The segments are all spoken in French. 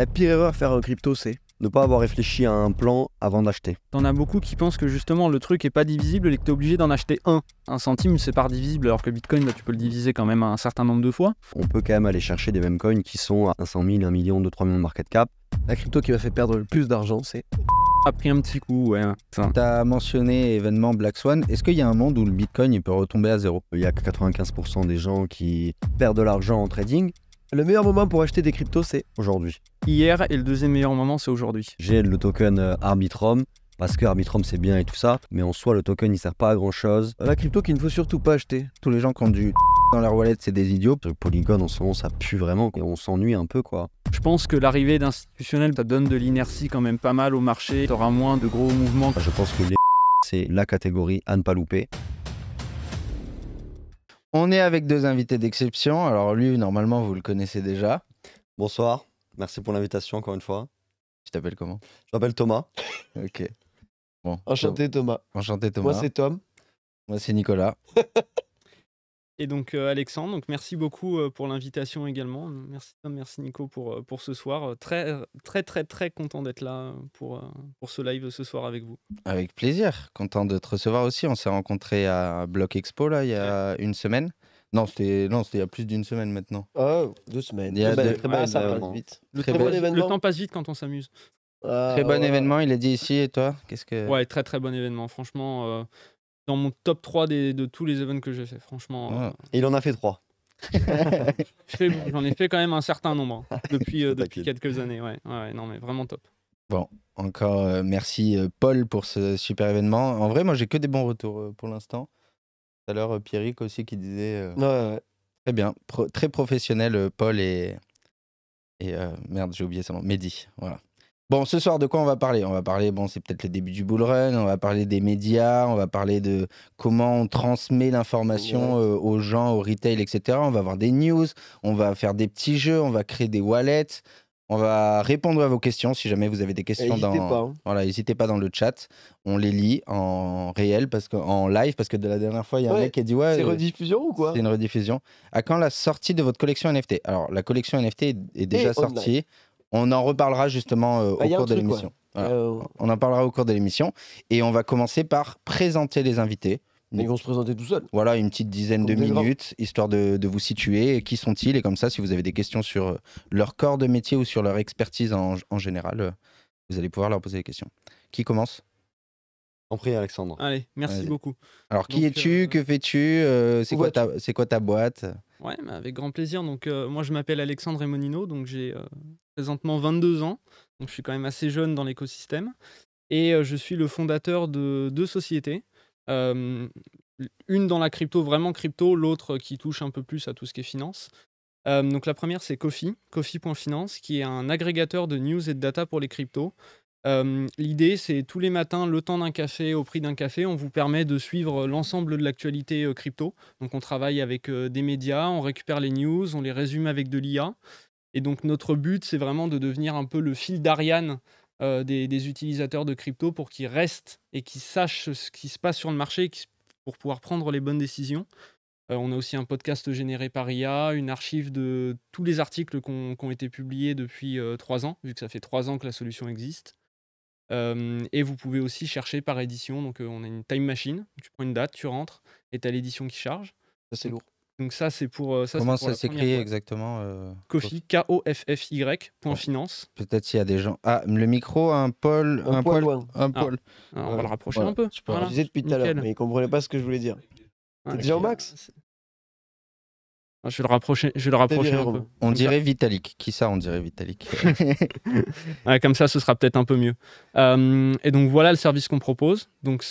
La pire erreur à faire crypto, c'est ne pas avoir réfléchi à un plan avant d'acheter. T'en as beaucoup qui pensent que justement le truc est pas divisible et que t'es obligé d'en acheter un. Un centime c'est pas divisible alors que Bitcoin bah, tu peux le diviser quand même un certain nombre de fois. On peut quand même aller chercher des mêmes coins qui sont à 100 000, 1 million, 2, 3 millions de market cap. La crypto qui m'a fait perdre le plus d'argent c'est a pris un petit coup, ouais. Hein. T'as mentionné événement Black Swan. Est-ce qu'il y a un monde où le Bitcoin il peut retomber à zéro Il y a 95% des gens qui perdent de l'argent en trading. Le meilleur moment pour acheter des cryptos, c'est aujourd'hui. Hier et le deuxième meilleur moment, c'est aujourd'hui. J'ai le token euh, Arbitrum parce que Arbitrum c'est bien et tout ça, mais en soi le token il sert pas à grand chose. Euh, la crypto qu'il ne faut surtout pas acheter. Tous les gens qui ont du dans leur wallet c'est des idiots. Le Polygon en ce moment ça pue vraiment et on s'ennuie un peu quoi. Je pense que l'arrivée d'institutionnels ça donne de l'inertie quand même pas mal au marché. T'auras moins de gros mouvements. Je pense que les c'est la catégorie à ne pas louper. On est avec deux invités d'exception. Alors lui, normalement, vous le connaissez déjà. Bonsoir. Merci pour l'invitation encore une fois. Tu t'appelles comment Je m'appelle Thomas. ok. Bon. Enchanté Thomas. Enchanté Thomas. Moi c'est Tom. Moi c'est Nicolas. et donc euh, Alexandre. Donc merci beaucoup euh, pour l'invitation également. Merci merci Nico pour, euh, pour ce soir. Très très très très content d'être là pour, pour ce live ce soir avec vous. Avec plaisir, content de te recevoir aussi. On s'est rencontrés à Block Expo là, il y a une semaine. Non, c'était non, il y a plus d'une semaine maintenant. Oh, deux semaines. Le, temps, passe vite quand on s'amuse. Ah, très bon événement, il est dit ici et toi, qu'est-ce que Ouais, très très bon événement franchement dans mon top 3 de tous les events que j'ai fait, franchement. Euh, ah. Et il en a fait 3. J'en ai fait quand même un certain nombre hein, depuis, euh, depuis quelques années. Ouais. ouais, non, mais vraiment top. Bon, encore euh, merci Paul pour ce super événement. En vrai, moi, j'ai que des bons retours pour l'instant. Tout à l'heure, Pierrick aussi qui disait. Ouais, très bien, très professionnel, Paul et. Et merde, j'ai oublié ça. nom. Mehdi, voilà. Bon, ce soir, de quoi on va parler On va parler, bon, c'est peut-être le début du bullrun, on va parler des médias, on va parler de comment on transmet l'information euh, aux gens, au retail, etc. On va avoir des news, on va faire des petits jeux, on va créer des wallets, on va répondre à vos questions si jamais vous avez des questions dans pas, hein. voilà, n'hésitez pas dans le chat, on les lit en réel parce que en live parce que de la dernière fois il y a un mec qui a dit ouais c'est euh, rediffusion ou quoi C'est une rediffusion. À quand la sortie de votre collection NFT Alors la collection NFT est, déjà sortie. On en reparlera justement euh, ah, au cours de l'émission. Euh, on en parlera au cours de l'émission. Et on va commencer par présenter les invités. ils vont se présenter tout seuls. Voilà, une petite dizaine de minutes, histoire de, vous situer. Qui sont-ils Et comme ça, si vous avez des questions sur euh, leur corps de métier ou sur leur expertise en, général, vous allez pouvoir leur poser des questions. Qui commence En prie, Alexandre. Allez, merci beaucoup. Alors, qui es-tu Que fais-tu C'est quoi, ta, quoi ta boîte Ouais, avec grand plaisir. Donc, moi, je m'appelle Alexandre Emonino. Donc, j'ai présentement 22 ans, donc je suis quand même assez jeune dans l'écosystème. Et euh, je suis le fondateur de deux sociétés. Euh, une dans la crypto, vraiment crypto, l'autre qui touche un peu plus à tout ce qui est finance. Euh, donc la première, c'est Kofi, Kofi.finance, qui est un agrégateur de news et de data pour les cryptos. L'idée, c'est tous les matins, le temps d'un café, au prix d'un café, on vous permet de suivre l'ensemble de l'actualité crypto. Donc on travaille avec des médias, on récupère les news, on les résume avec de l'IA. Et donc notre but, c'est vraiment de devenir un peu le fil d'Ariane euh, des, utilisateurs de crypto pour qu'ils restent et qu'ils sachent ce qui se passe sur le marché pour pouvoir prendre les bonnes décisions. Euh, on a aussi un podcast généré par IA, une archive de tous les articles qui ont été publiés depuis euh, trois ans, vu que ça fait trois ans que la solution existe. et vous pouvez aussi chercher par édition. Donc on a une time machine, tu prends une date, tu rentres, et tu as l'édition qui charge. Ça c'est lourd. Donc ça, c'est pour euh, ça. Comment ça s'écrit exactement euh... Kofi, K O F F Y. Point finance. Peut-être s'il y a des gens. Ah, le micro, un pôle, un, Paul un ah, Paul. on va le rapprocher un peu. Je disais depuis tout à l'heure, mais il comprenait pas ce que je voulais dire. Ah, T'es déjà au max ah, je vais le rapprocher, je vais le rapprocher un peu. On dirait Vitalik. Qui ça, on dirait Vitalik Comme ça, ce sera peut-être un peu mieux. Euh, et donc voilà le service qu'on propose. Donc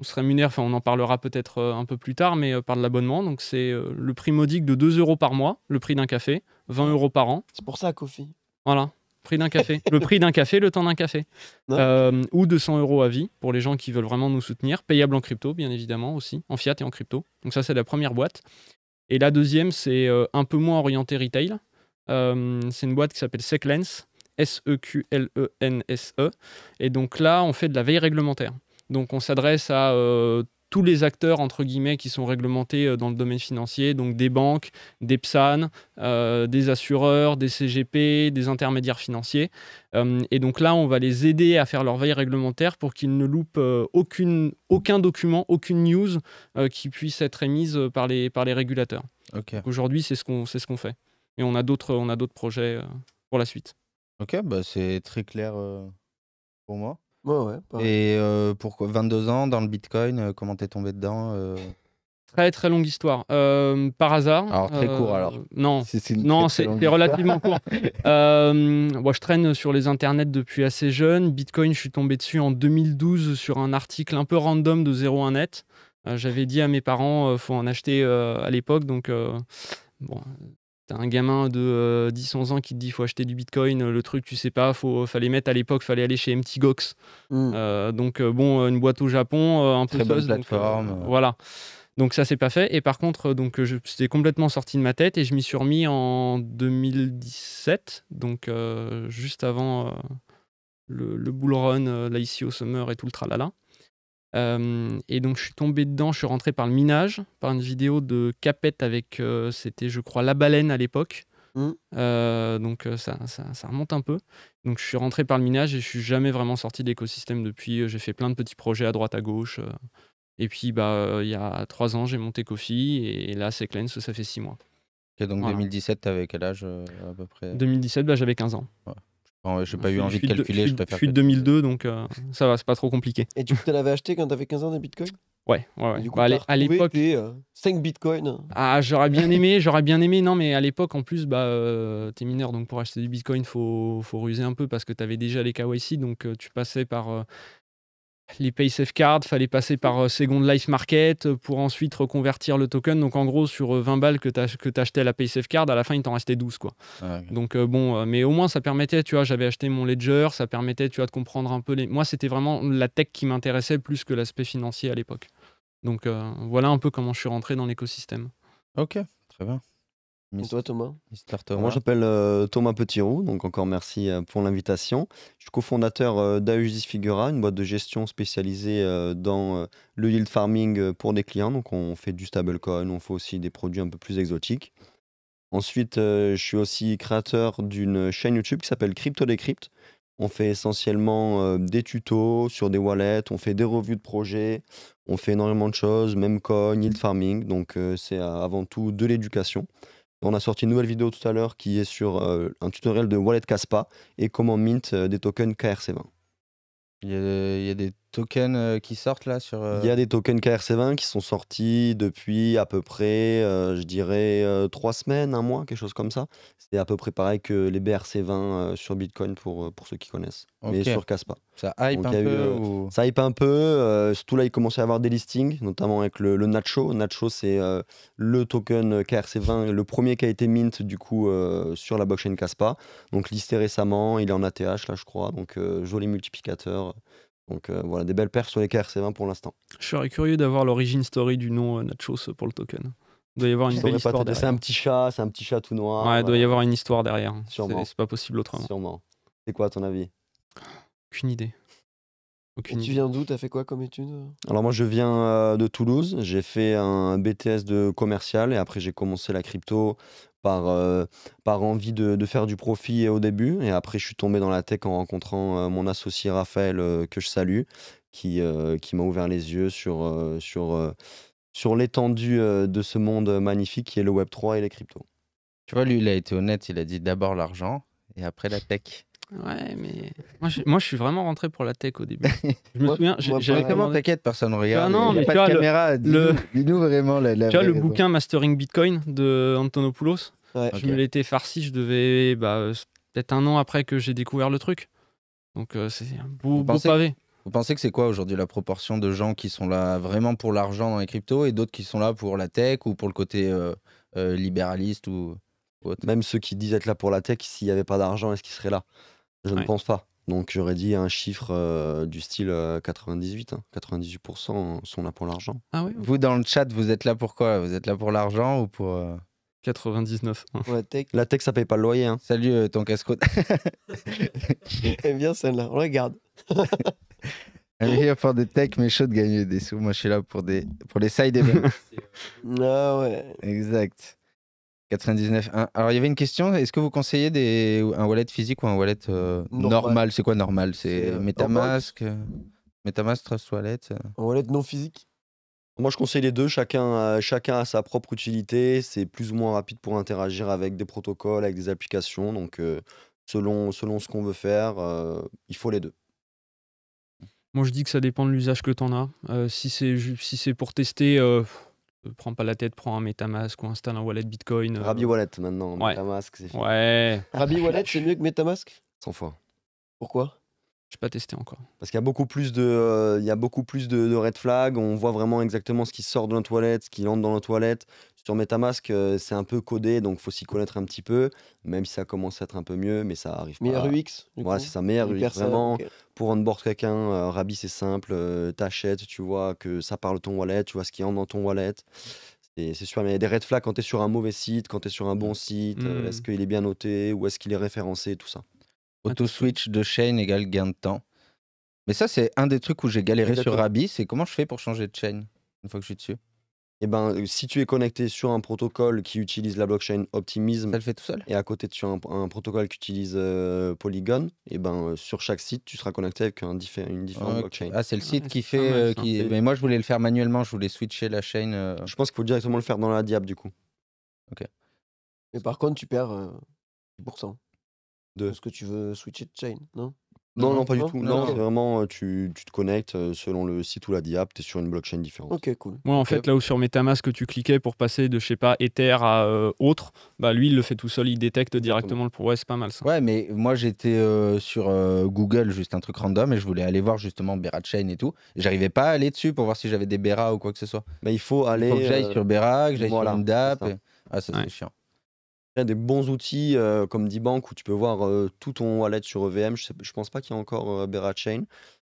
on se rémunère, enfin on en parlera peut-être euh, un peu plus tard, mais euh, par de l'abonnement. Donc c'est euh, le prix modique de 2 euros par mois, le prix d'un café, 20 euros par an. C'est pour ça, Kofi. Voilà, prix d'un café. le prix d'un café, le temps d'un café. ou 200 euros à vie pour les gens qui veulent vraiment nous soutenir. Payable en crypto, bien évidemment aussi, en fiat et en crypto. Donc ça, c'est la première boîte. Et la deuxième, c'est un peu moins orienté retail. c'est une boîte qui s'appelle Seclens, s e q l e n s -E. Et donc là, on fait de la veille réglementaire. Donc on s'adresse à euh, tous les acteurs entre guillemets qui sont réglementés euh, dans le domaine financier, donc des banques, des PSAN, euh, des assureurs, des CGP, des intermédiaires financiers. et donc là, on va les aider à faire leur veille réglementaire pour qu'ils ne loupent aucun document, aucune news qui puisse être émise par les, par les régulateurs. Aujourd'hui, c'est ce qu'on ce qu'on fait. Et on a d'autres projets pour la suite. Ok, bah, c'est très clair pour moi. Et euh, pourquoi 22 ans dans le Bitcoin, euh, comment t'es tombé dedans euh? Très très longue histoire. Euh, par hasard. Alors très court alors. Non, c'est non, relativement court. moi, je traîne sur les internets depuis assez jeune. Bitcoin, je suis tombé dessus en 2012 sur un article un peu random de 01net. J'avais dit à mes parents, faut en acheter à l'époque, donc bon, un gamin de 10-11 euh, ans qui te dit faut acheter du bitcoin, euh, le truc tu sais pas, faut, euh, fallait mettre à l'époque, fallait aller chez MTGOX. Hmm. donc bon, une boîte au Japon, un peu Très bonne plateforme. voilà. Donc ça c'est pas fait. Et par contre, donc c'était complètement sorti de ma tête et je m'y suis remis en 2017, donc juste avant le, le, bull run, là ici au summer et tout le tralala. Euh, et donc je suis tombé dedans, je suis rentré par le minage, par une vidéo de Capette avec, euh, c'était je crois La Baleine à l'époque. Mm. Euh, donc ça, ça, remonte un peu. Donc je suis rentré par le minage et je suis jamais vraiment sorti de l'écosystème depuis. J'ai fait plein de petits projets à droite à gauche. et puis bah il y a trois ans j'ai monté Kofi et là c'est Clens, ça fait six mois. Et donc 2017, t'avais quel âge à peu près 2017, bah, j'avais 15 ans. Je j'ai pas eu envie de calculer. je suis de 2002, donc euh, ça va, c'est pas trop compliqué. Et du coup, tu l'avais acheté quand tu t'avais 15 ans des bitcoins Ouais, ouais, Du coup, bah, à l'époque. 5 euh, bitcoins. Ah, j'aurais bien aimé, j'aurais bien aimé. Non, mais à l'époque, en plus, bah, euh, t'es mineur, donc pour acheter du bitcoin, faut, faut ruser un peu parce que tu avais déjà les KYC, donc tu passais par les PaySafe Cards, fallait passer par euh, Second Life Market euh, pour ensuite reconvertir le token. Donc en gros, sur 20 euh, balles que tu achetais la PaySafe Card, à la fin, il t'en restait 12. Quoi. Ah, Donc bon, mais au moins, ça permettait, tu vois, j'avais acheté mon Ledger, ça permettait, tu vois, de comprendre un peu les. Moi, c'était vraiment la tech qui m'intéressait plus que l'aspect financier à l'époque. Donc voilà un peu comment je suis rentré dans l'écosystème. Ok, très bien. Et toi, Thomas Moi, j'appelle euh, Thomas Petitroux, donc encore merci euh, pour l'invitation. Je suis cofondateur euh, Figura, une boîte de gestion spécialisée euh, dans le yield farming pour des clients. Donc, on fait du stablecoin, on fait aussi des produits un peu plus exotiques. Ensuite, je suis aussi créateur d'une chaîne YouTube qui s'appelle Crypto Decrypt. On fait essentiellement des tutos sur des wallets, on fait des revues de projets, on fait énormément de choses, même coin, yield farming. Donc, c'est avant tout de l'éducation. On a sorti une nouvelle vidéo tout à l'heure qui est sur euh, un tutoriel de Wallet Caspa et comment mint euh, des tokens KRC20. il y a des tokens euh, qui sortent là sur. Euh il y a des tokens KRC20 qui sont sortis depuis à peu près, euh, je dirais, trois semaines, un mois, quelque chose comme ça. C'est à peu près pareil que les BRC20 sur Bitcoin pour, pour ceux qui connaissent, mais sur Caspa. Ça hype un peu Ça hype un peu. surtout là, il commençait à y avoir des listings, notamment avec le, le Nacho. Nacho, c'est le token KRC20, le premier qui a été mint du coup sur la blockchain Caspa. Donc listé récemment, il est en ATH là, je crois. Donc joli multiplicateur. Donc euh, voilà, des belles paires sur les KRC20 pour l'instant. Je serais curieux d'avoir l'origine story du nom euh, Nachos euh, pour le token. Il doit y avoir une belle histoire derrière. C'est un petit chat, c'est un petit chat tout noir. Ouais, il doit y avoir une histoire derrière. Sûrement. C'est pas possible autrement. Sûrement. C'est quoi ton avis Aucune idée. Aucune Et tu viens d'où T'as fait quoi comme étude Alors moi je viens de Toulouse. J'ai fait un BTS de commercial et après j'ai commencé la crypto par, euh, par envie de, faire du profit au début. Et après, je suis tombé dans la tech en rencontrant euh, mon associé Raphaël, euh, que je salue, qui, qui m'a ouvert les yeux sur, sur, sur l'étendue de ce monde magnifique qui est le Web3 et les cryptos. Tu vois, lui, il a été honnête, il a dit d'abord l'argent et après la tech. Ouais, mais moi je, moi je, suis vraiment rentré pour la tech au début. Je me souviens, j'avais t'inquiète, personne bah regarde. Ah non, mais, pas de caméra. Dis-nous le... vraiment Tu vois le bouquin Mastering Bitcoin de Antonopoulos. je me l'étais farci, je devais bah, peut-être un an après que j'ai découvert le truc. Donc euh, c'est un beau, pensez, pavé. Vous pensez que c'est quoi aujourd'hui la proportion de gens qui sont là vraiment pour l'argent dans les cryptos et d'autres qui sont là pour la tech ou pour le côté euh, euh, libéraliste ou, autre Même ceux qui disent être là pour la tech, s'il n'y avait pas d'argent, est-ce qu'ils seraient là je ne pense pas. Donc j'aurais dit un chiffre euh, du style 98. Euh, 98% hein. sont là pour l'argent. Ah vous dans le chat, vous êtes là pour quoi Vous êtes là pour l'argent ou pour... 99. Euh, la, hein. tech. la tech, ça paye pas le loyer. Hein. Salut ton casse-côte. J'aime eh bien celle-là, regarde. I'm here for des tech, mais chaud de gagner des sous. Moi, je suis là pour, des... pour les side events. ah ouais. Exact. 99.1. Alors, il y avait une question. Est-ce que vous conseillez des... un wallet physique ou un wallet euh, normal, C'est quoi normal C'est euh, MetaMask euh, MetaMask, Trust Wallet Un wallet non physique Moi, je conseille les deux. Chacun, chacun a sa propre utilité. C'est plus ou moins rapide pour interagir avec des protocoles, avec des applications. Donc, selon, selon ce qu'on veut faire, il faut les deux. Moi, je dis que ça dépend de l'usage que tu en as. si c'est si pour tester euh, prends pas la tête, prends un MetaMask ou installe un wallet Bitcoin. Euh. Rabi Wallet maintenant, MetaMask, c'est fini. Ouais. Rabi Wallet, c'est mieux que MetaMask 100 fois. Pourquoi je n'ai pas testé encore. Parce qu'il y a beaucoup plus de, euh, il y a beaucoup plus de red flags. On voit vraiment exactement ce qui sort de la toilette, ce qui entre dans la toilette. Sur MetaMask, euh, c'est un peu codé, donc faut s'y connaître un petit peu, même si ça commence à être un peu mieux, mais ça arrive meilleur pas. Meilleur UX ouais, c'est ça, meilleur UX. Vraiment, pour onboard quelqu'un, euh, Rabi, c'est simple, euh, t'achètes, tu vois que ça parle ton wallet, tu vois ce qui y dans ton wallet. C'est sûr, mais il y a des red flags quand tu es sur un mauvais site, quand tu es sur un bon site, est-ce mmh. qu'il est bien noté ou est-ce qu'il est référencé, tout ça. Auto-switch de chaîne égale gain de temps. Mais ça, c'est un des trucs où j'ai galéré sur Rabi, c'est comment je fais pour changer de chaîne une fois que je suis dessus et eh ben, euh, si tu es connecté sur un protocole qui utilise la blockchain Optimism, fait tout seul. Et à côté de as un, un protocole qui utilise euh, Polygon, et eh ben, euh, sur chaque site, tu seras connecté avec une différente blockchain. Ah, c'est le site qui fait. qui... Mais moi, je voulais le faire manuellement, je voulais switcher la chaîne. Je pense qu'il faut directement le faire dans la diable du coup. Ok. Mais par contre, tu perds 10% de... ce que tu veux switcher de chaîne, non non, non, pas du tout. Ah, non, c'est vraiment, euh, tu, tu te connectes euh, selon le site ou la DIAP, tu es sur une blockchain différente. Ok, cool. Moi, en fait, là où sur Metamask, tu cliquais pour passer de, je sais pas, Ether à euh, autre, bah lui, il le fait tout seul, il détecte directement le Ouais, c'est pas mal ça. Ouais, mais moi, j'étais sur Google, juste un truc random, et je voulais aller voir justement Bera Chain et tout. J'arrivais pas à aller dessus pour voir si j'avais des Bera ou quoi que ce soit. Mais il faut aller. que j'aille sur Bera, que j'aille sur une Ah, c'est chiant des bons outils euh, comme D-Bank où tu peux voir euh, tout ton wallet sur EVM. Je ne pense pas qu'il y a encore euh, BeraChain Chain,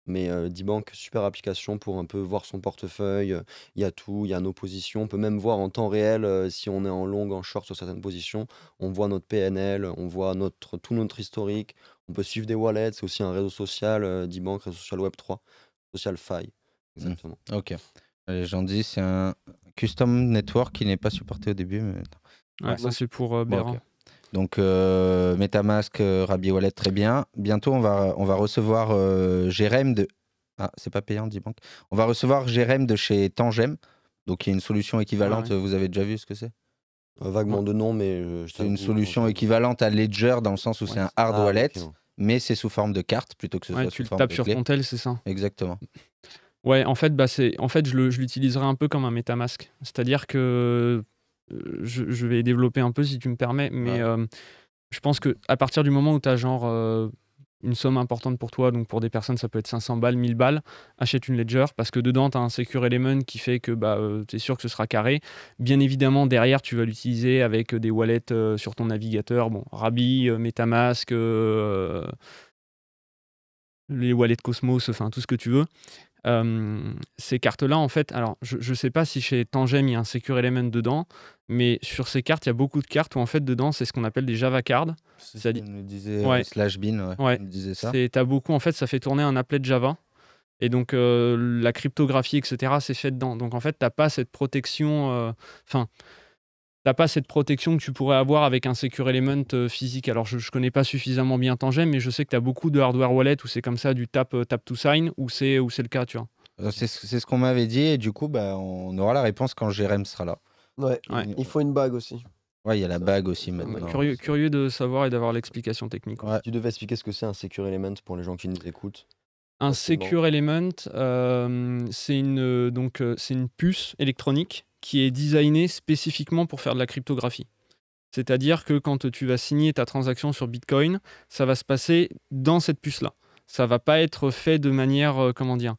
mais D-Bank, super application pour un peu voir son portefeuille. Il y a tout, il y a nos positions. On peut même voir en temps réel si on est en long, en short sur certaines positions. On voit notre PNL, on voit notre, tout notre historique. On peut suivre des wallets. C'est aussi un réseau social, D-Bank, réseau social Web3, social file mmh. Exactement. ok. J'en dis, c'est un custom network qui n'est pas supporté au début. Mais... Ça, c'est pour euh, Donc euh, MetaMask, euh, Rabi Wallet, très bien. Bientôt, on va, on va recevoir Jérém de. Ah, c'est pas payant, dit banque. On va recevoir Jérém de chez Tangem. Donc, il y a une solution équivalente. Ah vous avez déjà vu ce que c'est Vaguement de nom, mais. c'est une solution équivalente à Ledger dans le sens où c'est un hard ah, wallet, mais c'est sous forme de carte plutôt que ce soit. Tu le tapes sur ton tel, c'est ça Exactement. Ouais, en fait, bah, en fait je l'utiliserai un peu comme un MetaMask. C'est-à-dire que euh, je, vais développer un peu si tu me permets, mais euh, je pense que à partir du moment où tu as genre euh, une somme importante pour toi, donc pour des personnes ça peut être 500 balles, 1000 balles, achète une ledger parce que dedans tu as un secure element qui fait que bah, tu es sûr que ce sera carré. Bien évidemment, derrière tu vas l'utiliser avec des wallets sur ton navigateur, bon, Rabi, Metamask, les wallets Cosmos, enfin tout ce que tu veux ces cartes-là, en fait, alors je ne sais pas si chez Tangem il y a un Secure Element dedans, mais sur ces cartes, il y a beaucoup de cartes où en fait dedans c'est ce qu'on appelle des Java cards. C'est nous disait slash bin, ouais. Nous disait ça. beaucoup, en fait, ça fait tourner un applet de Java. Et donc euh, la cryptographie, etc., c'est fait dedans. Donc en fait, tu n'as pas cette protection. Euh, enfin pas cette protection que tu pourrais avoir avec un Secure Element euh, physique. Alors, je, ne connais pas suffisamment bien Tangem, mais je sais que tu as beaucoup de hardware wallet où c'est comme ça, du tap, euh, tap to sign, où c'est le cas, tu vois. Euh, c'est ce qu'on m'avait dit, et du coup, bah, on aura la réponse quand Jérém sera là. Ouais. il faut une bague aussi. Ouais, il y a la bague aussi maintenant. Curieux, curieux de savoir et d'avoir l'explication technique. Tu devais expliquer ce que c'est un Secure Element pour les gens qui nous écoutent. Un Secure Element, c'est une, donc, une puce électronique qui est designé spécifiquement pour faire de la cryptographie. C'est-à-dire que quand tu vas signer ta transaction sur Bitcoin, ça va se passer dans cette puce-là. Ça va pas être fait de manière, euh, comment dire,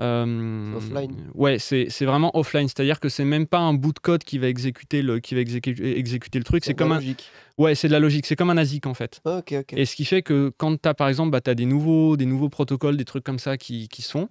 euh, offline. Ouais, c'est vraiment offline, c'est-à-dire que c'est même pas un bout de code qui va exécuter le, qui va exécuter, exécuter le truc. C'est comme un. Logique. Ouais, c'est de la logique. C'est comme un ASIC en fait. Ah, Et ce qui fait que quand tu as par exemple, bah, as des nouveaux, des nouveaux protocoles, des trucs comme ça qui, qui sont,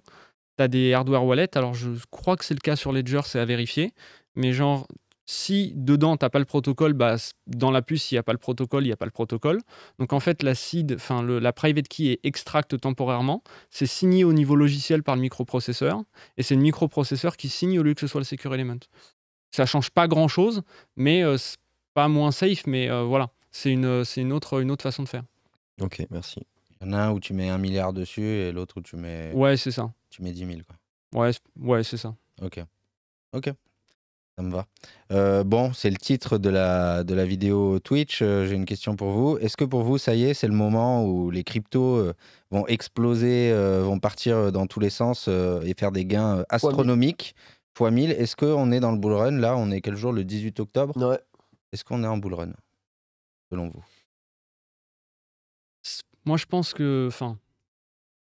tu as des hardware wallets. Alors, je crois que c'est le cas sur Ledger, c'est à vérifier. Mais genre, si dedans, tu n'as pas le protocole, bah, dans la puce, il n'y a pas le protocole, il n'y a pas le protocole. Donc, en fait, la enfin, la private key est extracte temporairement. C'est signé au niveau logiciel par le microprocesseur. Et c'est le microprocesseur qui signe au lieu que ce soit le Secure Element. Ça change pas grand-chose, mais euh, pas moins safe, mais euh, voilà. C'est une, euh, une, autre, une autre façon de faire. Ok, merci. Il y en a un où tu mets un milliard dessus et l'autre où tu mets. Ouais, c'est ça tu mets 10 000. Quoi. Ouais, ouais c'est ça. Ok. Ok. Ça me va. Euh, bon, c'est le titre de la, de la vidéo Twitch. Euh, j'ai une question pour vous. Est-ce que pour vous, ça y est, c'est le moment où les cryptos euh, vont exploser, vont partir dans tous les sens et faire des gains astronomiques fois 1000 Est-ce qu'on est dans le bull run Là, on est quel jour Le 18 octobre ouais. Est-ce qu'on est en bull run, selon vous Moi, je pense que. Enfin,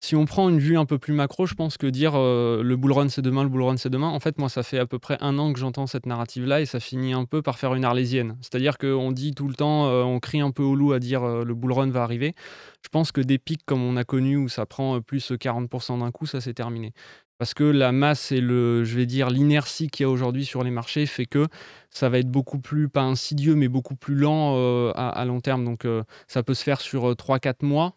si on prend une vue un peu plus macro, je pense que dire euh, le bull run c'est demain, le bull run c'est demain, en fait, moi, ça fait à peu près un an que j'entends cette narrative-là et ça finit un peu par faire une arlésienne. C'est-à-dire qu'on dit tout le temps, euh, on crie un peu au loup à dire euh, le bull run va arriver. Je pense que des pics comme on a connu où ça prend plus 40% d'un coup, ça s'est terminé. Parce que la masse et le, je vais dire, l'inertie qu'il y a aujourd'hui sur les marchés fait que ça va être beaucoup plus, pas insidieux, mais beaucoup plus lent à, à, long terme. Donc ça peut se faire sur 3-4 mois,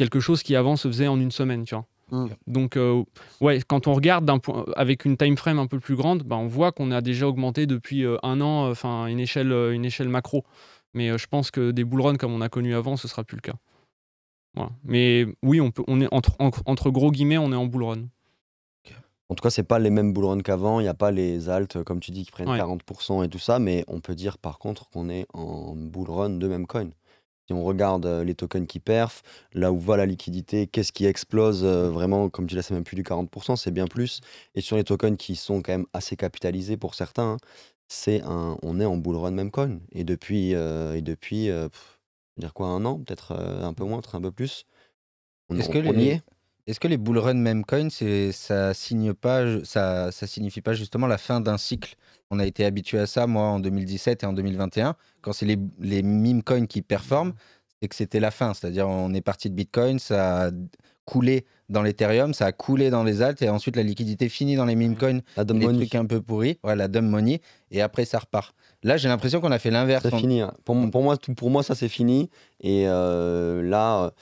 quelque chose qui avant se faisait en une semaine, tu vois. Hmm. Donc, euh, ouais, quand on regarde euh, avec une time frame un peu plus grande, bah, on voit qu'on a déjà augmenté depuis euh, un an, enfin, une, échelle, une échelle macro. Mais je pense que des bullruns comme on a connu avant, ce sera plus le cas. Mais oui, on, on est entre, gros guillemets, on est en bullrun. En tout cas, c'est pas les mêmes bullruns qu'avant. Il n'y a pas les altes, comme tu dis, qui prennent 40% et tout ça. Mais on peut dire par contre qu'on est en bullrun de même coin. Si on regarde euh, les tokens qui perf, là où va la liquidité, qu'est-ce qui explose euh, vraiment, comme tu l'as, c'est même plus du 40%, c'est bien plus. Et sur les tokens qui sont quand même assez capitalisés pour certains, c'est un, on est en bull run même coin. Et depuis, euh, et depuis, dire quoi, un an, peut-être un peu moins, peut un peu plus. On, Est-ce que les... Est-ce que les bull run coins, ça signe pas, ça, signifie pas justement la fin d'un cycle On a été habitué à ça, moi, en 2017 et en 2021. Quand c'est les, les meme coins qui performent, c'est que c'était la fin. C'est-à-dire, on est parti de Bitcoin, ça a coulé dans l'Ethereum, ça a coulé dans les alts et ensuite la liquidité finit dans les meme coins, les trucs un peu pourris, ouais, la dumb money, et après ça repart. Là, j'ai l'impression qu'on a fait l'inverse. C'est fini. Hein. Pour, moi, pour moi, ça c'est fini. Et euh, là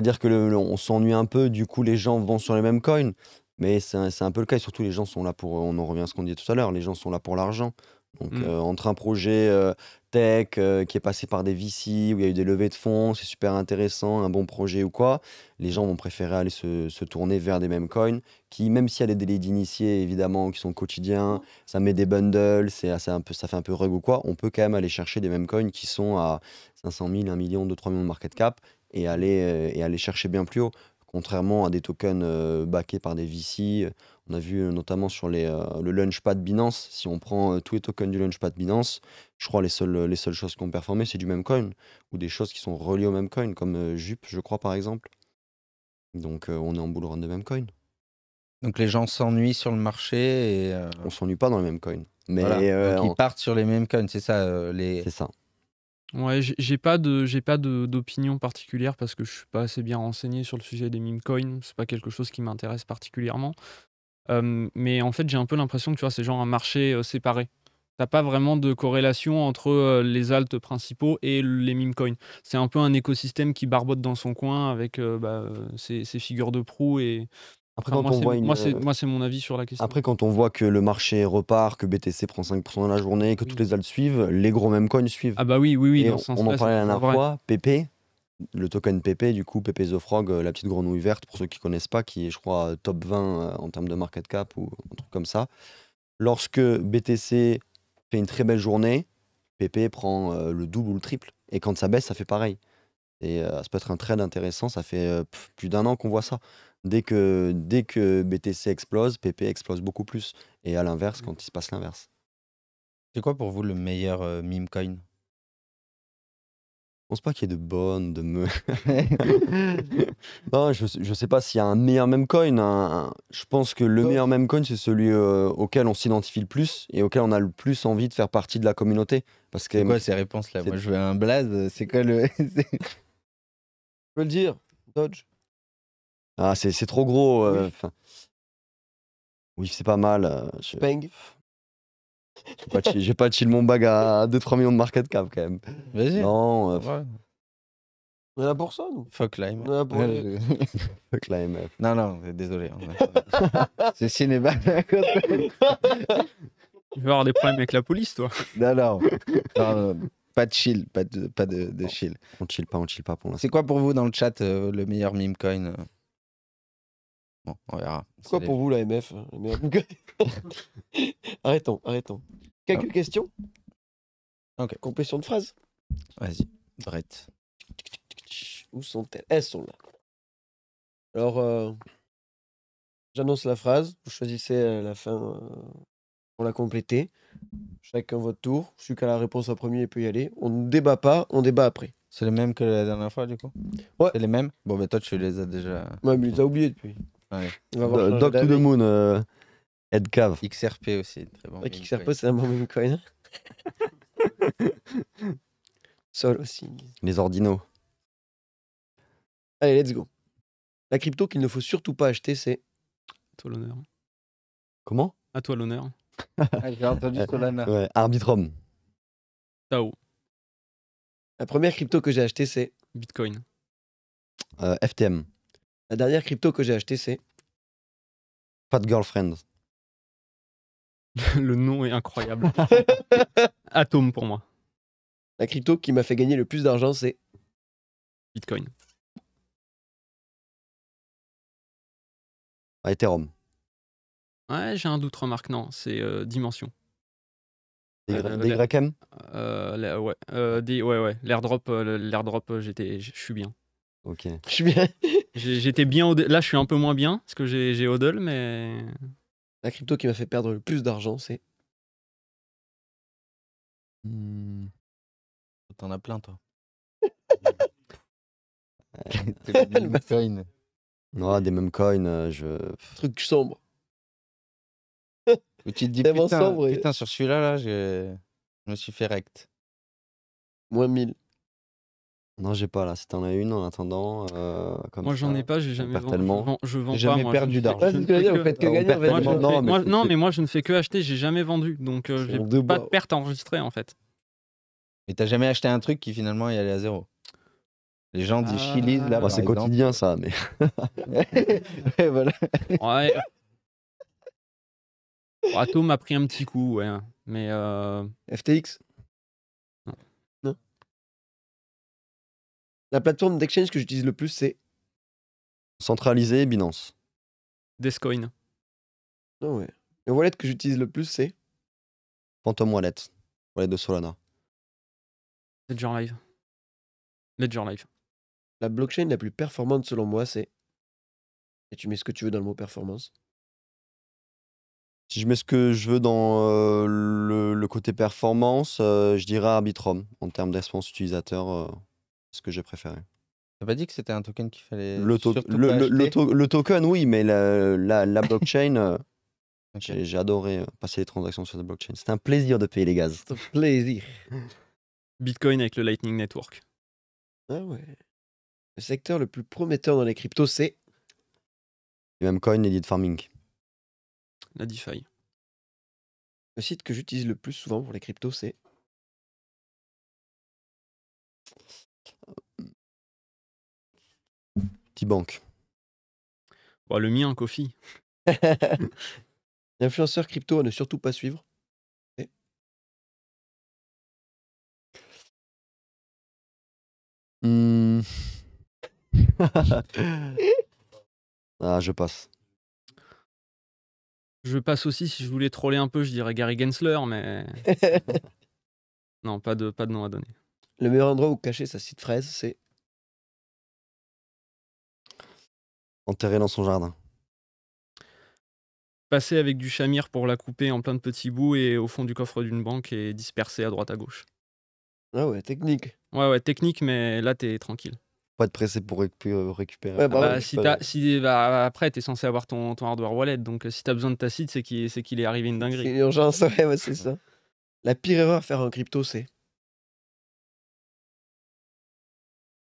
dire que le, on s'ennuie un peu, du coup les gens vont sur les mêmes coins, mais c'est un, peu le cas, et surtout les gens sont là pour, on en revient à ce qu'on disait tout à l'heure, les gens sont là pour l'argent. Donc mmh. euh, entre un projet euh, tech euh, qui est passé par des VC, où il y a eu des levées de fonds, c'est super intéressant, un bon projet ou quoi, les gens vont préférer aller se, tourner vers des mêmes coins qui, même s'il y a des délais d'initié évidemment qui sont quotidiens, mmh. ça met des bundles, c'est un peu, ça fait un peu rug ou quoi, on peut quand même aller chercher des mêmes coins qui sont à 500 000, 1 million, 2, 3 millions de market cap et aller, euh, et aller chercher bien plus haut. Contrairement à des tokens euh, backés par des VC, euh, on a vu notamment sur les, le Launchpad Binance, si on prend tous les tokens du Launchpad Binance, je crois les seules, les seules choses ont performé, c'est du même coin ou des choses qui sont reliées au même coin, comme Jupe, je crois, par exemple. Donc on est en bull run de même coin. Donc les gens s'ennuient sur le marché et ne on s'ennuie pas dans les mêmes coins. Mais ils partent sur les mêmes coins, c'est ça. les... C'est ça. Ouais, j'ai pas de j'ai pas d'opinion particulière parce que je suis pas assez bien renseigné sur le sujet des meme coins. C'est pas quelque chose qui m'intéresse particulièrement. mais en fait, j'ai un peu l'impression que tu vois, c'est genre un marché euh, séparé. Tu T'as pas vraiment de corrélation entre euh, les alts principaux et les meme coins. C'est un peu un écosystème qui barbote dans son coin avec euh, bah, ses, ses, figures de proue et, après, quand moi, on voit euh, c'est, mon avis sur la question. Après, quand on voit que le marché repart, que BTC prend 5% dans la journée, que tous toutes les autres suivent, les gros mêmes coins suivent. Ah bah oui, oui, oui. on, en parlait la dernière fois, PP, le token PP, du coup, PP The Frog, euh, la petite grenouille verte, pour ceux qui ne connaissent pas, qui est, je crois, top 20 euh, en termes de market cap ou un truc comme ça. Lorsque BTC fait une très belle journée, PP prend le double ou le triple. Et quand ça baisse, ça fait pareil. Et ça peut être un trade intéressant, ça fait plus d'un an qu'on voit ça. Dès que, dès que BTC explose, PP explose beaucoup plus. Et à l'inverse, mmh. quand il se passe l'inverse. C'est quoi pour vous le meilleur euh, meme coin je pense pas qu'il y ait de bonnes, de me. non, je, sais pas s'il y a un meilleur meme coin. je pense que le bah meilleur meme coin, c'est celui euh, auquel on s'identifie le plus et auquel on a le plus envie de faire partie de la communauté. Parce que. C'est quoi ces réponses là Moi, je veux un blaze. Euh, c'est quoi le. je peux le dire. Dodge. Ah, c'est trop gros. Euh, oui, c'est pas mal. Euh, je... vais J'ai pas, chill mon bag à 2-3 millions de market cap quand même. Vas-y. Non. Euh, on est là pour ça, nous Fuck Lime. On est Fuck Lime. Non, non, désolé. Hein, c'est cinéma Tu vas avoir des problèmes avec la police, toi. Non, non. Pas de chill, pas de, pas de, chill. On chill pas, on chill pas pour l'instant. C'est quoi pour vous dans le chat le meilleur meme coin Bon, on verra. quoi pour vous la MF hein, Arrêtons, arrêtons. Quelques ah. questions Ok. Complétion de phrase Vas-y, Brett. Où sont-elles Elles sont là. Alors, euh, j'annonce la phrase. Vous choisissez euh, la fin euh, pour la compléter. Chacun votre tour. Celui qui a la réponse en premier peut y aller. On ne débat pas, on débat après. C'est le même que la dernière fois, du coup Ouais. C'est les mêmes Bon, ben toi, tu les as déjà. Ouais, mais tu as oublié depuis. Ouais. Euh, to the Moon, euh, XRP aussi, Avec XRP, c'est un bon meme coin. Sol aussi. Les ordinaux. Allez, let's go. La crypto qu'il ne faut surtout pas acheter, c'est. toi l'honneur. Comment À toi l'honneur. Ah, j'ai entendu euh, Solana. ouais, Arbitrum. Tao, La première crypto que j'ai achetée, c'est. Bitcoin, euh, FTM. La dernière crypto que j'ai achetée, c'est. Pas de girlfriend. le nom est incroyable. Atom pour moi. La crypto qui m'a fait gagner le plus d'argent, c'est. Bitcoin. Ah, Ethereum. Ouais, j'ai un doute, remarque, non, c'est euh, Dimension. Euh, euh, des, Ouais, ouais, ouais. L'airdrop, l'airdrop, j'étais, je suis bien. Ok. J'étais bien. Au Là, je suis un peu moins bien parce que j'ai odol mais. La crypto qui m'a fait perdre le plus d'argent, c'est. Hmm. T'en as plein, toi. des mêmes coins. Non, euh, des mêmes coins. Je... Truc sombre. tu te dis, putain, sombre putain, sur celui-là, là, je... je me suis fait rect. Moins 1000. Non, j'ai pas là. Si t'en as une en attendant, euh, Moi, j'en ai pas, j'ai jamais vendu. Je jamais perdu d'argent. Non, mais Moi, je ne fais que acheter, j'ai jamais vendu. Donc, euh, j'ai pas de pertes perte enregistrée, en fait. Mais t'as jamais acheté un truc qui finalement est allé à zéro. Les gens disent euh, Chili, là. c'est quotidien ça, mais Ouais, voilà. Ouais. Atom a pris un petit coup, ouais. Hein. Mais euh, FTX La plateforme d'exchange que j'utilise le plus, c'est Centralisé Binance. Descoin. Non ah ouais. Le wallet que j'utilise le plus, c'est Phantom Wallet. Wallet de Solana. Ledger Live. Ledger Live. La blockchain la plus performante selon moi, c'est. Et tu mets ce que tu veux dans le mot performance. Si je mets ce que je veux dans euh, le, côté performance, euh, je dirais Arbitrum en termes d'expérience utilisateur. Euh ce que j'ai préféré. n'as pas dit que c'était un token qu'il fallait. Le, token, oui, mais la, blockchain. Euh, j'ai adoré euh, passer les transactions sur la blockchain. C'était un plaisir de payer les gaz. C'était un plaisir. Bitcoin avec le Lightning Network. Ah ouais. Le secteur le plus prometteur dans les cryptos, c'est. même et farming. La DeFi. Le site que j'utilise le plus souvent pour les cryptos, c'est. banque bah, Le mien, Kofi. L'influenceur crypto à ne surtout pas suivre. Hmm. ah, je passe. Je passe aussi, si je voulais troller un peu, je dirais Gary Gensler, mais. non, pas de, pas de nom à donner. Le meilleur endroit où cacher sa site fraise, c'est enterré dans son jardin. Passer avec du chamir pour la couper en plein de petits bouts et au fond du coffre d'une banque et disperser à droite à gauche. Ah ouais, technique. Ouais, ouais, technique, mais là, t'es tranquille. Pas de pressé pour euh, récupérer. Ah bah, bah si si, bah, après, t'es censé avoir ton, hardware wallet, donc euh, si t'as besoin de ta site, c'est qu'il est, arrivé une dinguerie. C'est une ouais, bah, c'est ça. La pire erreur à faire en crypto, c'est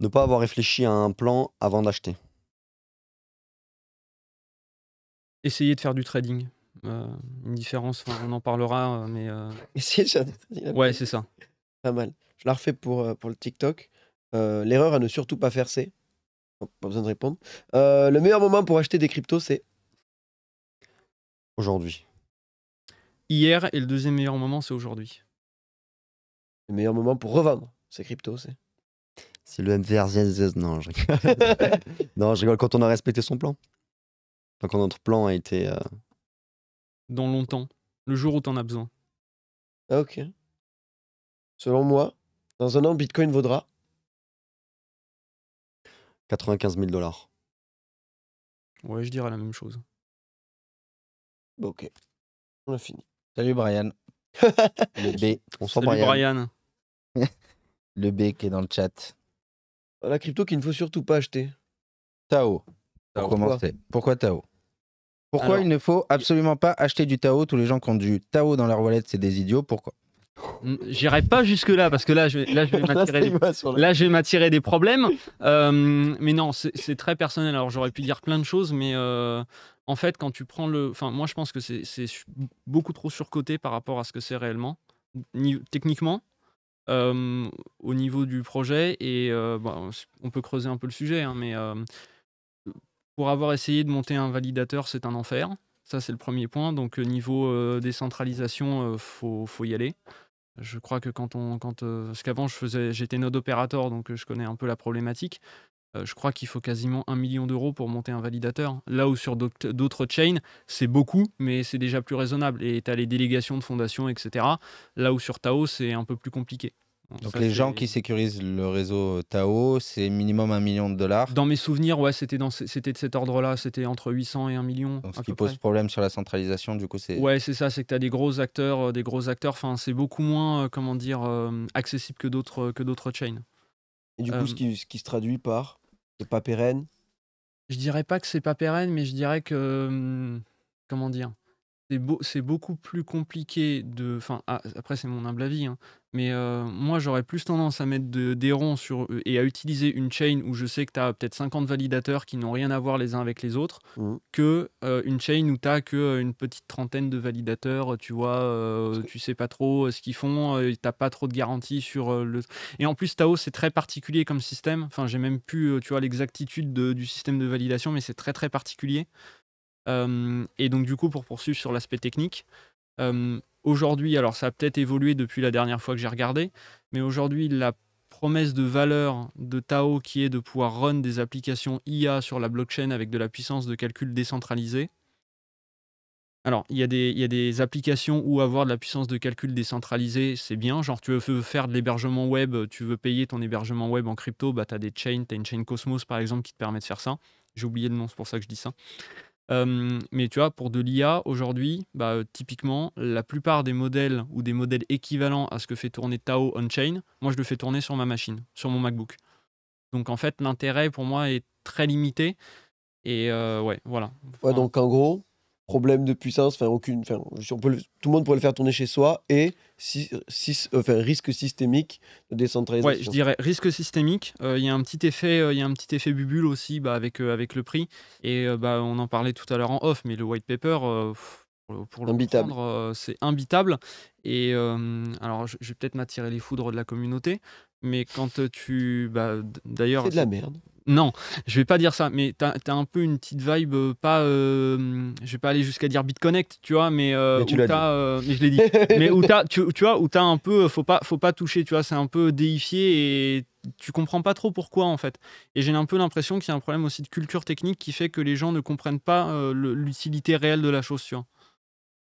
ne pas avoir réfléchi à un plan avant d'acheter. Essayez de faire du trading. Euh, une différence, on en parlera, euh, mais. Euh, de trading. Ouais, c'est ça. Pas mal. Je la refais pour, pour le TikTok. L'erreur à ne surtout pas faire, c'est. Oh, pas besoin de répondre. le meilleur moment pour acheter des cryptos, c'est. Aujourd'hui. Hier, et le deuxième meilleur moment, c'est aujourd'hui. Le meilleur moment pour revendre ces cryptos, c'est. C'est le MVR... Non, je rigole. non, je rigole quand on a respecté son plan quand notre plan a été. Euh, dans longtemps, le jour où t'en as besoin. Ah, ok. Selon moi, dans un an, Bitcoin vaudra. 95 000 dollars. Ouais, je dirais la même chose. ok. On a fini. Salut Brian. Le B. On Brian. Le B qui est dans le chat. La crypto qu'il ne faut surtout pas acheter. Tao, pour Pourquoi Tao pourquoi il ne faut absolument pas acheter du Tao Tous les gens qui ont du Tao dans leur wallet, c'est des idiots. Pourquoi hmm, J'irai pas jusque là parce que là je là, je vais m'attirer des, problèmes. Euh, mais non, c'est très personnel. Alors j'aurais pu dire plein de choses, mais euh, en fait quand tu prends le, enfin moi je pense que c'est beaucoup trop surcoté par rapport à ce que c'est réellement, techniquement, euh, au niveau du projet et on peut creuser un peu le sujet, hein, mais pour avoir essayé de monter un validateur, c'est un enfer. Ça, c'est le premier point. Donc, euh, niveau euh, décentralisation, euh, faut, y aller. Je crois que quand on. Quand, parce qu'avant, j'étais node opérateur, donc je connais un peu la problématique. je crois qu'il faut quasiment un million d'euros pour monter un validateur. Là où sur d'autres chains, c'est beaucoup, mais c'est déjà plus raisonnable. Et tu as les délégations de fondations, etc. Là où sur Tao, c'est un peu plus compliqué. Donc les gens qui sécurisent le réseau euh, Tao, c'est minimum un million de dollars. Dans mes souvenirs, ouais, c'était c'était de cet ordre-là, c'était entre 800 et 1 million. ce qui pose problème sur la centralisation, du coup, c'est. Ouais, c'est ça, c'est que tu as des gros acteurs, euh, des gros acteurs. Enfin, c'est beaucoup moins, euh, comment dire, accessible que d'autres que d'autres chains. Et du coup, ce qui, qui, se traduit par, c'est pas pérenne. Je dirais pas que c'est pas pérenne, mais je dirais que, hum, comment dire c'est beaucoup plus compliqué de. Enfin, ah, après, c'est mon humble avis, hein, mais euh, moi, j'aurais plus tendance à mettre des ronds sur, euh, et à utiliser une chain où je sais que tu as peut-être 50 validateurs qui n'ont rien à voir les uns avec les autres, qu'une mmh. que euh, une chain où tu as qu'une petite trentaine de validateurs, tu vois, tu sais pas trop ce qu'ils font, tu n'as pas trop de garantie sur le. Et en plus, Tao, c'est très particulier comme système. Enfin, j'ai même plus, tu vois, l'exactitude du système de validation, mais c'est très très particulier et donc du coup, pour poursuivre sur l'aspect technique, aujourd'hui, alors ça a peut-être évolué depuis la dernière fois que j'ai regardé, mais aujourd'hui, la promesse de valeur de Tao qui est de pouvoir run des applications IA sur la blockchain avec de la puissance de calcul décentralisée. Alors, il y, a des, il y a des applications où avoir de la puissance de calcul décentralisée, c'est bien. Genre, tu veux faire de l'hébergement web, tu veux payer ton hébergement web en crypto, bah, tu as des chains, tu as une chain Cosmos par exemple qui te permet de faire ça. J'ai oublié le nom, c'est pour ça que je dis ça mais tu vois, pour de l'IA, aujourd'hui, bah, euh, typiquement, la plupart des modèles ou des modèles équivalents à ce que fait tourner Tao on-chain, moi, je le fais tourner sur ma machine, sur mon MacBook. Donc, en fait, l'intérêt pour moi est très limité. Et euh, ouais, voilà. ouais, donc en gros, problème de puissance, enfin aucune, enfin on peut tout le monde pourrait le faire tourner chez soi et si, si, enfin, risque systémique de décentralisation. Ouais, je dirais risque systémique. Euh, il y a un petit effet, euh, il y a un petit effet bubule aussi bah, avec euh, avec le prix et bah, on en parlait tout à l'heure en off, mais le white paper pour, euh, c'est imbitable. Et euh, alors, je, vais peut-être m'attirer les foudres de la communauté, mais quand tu. Bah, d'ailleurs. C'est de la merde. Non, je vais pas dire ça, mais tu as, un peu une petite vibe, euh, pas, euh, je vais pas aller jusqu'à dire BitConnect, tu vois, mais, tu où as, mais je l'ai dit, mais où tu, vois, où as un peu, faut pas, faut pas toucher, tu vois, c'est un peu déifié et tu comprends pas trop pourquoi en fait. Et j'ai un peu l'impression qu'il y a un problème aussi de culture technique qui fait que les gens ne comprennent pas l'utilité réelle de la chose, tu vois.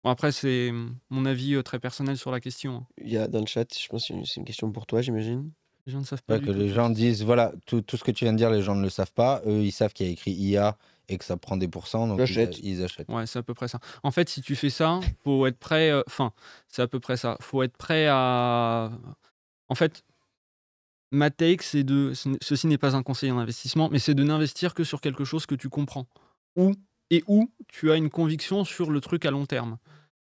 Bon, après, c'est mm, mon avis euh, très personnel sur la question. Hein. Il y a dans le chat, je pense que c'est une question pour toi, j'imagine. Les gens ne savent pas. que les gens disent, voilà, tout, tout, ce que tu viens de dire, les gens ne le savent pas. Eux, ils savent qu'il y a écrit IA et que ça prend des pourcents, donc Ils, achètent. Ouais, c'est à peu près ça. En fait, si tu fais ça, faut être prêt. Euh, enfin, c'est à peu près ça. Faut être prêt à. En fait, ma take, c'est de. Ceci n'est pas un conseil en investissement, mais c'est de n'investir que sur quelque chose que tu comprends ou et où tu as une conviction sur le truc à long terme.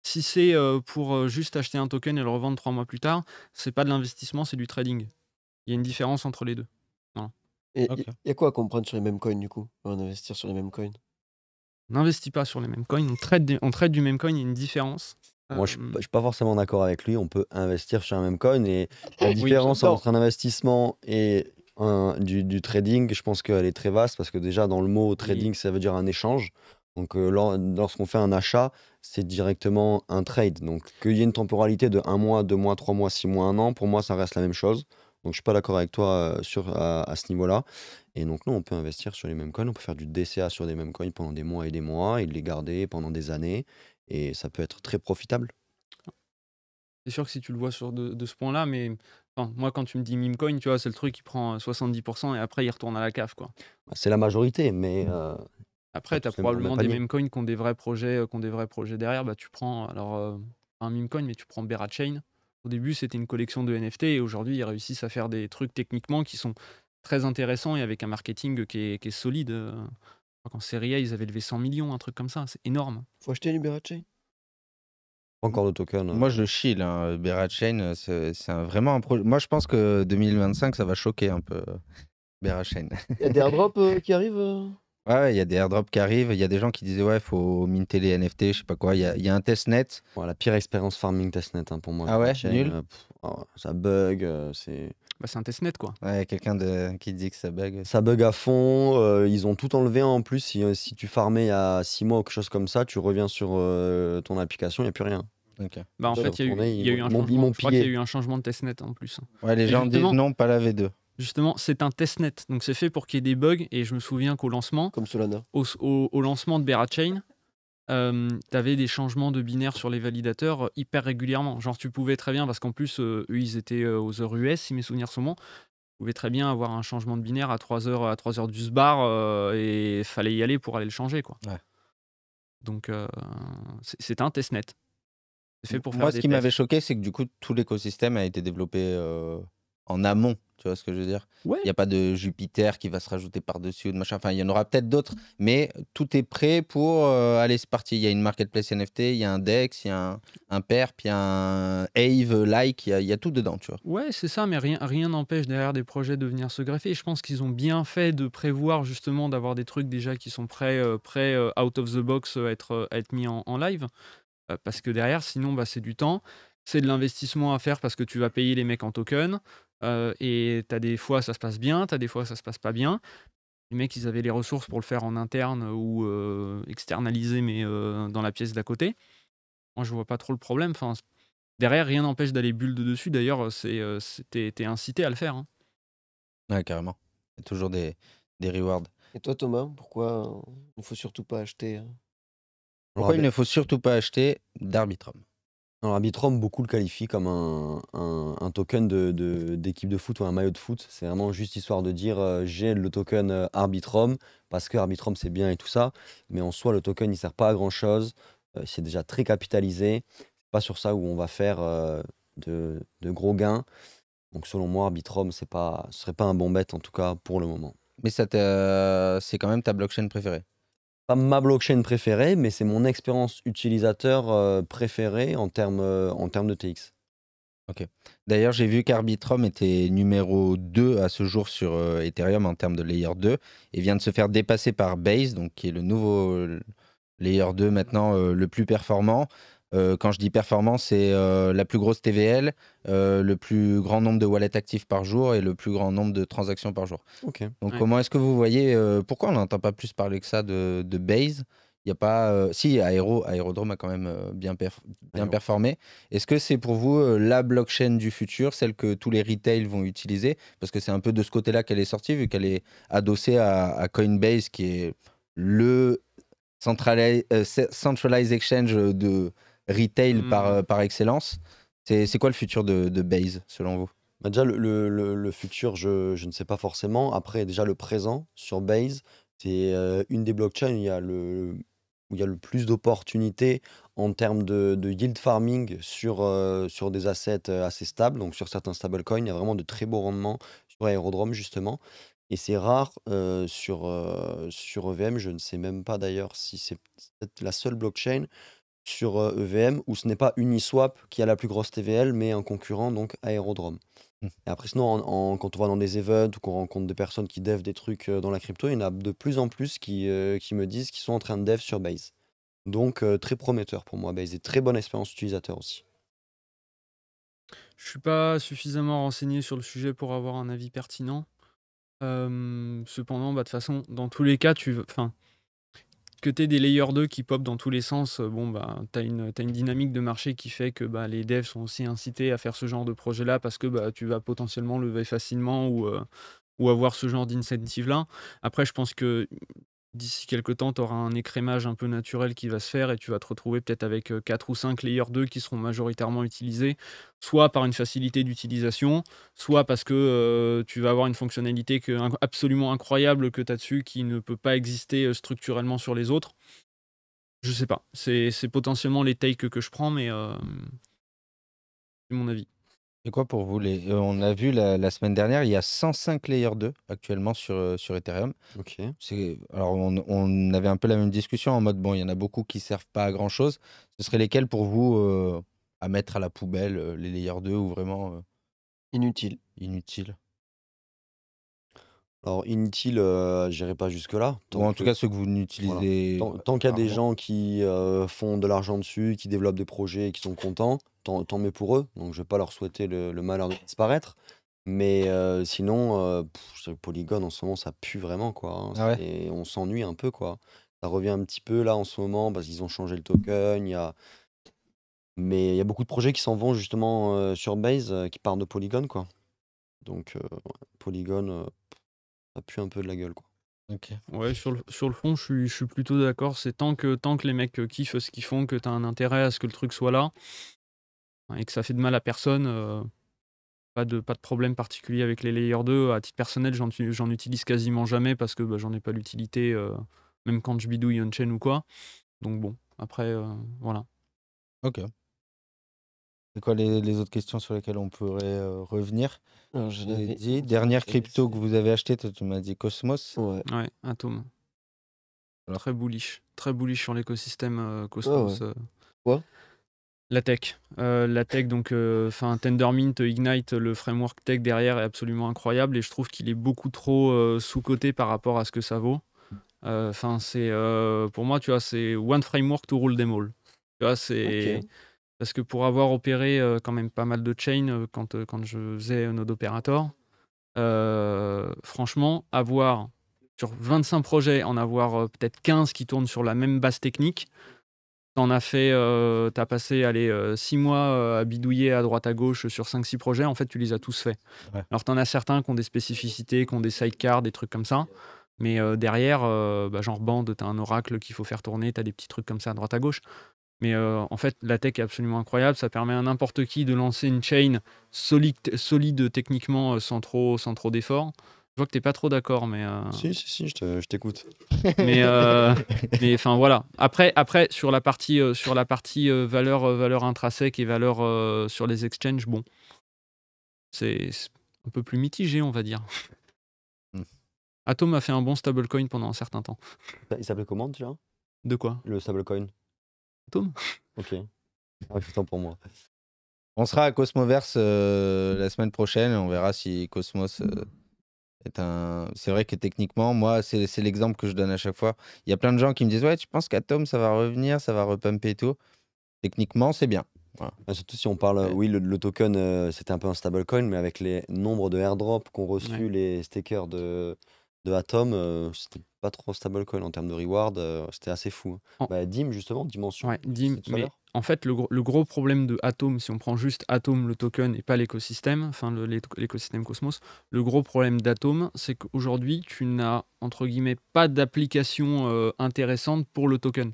Si c'est euh, pour euh, juste acheter un token et le revendre trois mois plus tard, c'est pas de l'investissement, c'est du trading. Il y a une différence entre les deux. Et il y a quoi à comprendre sur les mêmes coins du coup On investir sur les mêmes coins On n'investit pas sur les mêmes coins, on trade, on trade du même coin, il y a une différence. Moi, je ne euh, suis pas forcément d'accord avec lui. On peut investir sur un même coin et la différence entre un investissement et du, trading, je pense qu'elle est très vaste parce que déjà dans le mot trading, ça veut dire un échange. Donc euh, lorsqu'on fait un achat, c'est directement un trade. Donc qu'il y ait une temporalité de un mois, deux mois, trois mois, six mois, un an, pour moi, ça reste la même chose. Donc je suis pas d'accord avec toi euh, sur, à, ce niveau-là. Et donc nous, on peut investir sur les mêmes coins, on peut faire du DCA sur des mêmes coins pendant des mois et des mois, et les garder pendant des années. Et ça peut être très profitable. C'est sûr que si tu le vois sur de ce point-là, mais moi, quand tu me dis meme coin, tu vois, c'est le truc qui prend 70% euh, et après, il retourne à la CAF. quoi. Bah, c'est la majorité, mais. Mmh. Euh, après, tu as probablement des meme coins qui ont des vrais projets, euh, des vrais projets derrière. Bah, tu prends alors un meme coin, mais tu prends Berachain. Au début, c'était une collection de NFT et aujourd'hui, ils réussissent à faire des trucs techniquement qui sont très intéressants et avec un marketing qui est, qui est solide. En série A, ils avaient levé 100 millions, un truc comme ça. C'est énorme. Faut acheter une Berachain encore le token. Moi, je le chie, là. Chain, euh, c'est vraiment un projet. Moi, je pense que 2025, ça va choquer un peu euh, Berachain. Chain. Il y a des airdrops euh, qui arrivent Ouais, il y a des airdrops qui arrivent. Il y a des gens qui disaient, ouais, il faut minter les NFT, je sais pas quoi. Il y a, un testnet. la pire expérience farming testnet hein, pour moi. Ah ouais, nul. Oh, ça bug, c'est. Bah, c'est un testnet quoi. Ouais, quelqu'un qui dit que ça bug. Ça bug à fond, euh, ils ont tout enlevé hein, en plus. Euh, si, tu farmais il y a 6 mois ou quelque chose comme ça, tu reviens sur euh, ton application, il n'y a plus rien. Bah, en fait, il y, a eu un changement de testnet en plus. Hein. Ouais, les gens disent non, pas la V2. Justement, c'est un testnet, donc c'est fait pour qu'il y ait des bugs. Et je me souviens qu'au lancement, Comme Solana. Au, au lancement de Berachain, euh, tu avais des changements de binaire sur les validateurs euh, hyper régulièrement. Genre, tu pouvais très bien, parce qu'en plus, euh, eux, ils étaient euh, aux heures US, si mes souvenirs sont bons, tu pouvais très bien avoir un changement de binaire à 3 heures, à 3 heures du SBAR et fallait y aller pour aller le changer. quoi. Donc, c'est un testnet. Fait Moi, ce qui m'avait choqué, c'est que du coup, tout l'écosystème a été développé en amont tu vois ce que je veux dire Il n'y a pas de Jupiter qui va se rajouter par-dessus ou de machin. Enfin, il y en aura peut-être d'autres, mmh. mais tout est prêt pour euh, aller, c'est parti. Il y a une marketplace NFT, il y a un DEX, il y a un, PERP, il y a un AVE, like, il y, a, tout dedans, tu vois. Ouais, c'est ça, mais rien n'empêche derrière des projets de venir se greffer. Et je pense qu'ils ont bien fait de prévoir justement d'avoir des trucs déjà qui sont prêts, euh, prêts euh, out of the box, à être, être mis en, live. parce que derrière, sinon, bah, c'est du temps c'est de l'investissement à faire parce que tu vas payer les mecs en token, euh, et tu as des fois, ça se passe bien, tu as des fois, ça se passe pas bien. Les mecs, ils avaient les ressources pour le faire en interne ou euh, externaliser, externalisé, mais euh, dans la pièce d'à côté. Moi, je vois pas trop le problème. Enfin, derrière, rien n'empêche d'aller bulle de dessus. D'ailleurs, t'es incité à le faire. Hein. Ouais, carrément. Il y a toujours des, des rewards. Et toi, Thomas, pourquoi il ne faut surtout pas acheter Pourquoi il ne faut surtout pas acheter d'Arbitrum alors, Arbitrum, beaucoup le qualifient comme un, token d'équipe de, de, foot ou un maillot de foot. C'est vraiment juste histoire de dire euh, j'ai le token euh, Arbitrum parce que Arbitrum c'est bien et tout ça. Mais en soi, le token il sert pas à grand chose. Euh, c'est déjà très capitalisé. C'est pas sur ça où on va faire de, gros gains. Donc selon moi, Arbitrum c'est pas, ce serait pas un bon bet en tout cas pour le moment. Mais c'est quand même ta blockchain préférée pas ma blockchain préférée, mais c'est mon expérience utilisateur euh, préférée en termes euh, en de TX. D'ailleurs, j'ai vu qu'Arbitrum était numéro 2 à ce jour sur euh, Ethereum en termes de layer 2 et vient de se faire dépasser par Base, donc qui est le nouveau layer 2 maintenant le plus performant. Euh, quand je dis performance, c'est euh, la plus grosse TVL, euh, le plus grand nombre de wallets actifs par jour et le plus grand nombre de transactions par jour. Donc comment est-ce que vous voyez, pourquoi on n'entend pas plus parler que ça de, Base il n'y a pas. si, Aero, Aerodrome a quand même bien, bien performé. Est-ce que c'est pour vous la blockchain du futur, celle que tous les retails vont utiliser Parce que c'est un peu de ce côté-là qu'elle est sortie, vu qu'elle est adossée à, Coinbase, qui est le centralized exchange de, retail mmh. par, euh, par excellence. C'est quoi le futur de, Base, selon vous bah, Déjà, le, futur, je, ne sais pas forcément. Après, déjà, le présent sur Base, c'est euh, une des blockchains où il y a le, il y le plus d'opportunités en termes de, yield farming sur, euh, sur des assets assez stables. Donc, sur certains stablecoins, il y a vraiment de très beaux rendements sur Aérodrome, justement. Et c'est rare sur, sur EVM. Je ne sais même pas d'ailleurs si c'est peut-être la seule blockchain sur EVM, euh, e où ce n'est pas Uniswap qui a la plus grosse TVL, mais un concurrent, donc Aérodrome. Mmh. Et après, sinon, quand on va dans des events ou qu'on rencontre des personnes qui devent des trucs euh, dans la crypto, il y en a de plus en plus qui, euh, qui me disent qu'ils sont en train de dev sur Base. Donc, très prometteur pour moi, Base, est très bonne expérience utilisateur aussi. Je suis pas suffisamment renseigné sur le sujet pour avoir un avis pertinent. cependant, bah, de toute façon, dans tous les cas, tu veux. Enfin, que tu des layers 2 qui pop dans tous les sens, euh, bon, bah, tu as une, une dynamique de marché qui fait que bah, les devs sont aussi incités à faire ce genre de projet-là parce que bah, tu vas potentiellement lever facilement ou, euh, ou avoir ce genre d'incentive-là. Après, je pense que d'ici quelques temps, tu auras un écrémage un peu naturel qui va se faire et tu vas te retrouver peut-être avec 4 euh, ou 5 layers 2 qui seront majoritairement utilisés, soit par une facilité d'utilisation, soit parce que euh, tu vas avoir une fonctionnalité absolument incroyable que tu as dessus qui ne peut pas exister euh, structurellement sur les autres. Je sais pas, c'est potentiellement les takes que je prends, mais c'est mon avis. C'est quoi pour vous les... Euh, on a vu la, semaine dernière, il y a 105 layers 2 actuellement sur, euh, sur Ethereum. Ok. Alors, on, on avait un peu la même discussion en mode, bon, il y en a beaucoup qui servent pas à grand-chose. Ce seraient lesquels pour vous euh, à mettre à la poubelle, les layers 2 ou vraiment euh, Inutile. Alors, inutile, je j'irai pas jusque-là. Ou en tout cas, ceux que vous n'utilisez Tant, tant qu'il y a des gens qui font de l'argent dessus, qui développent des projets et qui sont contents, tant, mieux pour eux. Donc, je ne vais pas leur souhaiter le, malheur de disparaître. Mais euh, sinon, euh, Polygon en ce moment, ça pue vraiment, quoi. Et hein, ah on s'ennuie un peu, quoi. Ça revient un petit peu, là, en ce moment, parce qu'ils ont changé le token. Il y a... Mais il y a beaucoup de projets qui s'en vont, justement, euh, sur Base, qui partent de Polygon, quoi. Donc, Polygon, ça pue un peu de la gueule, quoi. ok Ouais, sur le, fond, je suis, je suis plutôt d'accord. C'est tant que, tant que les mecs kiffent ce qu'ils font, que tu as un intérêt à ce que le truc soit là, Hein, et que ça fait de mal à personne, euh, pas, de, pas de problème particulier avec les layers 2. À titre personnel, j'en utilise quasiment jamais parce que bah, j'en ai pas l'utilité, euh, même quand je bidouille on-chain ou quoi. Donc bon, après, euh, voilà. Ok. C'est quoi les, les, autres questions sur lesquelles on pourrait revenir je l'ai dit. Dernière crypto que vous avez achetée, tu m'as dit Cosmos. Ouais, ouais Atom. Alors. Très bullish. Très bullish sur l'écosystème Cosmos. Quoi la tech. Euh, la tech, donc, euh, enfin, Tendermint, Ignite, le framework tech derrière est absolument incroyable et je trouve qu'il est beaucoup trop euh, sous-coté par rapport à ce que ça vaut. Enfin, c'est pour moi, tu vois, c'est one framework to rule them all. Tu vois, c'est parce que pour avoir opéré quand même pas mal de chains quand, quand je faisais Node Operator, franchement, avoir sur 25 projets, en avoir peut-être 15 qui tournent sur la même base technique, T'en as fait, euh, t'as passé allez, euh, six mois euh, à bidouiller à droite à gauche sur 5-6 projets, en fait tu les as tous faits. Alors Alors t'en as certains qui ont des spécificités, qui ont des sidecars, des trucs comme ça, mais derrière, bah, genre tu t'as un oracle qu'il faut faire tourner, t'as des petits trucs comme ça à droite à gauche. Mais en fait, la tech est absolument incroyable, ça permet à n'importe qui de lancer une chaîne solide, techniquement sans trop, sans trop d'efforts. Je vois que t'es pas trop d'accord, mais. Euh, si, si, si, je t'écoute. Euh, mais, enfin voilà. Après, après sur la partie, euh, sur la partie valeur, valeur intrinsèque et valeur sur les exchanges, bon, c'est un peu plus mitigé, on va dire. Hmm. Atom a fait un bon stablecoin pendant un certain temps. Bah, il s'appelait comment déjà De quoi Le stablecoin. Atom Ok. Ah, pour moi. On sera à Cosmoverse la semaine prochaine et on verra si Cosmos. C'est vrai que techniquement, moi, c'est l'exemple que je donne à chaque fois. Il y a plein de gens qui me disent Ouais, tu penses qu'Atom, ça va revenir, ça va repumper et tout. Techniquement, c'est bien. Bah, surtout si on parle, oui, le, token, euh, c'était un peu un stablecoin, mais avec les nombres de airdrops qu'ont reçu les stakers de, de Atom, euh, c'était pas trop stablecoin en termes de reward, euh, c'était assez fou. Hein. Bah, Dim, justement, Dimension. Ouais, Dim, en fait, le, gros problème de Atom, si on prend juste Atom, le token, et pas l'écosystème, enfin l'écosystème Cosmos, le gros problème d'Atom, c'est qu'aujourd'hui, tu n'as, entre guillemets, pas d'application euh, intéressante pour le token.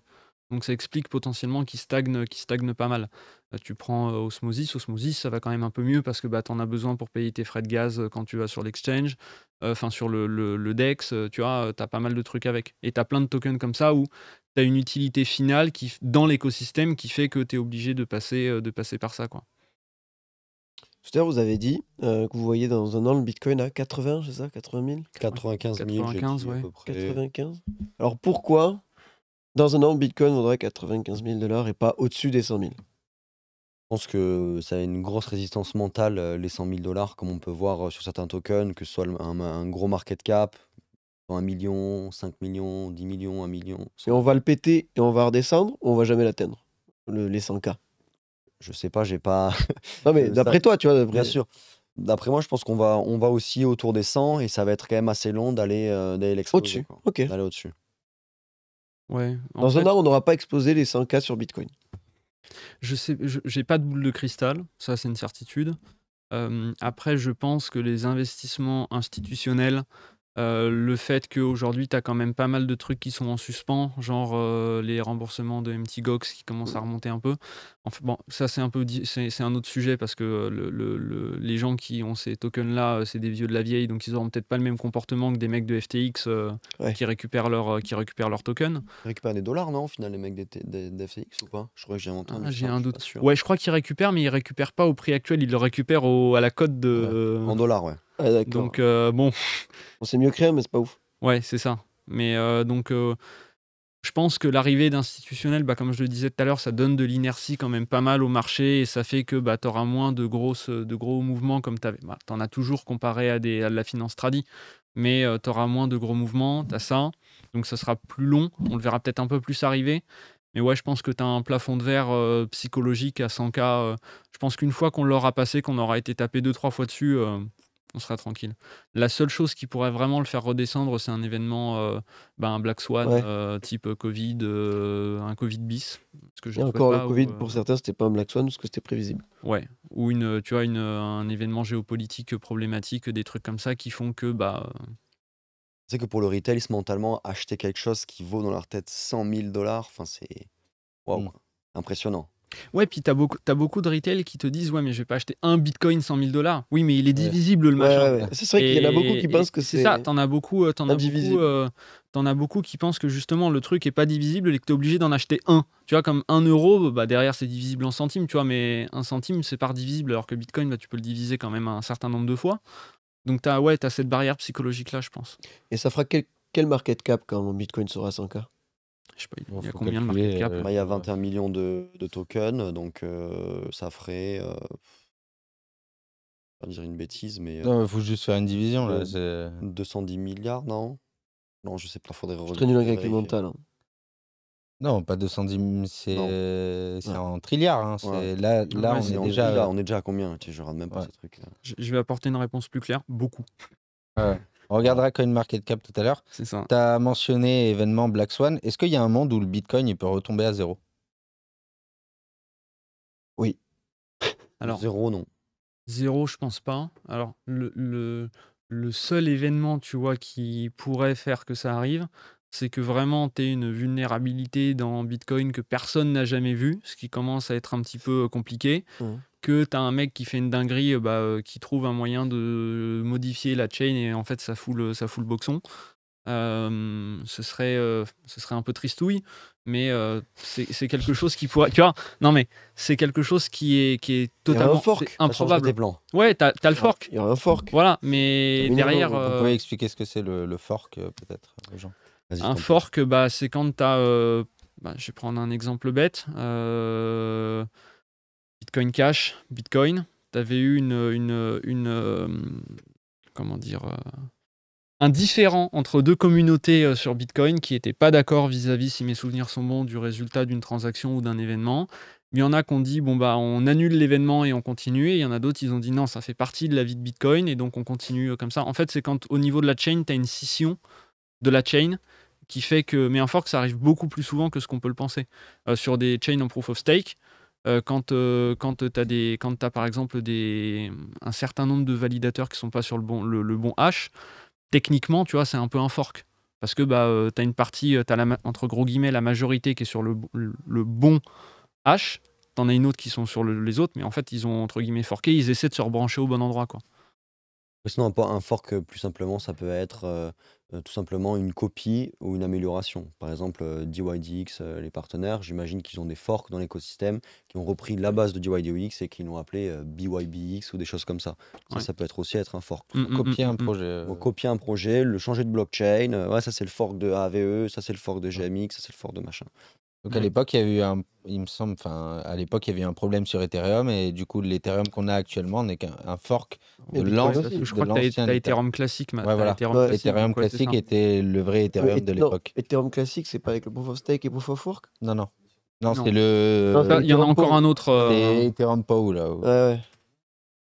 Donc ça explique potentiellement qu'il stagne, stagne pas mal. Euh, tu prends euh, Osmosis, Osmosis, ça va quand même un peu mieux parce que bah, tu en as besoin pour payer tes frais de gaz quand tu vas sur l'exchange, enfin sur le, le, DEX, tu vois, tu as pas mal de trucs avec. Et tu as plein de tokens comme ça où tu une utilité finale qui, dans l'écosystème qui fait que tu es obligé de passer, euh, de passer par ça. Quoi. Tout à l'heure, vous avez dit euh, que vous voyez dans un an le Bitcoin à 80, c'est ça 80 000 95 000, 95, à peu près. 95 Alors pourquoi dans un an le Bitcoin vaudrait 95 000 dollars et pas au-dessus des 100 000 je pense que ça a une grosse résistance mentale, euh, les 100 000 dollars, comme on peut voir sur certains tokens, que ce soit un gros market cap 1 million, 5 millions, 10 millions, 1 million. Et on va le péter et on va redescendre ou on va jamais l'atteindre, les 100K Je sais pas, j'ai pas. non, mais d'après toi, tu vois. Bien sûr. D'après moi, je pense qu'on va, on va aussi autour des 100 et ça va être quand même assez long d'aller euh, Au-dessus. ok. D'aller au-dessus. Ouais. Dans un an, on n'aura pas explosé les 100K sur Bitcoin. Je sais, j'ai pas de boule de cristal, ça c'est une certitude. Euh, après, je pense que les investissements institutionnels euh, le fait qu'aujourd'hui, tu as quand même pas mal de trucs qui sont en suspens, genre euh, les remboursements de MTGOX qui commencent à remonter un peu. Enfin, bon, ça, c'est un, peu, c'est, un autre sujet parce que euh, les gens qui ont ces tokens-là, c'est des vieux de la vieille, donc ils auront peut-être pas le même comportement que des mecs de FTX qui, récupèrent leur, qui récupèrent leurs tokens. Ils récupèrent des dollars, non, au final, les mecs FTX, ou pas Je crois que j'ai entendu. Ah, j'ai un doute. Ouais, je crois qu'ils récupèrent, mais ils récupèrent pas au prix actuel, ils le récupèrent à la cote de. En dollars, ouais. Ah, donc euh, bon. On sait mieux créer, mais c'est pas ouf. Ouais, c'est ça. Mais euh, donc. Euh, je pense que l'arrivée d'institutionnel, bah, comme je le disais tout à l'heure, ça donne de l'inertie quand même pas mal au marché et ça fait que bah, tu auras moins de, grosses, de gros mouvements comme tu bah, T'en en as toujours comparé à, de la finance tradie, mais tu auras moins de gros mouvements, tu as ça. Donc ça sera plus long, on le verra peut-être un peu plus arriver. Mais ouais, je pense que tu as un plafond de verre psychologique à 100K. je pense qu'une fois qu'on l'aura passé, qu'on aura été tapé deux, trois fois dessus, on sera tranquille. La seule chose qui pourrait vraiment le faire redescendre, c'est un événement, euh, ben, un Black Swan euh, type euh, Covid, un Covid bis. Parce que je encore pas, le Covid, pour certains, c'était pas un Black Swan parce que c'était prévisible. Ouais, ou une, tu vois, une, un événement géopolitique problématique, des trucs comme ça qui font que. Bah, c'est que pour le retail, mentalement, acheter quelque chose qui vaut dans leur tête 100 000 dollars, enfin, c'est. Waouh, mm. impressionnant. Ouais, puis t'as beaucoup, as beaucoup de retail qui te disent Ouais, mais je vais pas acheter un bitcoin 100 000 dollars. Oui, mais il est divisible le machin. C'est vrai qu'il y en a beaucoup qui pensent que c'est. C'est ça, t'en as beaucoup, euh, euh, t'en as beaucoup qui pensent que justement le truc est pas divisible et que t'es obligé d'en acheter un. Tu vois, comme un euro, bah, derrière c'est divisible en centimes, tu vois, mais un centime c'est pas divisible alors que bitcoin, bah, tu peux le diviser quand même un certain nombre de fois. Donc t'as ouais, as cette barrière psychologique là, je pense. Et ça fera quel, market cap quand bitcoin sera 100K je sais pas, il y a combien de market cap Il y a 21 euh, bah, millions de, tokens, donc euh, ça ferait. je euh, pas dire une bêtise, mais. non, il faut juste faire une division. Là, 210 milliards, non non, je sais pas, il faudrait je Très nul avec le mental. Hein. Non, pas 210, c'est ouais. en trilliard. Hein, là, là on, est, déjà... à combien Je ne même pas ce truc. Je, je vais apporter une réponse plus claire beaucoup. Ouais. On regardera CoinMarketCap tout à l'heure. C'est Tu as mentionné événement Black Swan. Est-ce qu'il y a un monde où le Bitcoin peut retomber à zéro Oui. Alors, zéro, non. Zéro, je pense pas. Alors, le, seul événement, tu vois, qui pourrait faire que ça arrive, c'est que vraiment, tu as une vulnérabilité dans Bitcoin que personne n'a jamais vue, ce qui commence à être un petit peu compliqué. Mmh que tu as un mec qui fait une dinguerie, euh, bah, euh, qui trouve un moyen de modifier la chain et en fait ça fout le, euh, ça fout le boxon. ce, serait, ce serait un peu tristouille, mais c'est quelque chose qui pourrait. Tu vois, non, mais c'est quelque chose qui est, qui est totalement improbable. Ouais, t'as as le fork. Il y a un fork. Voilà, mais derrière. on expliquer ce que c'est le, fork, peut-être, aux gens Un fork, bah, c'est quand t'as. Bah, je vais prendre un exemple bête. Bitcoin Cash, Bitcoin, tu avais eu une, une, euh, comment dire, euh, un différent entre deux communautés euh, sur Bitcoin qui n'étaient pas d'accord vis-à-vis, si mes souvenirs sont bons, du résultat d'une transaction ou d'un événement. Mais il y en a qui ont dit, bon, bah, on annule l'événement et on continue. Et il y en a d'autres, ils ont dit, non, ça fait partie de la vie de Bitcoin et donc on continue comme ça. En fait, c'est quand au niveau de la chain, tu as une scission de la chain qui fait que. Mais un fork, ça arrive beaucoup plus souvent que ce qu'on peut le penser. sur des chains en proof of stake, euh, quand euh, quand tu as, par exemple des, un certain nombre de validateurs qui sont pas sur le bon, le, bon hash, techniquement, tu vois, c'est un peu un fork. Parce que bah, euh, tu as une partie, tu la, entre gros guillemets la majorité qui est sur le, bon H tu en as une autre qui sont sur les autres, mais en fait, ils ont entre guillemets forqué, ils essaient de se rebrancher au bon endroit. quoi. Sinon, un, un fork, euh, plus simplement, ça peut être euh, euh, tout simplement une copie ou une amélioration. Par exemple, DYDX, les partenaires, j'imagine qu'ils ont des forks dans l'écosystème qui ont repris la base de DYDX et qui l'ont appelé BYBX ou des choses comme ça. Ça, peut être aussi être un fork. Mmh, mmh, copier mmh, un projet. copier un projet, le changer de blockchain, ouais, ça c'est le fork de AVE, ça c'est le fork de GMX, ça c'est le fork de machin. Donc à mm. l'époque, il y a eu un, il me semble, enfin à l'époque, il y avait un problème sur Ethereum et du coup, l'Ethereum qu'on a actuellement n'est qu'un fork de l'ancien. Je crois que tu Ethereum classique maintenant. Ouais, voilà. Ethereum, classique, était le vrai Ethereum de l'époque. Ethereum classique, c'est pas avec le proof of stake et proof of work Non, non. Non, c'est le. il y en a encore un autre. Euh... Ethereum POW là. Ouais, Ouais,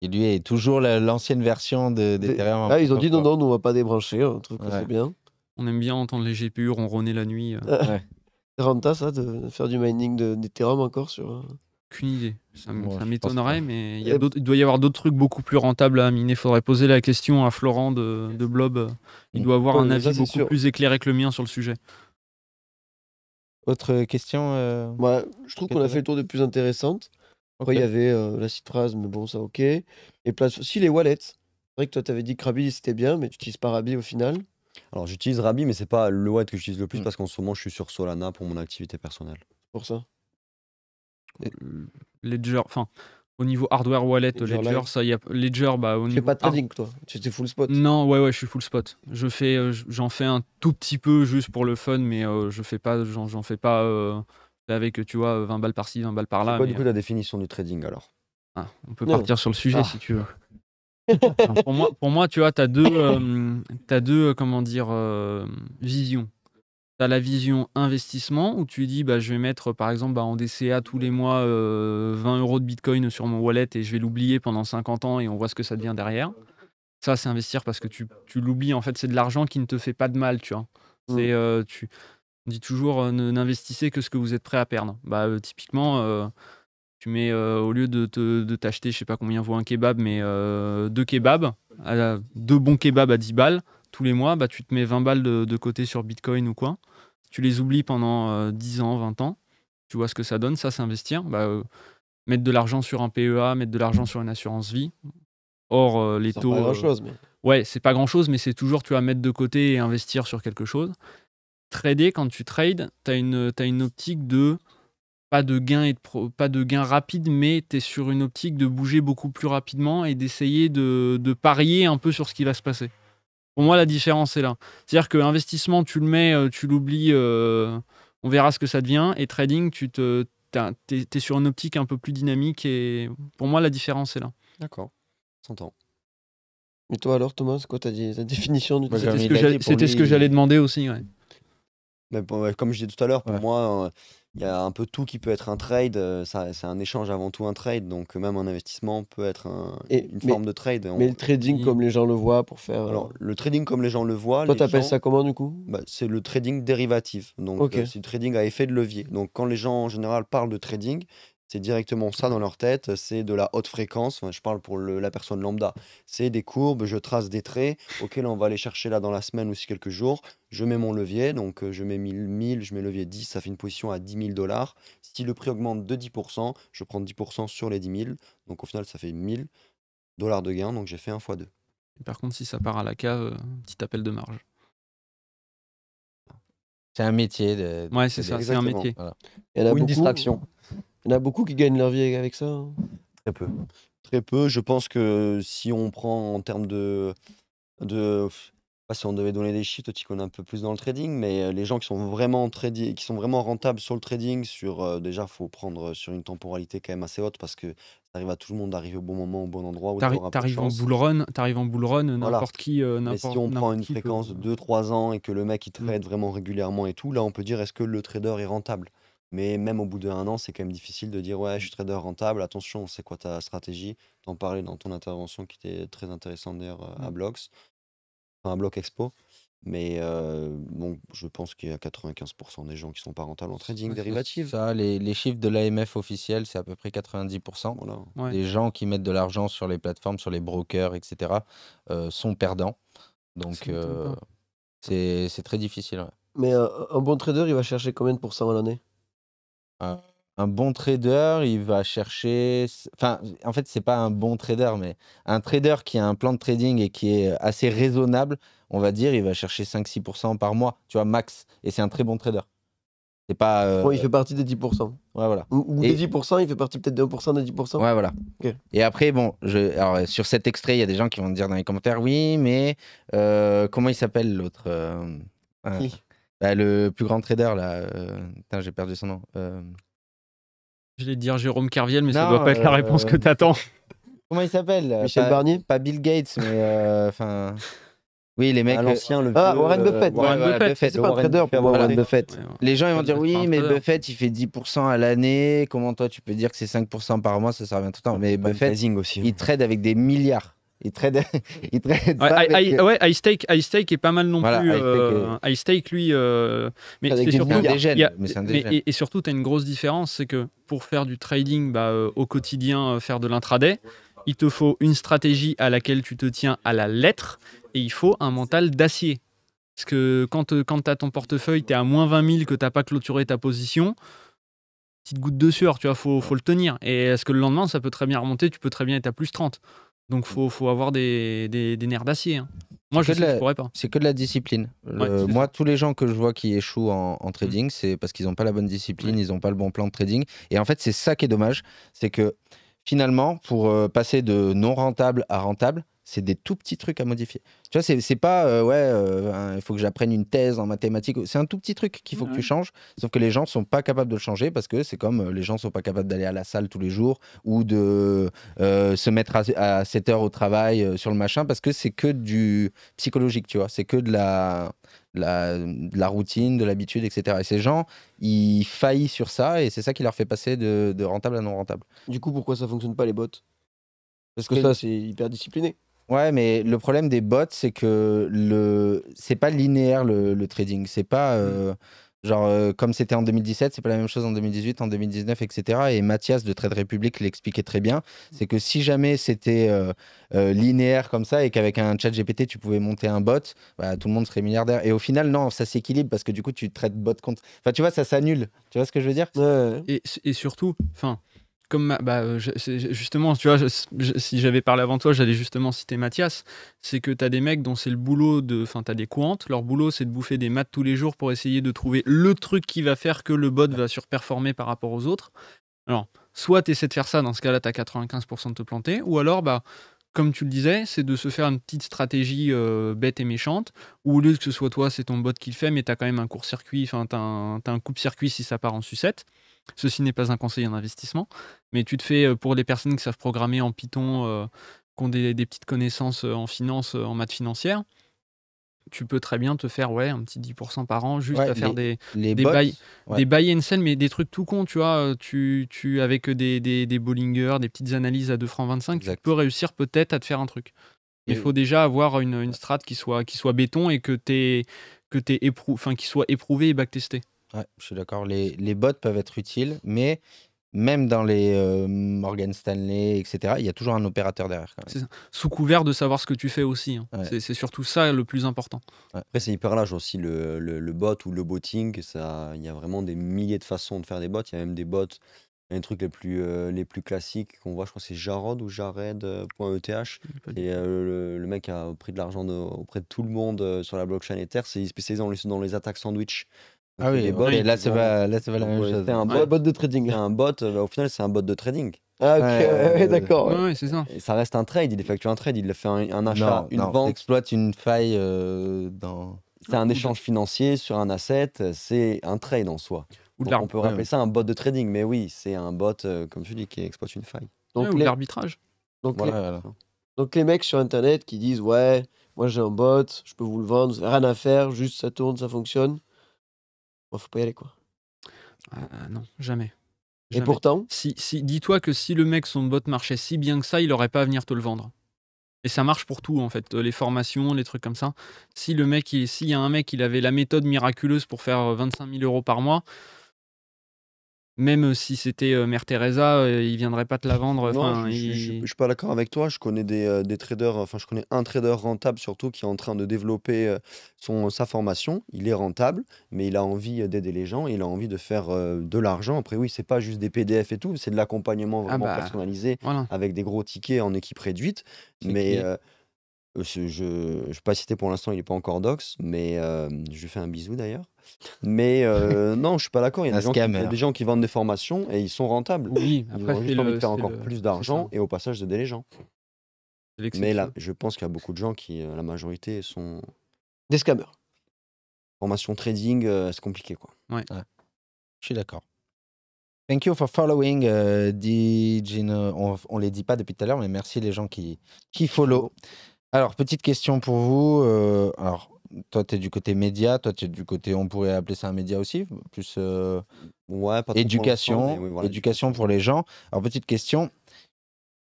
Et lui est toujours l'ancienne version d'Ethereum. ah, ils ont dit non, non, on on va pas débrancher, on hein, c'est bien. On aime bien entendre les GPU ronronner la nuit. Euh. renta ça de faire du mining de- d'Ethereum encore sur. Euh, Aucune idée. Ça, m'étonnerait, mais il, y a eh il doit y avoir d'autres trucs beaucoup plus rentables à miner. Faudrait poser la question à Florent de, Blob. Il doit avoir un avis beaucoup plus éclairé que le mien sur le sujet. Autre question euh, je trouve qu'on a fait le tour des plus intéressantes. Après, il y avait euh, la citrase, mais bon, ça ok. Et place... Si, les wallets. C'est vrai que toi, avais dit que Krabi, c'était bien, mais tu utilises pas Rabi au final. Alors j'utilise Rabi, mais c'est pas le wallet que j'utilise le plus mm. parce qu'en ce moment je suis sur Solana pour mon activité personnelle. Pour ça. Ledger, enfin, au niveau hardware wallet, Ledger ça y a. Ledger, bah, au Tu fais pas de trading, toi. Tu es full spot. Non, ouais, ouais, je suis full spot. Je fais, euh, j'en fais un tout petit peu juste pour le fun, mais euh, je fais pas, j'en, fais pas euh, avec, tu vois, 20 balles par-ci, 20 balles par-là. quoi du coup la définition du trading alors ah, on peut partir sur le sujet ah. si tu veux pour, moi, pour moi, tu tu as deux, euh, as deux euh, comment dire, euh, visions. Tu as la vision investissement où tu dis bah, je vais mettre par exemple bah, en DCA tous les mois 20 euros de bitcoin sur mon wallet et je vais l'oublier pendant 50 ans et on voit ce que ça devient derrière. Ça, c'est investir parce que tu, l'oublies. En fait, c'est de l'argent qui ne te fait pas de mal, tu vois. Mm. tu, on dit toujours n'investissez que ce que vous êtes prêt à perdre. Bah, typiquement tu mets, euh, au lieu de, t'acheter, je sais pas combien vaut un kebab, mais euh, deux kebabs, deux bons kebabs à 10 balles tous les mois, bah, tu te mets 20 balles de, côté sur Bitcoin ou quoi. Tu les oublies pendant 10 euh, ans, 20 ans. Tu vois ce que ça donne, ça, c'est Bah, mettre de l'argent sur un PEA, mettre de l'argent sur une assurance vie. Or, les taux. C'est pas grand chose. Ouais, c'est pas grand chose, mais c'est toujours, tu vas mettre de côté et investir sur quelque chose. Trader, quand tu trades, tu une, as une optique de pas de gain et pas de gain rapide, mais tu es sur une optique de bouger beaucoup plus rapidement et d'essayer de, parier un peu sur ce qui va se passer. Pour moi, la différence est là. C'est-à-dire que investissement, tu le mets, euh, tu l'oublies, euh, on verra ce que ça devient. Et trading, tu te, es sur une optique un peu plus dynamique. Et pour moi, la différence est là. D'accord, s'entend. Et toi alors, Thomas, quoi dit ta définition du C'était ce que j'allais euh, demander aussi. comme je disais tout à l'heure, pour moi, il y a un peu tout qui peut être un trade. Euh, c'est un échange avant tout un trade. Donc euh, même un investissement peut être une forme de trade. Mais le trading comme les gens le voient pour faire. Alors euh, le trading comme les gens le voient. Toi tu appelles ça comment du coup bah, C'est le trading dérivatif. Donc c'est le trading à effet de levier. Donc quand les gens en général parlent de trading, c'est directement ça dans leur tête, c'est de la haute fréquence, je parle pour la personne lambda. C'est des courbes, je trace des traits auxquels on va aller chercher là dans la semaine ou si quelques jours. Je mets mon levier, donc euh, je mets 1000, je mets levier 10, ça fait une position à 10 000 dollars. Si le prix augmente de 10%, je prends 10% sur les 10 000, donc au final ça fait 1000 dollars de gain, donc j'ai fait 1 x 2. par contre, si ça part à la cave, euh, petit appel de marge. C'est un métier. c'est ça, c'est un métier. Ou une distraction. Il y en a beaucoup qui gagnent leur vie avec ça hein. Très peu. Très peu. Je pense que si on prend en termes de. de pas si on devait donner des chiffres, tu connais un peu plus dans le trading, mais euh, les gens qui sont vraiment, qui sont vraiment rentables sur le trading, sur, euh, déjà, il faut prendre euh, sur une temporalité quand même assez haute parce que ça arrive à tout le monde d'arriver au bon moment, au bon endroit. T'arrives en bull run, t'arrives en bull run, n'importe qui. si on prend une fréquence de 2-3 ans et que le mec il mmh. trade vraiment régulièrement et tout, là on peut dire est-ce que le trader est rentable mais même au bout d'un an, c'est quand même difficile de dire ouais, je mmh. suis trader rentable, attention, c'est quoi ta stratégie T'en parlais dans ton intervention qui était très intéressante d'ailleurs à mmh. Blocks. enfin à Bloc Expo. Mais bon, je pense qu'il y a 95% des gens qui sont pas rentables en trading dérivatif. Ça, les, chiffres de l'AMF officiel, c'est à peu près 90%. Voilà. gens qui mettent de l'argent sur les plateformes, sur les brokers, etc., sont perdants. Donc, c'est très difficile. Mais un bon trader, il va chercher combien de pourcents à l'année un, bon trader, il va chercher. Enfin, en fait, c'est pas un bon trader, mais un trader qui a un plan de trading et qui est assez raisonnable, on va dire, il va chercher 5-6% par mois, tu vois, max. Et c'est un très bon trader. C'est pas. il euh, fait partie des 10%. Ouais, voilà. Ou, des 10%, il fait partie peut-être de 1% des 10%. Ouais, voilà. Et après, bon, sur cet extrait, il y a des gens qui vont me dire dans les commentaires, oui, mais euh, comment il s'appelle l'autre euh, bah, le plus grand trader, là. Euh, putain, j'ai perdu son nom. Euh. Je vais dire hein, Jérôme Carviel, mais ça doit pas être la euh, réponse que t'attends. Comment il s'appelle Michel Barnier Pas Bill Gates, mais enfin. Oui, les mecs. L'ancien, le ah, Warren Buffett. Warren Buffett. C'est pas un trader Warren Buffett. Les gens, ils vont dire oui, mais Buffett, il fait 10% à l'année. Comment toi, tu peux dire que c'est 5% par mois Ça revient à tout le temps. Mais Buffett, aussi. il hein. trade avec des milliards il trade, ouais, pas I, euh, Stake, est pas mal non plus. iStake euh, lui, euh, c'est surtout un dégène, et, surtout, tu as une grosse différence, c'est que pour faire du trading bah, au quotidien, faire de l'intraday, il te faut une stratégie à laquelle tu te tiens à la lettre, et il faut un mental d'acier. Parce que quand, quand tu as ton portefeuille, tu es à moins 20 000 que tu n'as pas clôturé ta position, petite goutte de sueur, tu vois, faut, faut le tenir. Et est-ce que le lendemain, ça peut très bien remonter, tu peux très bien être à plus 30. Donc mm. faut, faut avoir des, nerfs d'acier. Hein. Moi, je, ne pourrais pas. C'est que de la discipline. moi, tous les gens que je vois qui échouent en, mm. trading, c'est parce qu'ils n'ont pas la bonne discipline, ils n'ont pas le bon plan de trading. Et en fait, c'est ça qui est dommage, c'est que finalement, pour euh, passer de non rentable à rentable, c'est des tout petits trucs à modifier. Tu vois, c'est pas, euh, ouais, euh, il faut que j'apprenne une thèse en mathématiques. C'est un tout petit truc qu'il faut que tu changes. Sauf que les gens ne sont pas capables de le changer parce que c'est comme euh, les gens ne sont pas capables d'aller à la salle tous les jours ou de se mettre à, 7 heures au travail sur le machin parce que c'est que du psychologique, tu vois. C'est que de la, la, routine, de l'habitude, etc. Et ces gens, ils faillissent sur ça et c'est ça qui leur fait passer de, rentable à non rentable. Du coup, pourquoi ça fonctionne pas les bottes Parce que ça, c'est hyper discipliné. Ouais, mais le problème des bots, c'est que le c'est pas linéaire le, trading. C'est pas euh, genre euh, comme c'était en 2017, c'est pas la même chose en 2018, en 2019, etc. Et Mathias de Trade Republic l'expliquait très bien. C'est que si jamais c'était euh, linéaire comme ça et qu'avec un chat GPT tu pouvais monter un bot, bah, tout le monde serait milliardaire. Et au final, non, ça s'équilibre parce que du coup tu traites bot contre. Enfin, tu vois, ça s'annule. Tu vois ce que je veux dire ouais. et, et surtout, enfin comme bah, euh, justement, tu vois, si j'avais parlé avant toi, j'allais justement citer Mathias. C'est que tu as des mecs dont c'est le boulot de. Enfin, tu as des couantes. Leur boulot, c'est de bouffer des maths tous les jours pour essayer de trouver le truc qui va faire que le bot va surperformer par rapport aux autres. Alors, soit tu essaies de faire ça, dans ce cas-là, tu as 95% de te planter. Ou alors, bah, comme tu le disais, c'est de se faire une petite stratégie euh, bête et méchante, où au lieu que ce soit toi, c'est ton bot qui le fait, mais tu as quand même un court-circuit, enfin, tu as un, coupe-circuit si ça part en sucette. Ceci n'est pas un conseil en investissement, mais tu te fais, euh, pour les personnes qui savent programmer en Python, euh, qui ont des, des petites connaissances en finance, en maths financière, tu peux très bien te faire ouais, un petit 10% par an juste à faire des, des, buy, des buy and sell, mais des trucs tout con, tu vois. Euh, tu, tu, avec des, des, des des petites analyses à 2 francs 25, tu peux réussir peut-être à te faire un truc. Il faut déjà avoir une, une strat qui soit, qui soit béton et que t'es que t'es qui soit éprouvé et backtestée Ouais, je suis d'accord. Les, les bots peuvent être utiles, mais même dans les euh, Morgan Stanley, etc., il y a toujours un opérateur derrière. Sous couvert de savoir ce que tu fais aussi. Hein. C'est surtout ça le plus important. Après, c'est hyper large aussi le, bot ou le botting. il y a vraiment des milliers de façons de faire des bots. Il y a même des bots, Un truc les plus, euh, les plus classiques qu'on voit, je crois c'est Jarod ou Jared.eth. E et euh, le, mec a pris de l'argent auprès de tout le monde sur la blockchain Ether. C'est spécialisé dans les, dans les attaques sandwich. Ah oui, ah, là, ça va, la même chose. C'est un bot, de trading. Un bot, euh, au final, c'est un bot de trading. Ah, ok, d'accord. c'est ça. Et ça reste un trade, il effectue un trade, il fait un, achat, une non, vente. exploite une faille euh, dans. C'est un échange financier sur un asset, c'est un trade en soi. Donc, on peut rappeler ça un bot de trading, mais oui, c'est un bot, euh, comme tu dis, qui exploite une faille. Donc l'arbitrage. Donc, Donc les mecs sur Internet qui disent, ouais, moi j'ai un bot, je peux vous le vendre, rien à faire, juste ça tourne, ça fonctionne ne faut pas y aller, quoi. Ah, ah, non, jamais. Et pourtant si, Dis-toi que si le mec, son bot marchait si bien que ça, il aurait pas à venir te le vendre. Et ça marche pour tout, en fait. Les formations, les trucs comme ça. Si le mec, s'il y a un mec, il avait la méthode miraculeuse pour faire 25 euh, 000 euros par mois, même euh, si c'était euh, Mère Teresa, il euh, il viendrait pas te la vendre. je, suis pas d'accord avec toi. Je connais des, traders, enfin, je connais un trader rentable surtout qui est en train de développer son, sa formation. Il est rentable, mais il a envie d'aider les gens, il a envie de faire de l'argent. Après, oui, c'est pas juste des PDF et tout, c'est de l'accompagnement ah vraiment bah, personnalisé avec des gros tickets en équipe réduite. Mais. Euh, je ne vais pas citer pour l'instant, il n'est pas encore dox, mais euh, je lui fais un bisou d'ailleurs. Mais euh, non, je ne suis pas d'accord. Il y a des gens, qui, vendent des formations et ils sont rentables. Oui, après, ils envie de faire encore plus d'argent et au passage de les gens. Mais là, je pense qu'il y a beaucoup de gens qui, la majorité, sont. Des scammers. Formation trading, c'est compliqué quoi. Je suis d'accord. Thank you for following, On, ne les dit pas depuis tout à l'heure, mais merci les gens qui, qui follow. Alors, petite question pour vous. Euh, alors, toi, tu es du côté média, toi, tu es du côté, on pourrait appeler ça un média aussi, plus euh, éducation, éducation pour les gens. Alors, petite question.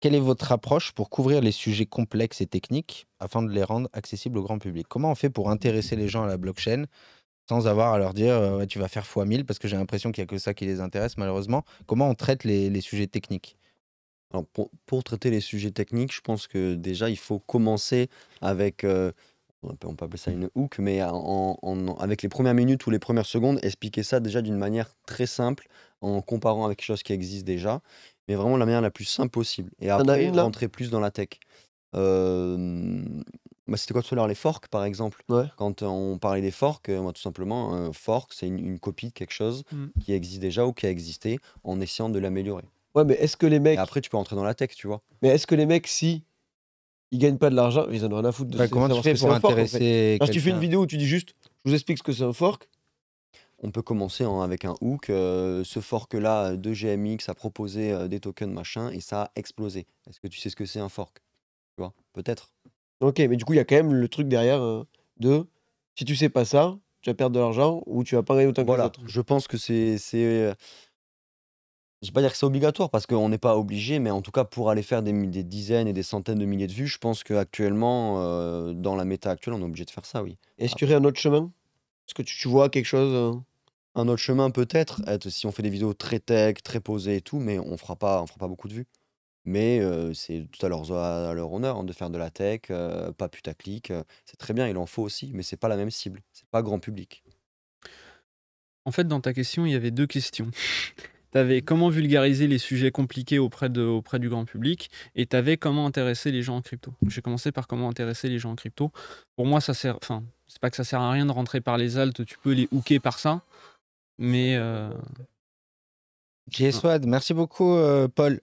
Quelle est votre approche pour couvrir les sujets complexes et techniques afin de les rendre accessibles au grand public Comment on fait pour intéresser les gens à la blockchain sans avoir à leur dire euh, tu vas faire x 1000 parce que j'ai l'impression qu'il n'y a que ça qui les intéresse malheureusement Comment on traite les sujets techniques alors pour, traiter les sujets techniques, je pense que déjà, il faut commencer avec, euh, on, peut, appeler ça une hook, mais en, en, avec les premières minutes ou les premières secondes, expliquer ça déjà d'une manière très simple, en comparant avec quelque chose qui existe déjà, mais vraiment de la manière la plus simple possible. Et après, rentrer plus dans la tech. Euh, bah, c'était quoi tout à l'heure les forks par exemple quand euh, on parlait des forks moi tout simplement un fork c'est une, copie de quelque chose mmh. qui existe déjà ou qui a existé en essayant de l'améliorer Ouais, mais est-ce que les mecs. après, tu peux entrer dans la tech, tu vois. Mais est-ce que les mecs, si ils gagnent pas de l'argent, ils en ont rien à foutre de bah, Comment tu fais pour intéresser. tu fais une vidéo où tu dis juste, je vous explique ce que c'est un fork. On peut commencer hein, avec un hook. Euh, ce fork-là euh, de GMX a proposé euh, des tokens machin et ça a explosé. Est-ce que tu sais ce que c'est un fork Tu vois Peut-être. Ok, mais du coup, il y a quand même le truc derrière hein, de si tu sais pas ça, tu vas perdre de l'argent ou tu vas pas gagner autant que voilà. les autres. Je pense que c'est je ne vais pas dire que c'est obligatoire parce qu'on n'est pas obligé, mais en tout cas pour aller faire des, des, dizaines et des centaines de milliers de vues, je pense qu'actuellement, euh, dans la méta actuelle, on est obligé de faire ça, oui. Est-ce qu'il y aurait un autre chemin Est-ce que tu, vois quelque chose euh Un autre chemin peut-être, si on fait des vidéos très tech, très posées et tout, mais on fera pas, on fera pas beaucoup de vues. Mais euh, c'est tout à leur, leur honneur hein, de faire de la tech, pas putaclic, c'est très bien, il en faut aussi, mais c'est pas la même cible, c'est pas grand public. En fait, dans ta question, il y avait deux questions tu avais comment vulgariser les sujets compliqués auprès, de, auprès du grand public et tu avais comment intéresser les gens en crypto. J'ai commencé par comment intéresser les gens en crypto. Pour moi, ça sert. Enfin, c'est pas que ça sert à rien de rentrer par les altes, tu peux les hooker par ça, mais. Euh, JSWAD, merci beaucoup, euh, Paul.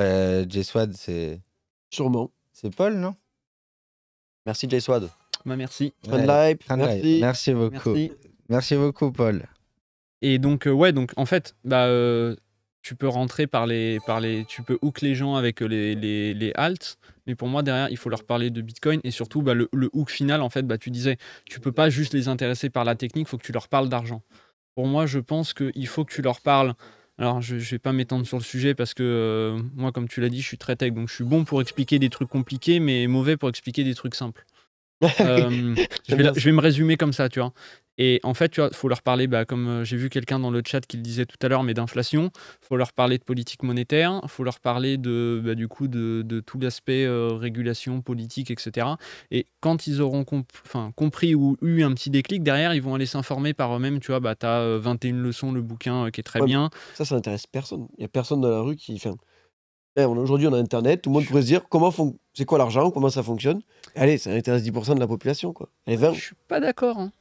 Euh, JSWAD, c'est. Sûrement. C'est Paul, non Merci, JSWAD. Bah, merci. merci. Merci. beaucoup. merci beaucoup, Paul. Et donc, euh, ouais, donc en fait, bah, euh, tu peux rentrer par les, par les. Tu peux hook les gens avec euh, les, les, les halts. Mais pour moi, derrière, il faut leur parler de Bitcoin. Et surtout, bah, le, hook final, en fait, bah, tu disais, tu peux pas juste les intéresser par la technique, il faut que tu leur parles d'argent. Pour moi, je pense qu'il faut que tu leur parles. Alors, je ne vais pas m'étendre sur le sujet parce que moi, comme tu l'as dit, je suis très tech. Donc, je suis bon pour expliquer des trucs compliqués, mais mauvais pour expliquer des trucs simples. je, vais, je, vais, me résumer comme ça, tu vois. Et en fait, il faut leur parler, bah, comme euh, j'ai vu quelqu'un dans le chat qui le disait tout à l'heure, mais d'inflation, il faut leur parler de politique monétaire, il faut leur parler de, bah, du coup de, tout l'aspect euh, régulation, politique, etc. Et quand ils auront enfin compris ou eu un petit déclic, derrière, ils vont aller s'informer par eux-mêmes. Tu vois, bah, tu as 21 leçons, le bouquin euh, qui est très bien. Ça, ça n'intéresse personne. Il n'y a personne dans la rue qui... Eh, aujourd'hui, on a Internet, tout le monde pourrait se dire comment c'est quoi l'argent, comment ça fonctionne. Allez, ça intéresse 10% de la population. Quoi. Allez, Je suis pas d'accord. Hein.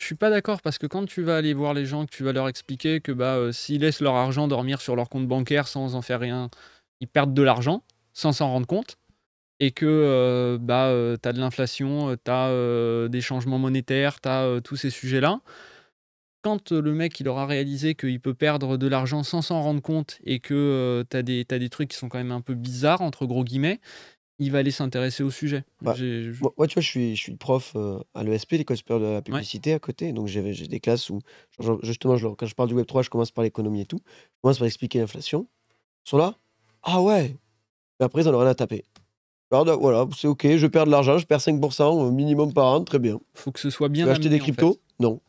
Je suis pas d'accord parce que quand tu vas aller voir les gens, que tu vas leur expliquer que bah, euh, s'ils laissent leur argent dormir sur leur compte bancaire sans en faire rien, ils perdent de l'argent sans s'en rendre compte et que euh, bah, euh, tu as de l'inflation, tu as des changements monétaires, tu as tous ces sujets-là. Quand le mec il aura réalisé qu'il peut perdre de l'argent sans s'en rendre compte et que tu as, as, des trucs qui sont quand même un peu bizarres, entre gros guillemets, il va aller s'intéresser au sujet. Bah, moi, tu vois, je suis, je suis prof euh, à l'ESP, l'école supérieure de la publicité à côté. Donc, j'ai des classes où, justement, quand je parle du Web3, je commence par l'économie et tout. Je commence par expliquer l'inflation. Ils sont là. Ah ouais Et après, ils en ont rien à taper. voilà, c'est OK, je perds de l'argent, je perds 5% au minimum par an, très bien. Faut que ce soit bien. Tu veux acheter des cryptos Non.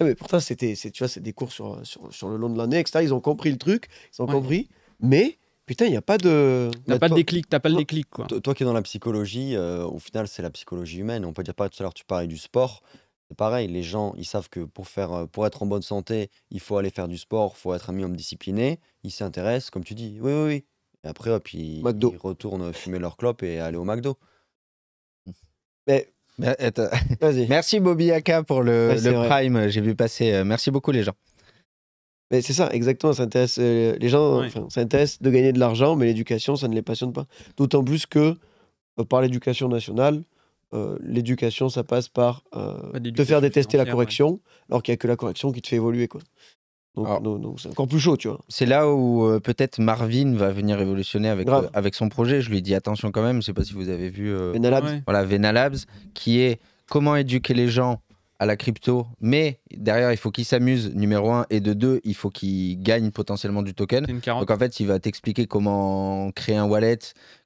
mais pourtant, c'était, tu vois, c'est des cours sur, sur, sur, le long de l'année, etc. Ils ont compris le truc, ils ont compris. Mais Putain, il n'y a pas de. a bah, pas, de déclic, t'as pas le déclic. Quoi. Toi, qui es dans la psychologie, euh, au final, c'est la psychologie humaine. On peut dire, pas tout à l'heure, tu parlais du sport. C'est pareil, les gens, ils savent que pour, faire, euh, pour être en bonne santé, il faut aller faire du sport, il faut être un minimum discipliné. Ils s'intéressent, comme tu dis, oui, oui, oui. Et après, hop, ils, retournent fumer leur clope et aller au McDo. Bah, merci Bobby Aka pour le, le Prime. J'ai vu passer. Euh, merci beaucoup les gens. Mais c'est ça, exactement. Ça intéresse euh, les gens. s'intéressent Ça intéresse de gagner de l'argent, mais l'éducation, ça ne les passionne pas. D'autant plus que euh, par l'éducation nationale, euh, l'éducation, ça passe par bah, te faire détester la correction, alors qu'il n'y a que la correction qui te fait évoluer, quoi. Donc, c'est encore plus chaud, tu vois. C'est là où peut-être Marvin va venir révolutionner avec, avec son projet. Je lui dis attention quand même, je ne sais pas si vous avez vu Voilà, Vena Labs, qui est comment éduquer les gens à la crypto, mais derrière, il faut qu'il s'amuse, numéro un, et de deux, il faut qu'il gagne potentiellement du token. Donc en fait, il va t'expliquer comment créer un wallet,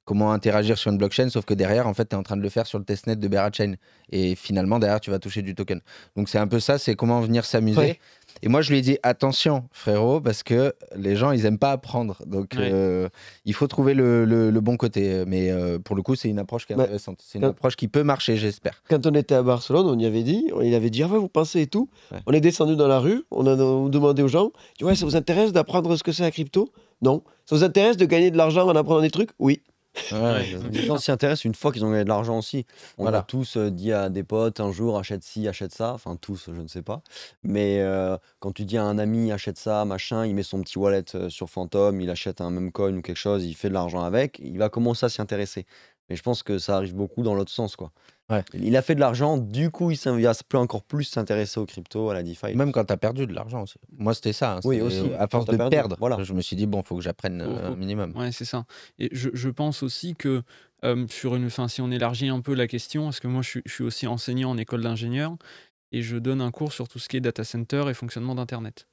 comment interagir sur une blockchain, sauf que derrière, en fait, tu es en train de le faire sur le testnet de Berachain, Et finalement, derrière, tu vas toucher du token. Donc c'est un peu ça, c'est comment venir s'amuser. Et moi, je lui ai dit attention, frérot, parce que les gens, ils aiment pas apprendre. Donc, euh, il faut trouver le, bon côté. Mais euh, pour le coup, c'est une approche qui est bah, intéressante. c'est une approche qui peut marcher, j'espère. Quand on était à Barcelone, on y avait dit, il avait dit, ah, vous pensez et tout. On est descendu dans la rue, on a demandé aux gens, tu vois, ça vous intéresse d'apprendre ce que c'est la crypto Non. Ça vous intéresse de gagner de l'argent en apprenant des trucs Oui les gens s'y intéressent une fois qu'ils ont gagné de l'argent aussi. On a tous euh, dit à des potes un jour achète ci, achète ça. Enfin, tous, je ne sais pas. Mais euh, quand tu dis à un ami achète ça, machin, il met son petit wallet euh, sur Phantom, il achète un même coin ou quelque chose, il fait de l'argent avec, il va commencer à s'y intéresser. Mais je pense que ça arrive beaucoup dans l'autre sens, quoi. Il a fait de l'argent, du coup, il, plus encore plus s'intéresser aux crypto, à la DeFi. Même quand tu as perdu de l'argent Moi, c'était ça. Hein, oui, À force de perdre, voilà. je me suis dit, bon, il faut que j'apprenne minimum. Ouais, c'est ça. Et je, pense aussi que euh, sur une fin, si on élargit un peu la question, parce que moi, je, suis aussi enseignant en école d'ingénieur et je donne un cours sur tout ce qui est data center et fonctionnement d'Internet.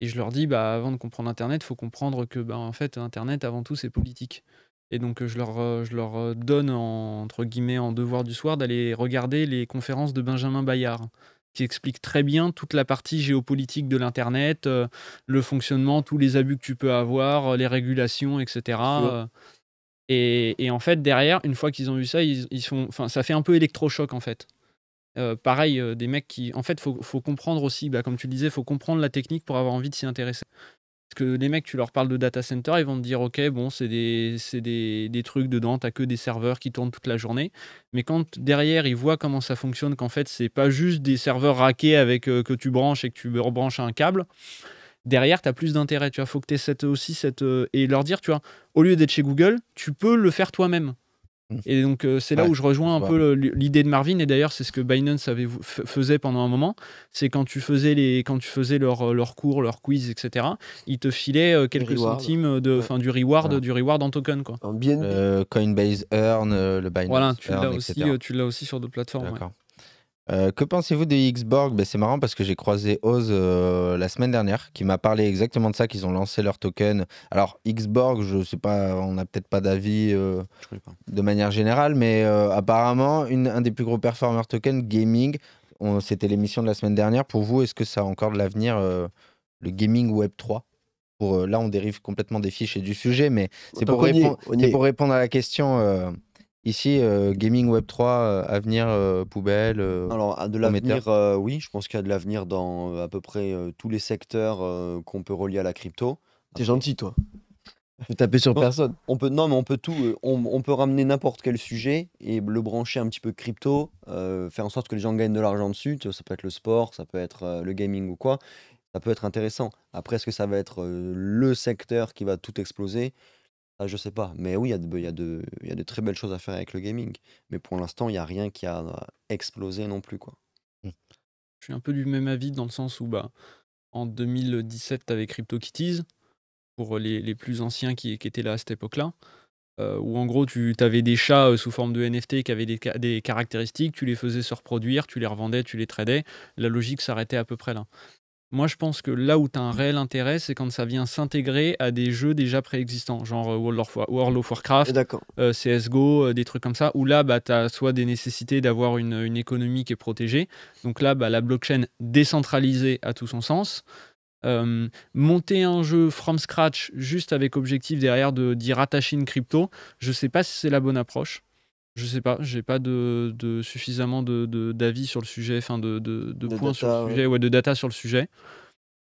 Et je leur dis, bah, avant de comprendre Internet, il faut comprendre que, bah, en fait, Internet, avant tout, c'est politique. Et donc, euh, je leur, euh, euh, donne, entre guillemets, en devoir du soir d'aller regarder les conférences de Benjamin Bayard, qui explique très bien toute la partie géopolitique de l'Internet, le fonctionnement, tous les abus que tu peux avoir, les régulations, etc. Et, en fait, derrière, une fois qu'ils ont vu ça, ils, ils ça fait un peu électrochoc, en fait. pareil, des mecs qui. En fait, faut, faut comprendre aussi, bah, comme tu le disais, faut comprendre la technique pour avoir envie de s'y intéresser. Parce que les mecs, tu leur parles de data center, ils vont te dire, OK, bon, c'est des, des, des, trucs dedans, t'as que des serveurs qui tournent toute la journée. Mais quand derrière, ils voient comment ça fonctionne, qu'en fait, c'est pas juste des serveurs raqués avec euh, que tu branches et que tu rebranches un câble, derrière, t'as plus d'intérêt. Tu vois, faut que tu cette aussi cette. Euh, et leur dire, tu vois, au lieu d'être chez Google, tu peux le faire toi-même. Mmh. Et donc, euh, c'est là où je rejoins un peu l'idée de Marvin. Et d'ailleurs, c'est ce que Binance faisait pendant un moment. C'est quand tu faisais, les, quand tu faisais leurs euh, leur cours, leurs quiz, etc., ils te filaient euh, quelques centimes de, du, reward, du reward en token. Quoi. En Coinbase Earn, le Binance voilà, tu l'as aussi, tu l'as aussi sur d'autres plateformes. Euh, que pensez-vous de Xborg ben, C'est marrant parce que j'ai croisé Oz euh, la semaine dernière qui m'a parlé exactement de ça, qu'ils ont lancé leur token. Alors Xborg, je sais pas, on n'a peut-être pas d'avis euh, de manière générale, mais apparemment un des plus gros performers token gaming. C'était l'émission de la semaine dernière. Pour vous, est-ce que ça a encore de l'avenir le gaming Web 3 pour, Là, on dérive complètement des fiches et du sujet, mais c'est pour répondre à la question Ici, euh, gaming Web 3, avenir euh, euh, poubelle. Alors, de l'avenir, oui, je pense qu'il y a de l'avenir dans à peu près tous les secteurs qu'on peut relier à la crypto. T'es gentil, toi. Tu taper sur personne. On peut, non, mais on peut tout. On, peut ramener n'importe quel sujet et le brancher un petit peu crypto, faire en sorte que les gens gagnent de l'argent dessus. ça peut être le sport, ça peut être le gaming ou quoi. Ça peut être intéressant. Après, est-ce que ça va être le secteur qui va tout exploser je ah, je sais pas. Mais oui, il y, a de, très belles choses à faire avec le gaming. Mais pour l'instant, il n'y a rien qui a explosé non plus. Quoi. Mmh. Je suis un peu du même avis dans le sens où bah, en 2017, tu avec CryptoKitties, pour les, plus anciens qui, étaient là à cette époque-là, euh, où en gros, tu avais des chats euh, sous forme de NFT qui avaient des, des caractéristiques, tu les faisais se reproduire, tu les revendais, tu les tradais. La logique s'arrêtait à peu près là. Moi, je pense que là où tu as un réel intérêt, c'est quand ça vient s'intégrer à des jeux déjà préexistants, genre euh, World of Warcraft, CSGO, euh, euh, des trucs comme ça, où là, bah, tu as soit des nécessités d'avoir une, économie qui est protégée. Donc là, bah, la blockchain décentralisée a tout son sens. monter un jeu from scratch juste avec objectif derrière d'y rattacher une crypto, je sais pas si c'est la bonne approche. Je sais pas, j'ai pas de, suffisamment de d'avis sur le sujet, enfin de, de, points sur le sujet, ouais. de data sur le sujet.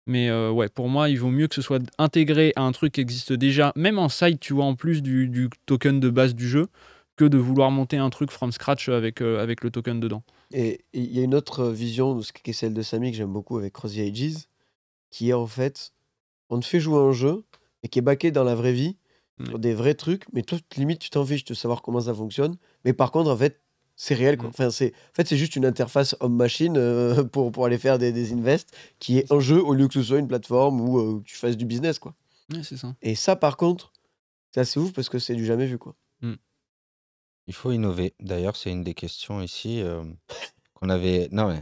Mais euh, ouais, pour moi, il vaut mieux que ce soit intégré à un truc qui existe déjà, même en site, tu vois, en plus du, du token de base du jeu, que de vouloir monter un truc from scratch avec, euh, avec le token dedans. Et il y a une autre euh, vision, qui est celle de Samy, que j'aime beaucoup avec Cross Ages, qui est en fait, on te fait jouer un jeu, et qui est baqué dans la vraie vie, des vrais trucs, mais toi, limite, tu t'en fiches de savoir comment ça fonctionne. Mais par contre, en fait, c'est réel. Quoi. Mm. Enfin, c'est en fait c'est juste une interface homme-machine euh, pour, pour aller faire des, des invests qui est un jeu au lieu que ce soit une plateforme ou euh, tu fasses du business quoi. Et ça par contre, c'est assez ouf parce que c'est du jamais vu quoi. Mm. Il faut innover. D'ailleurs, c'est une des questions ici euh, qu'on avait. Non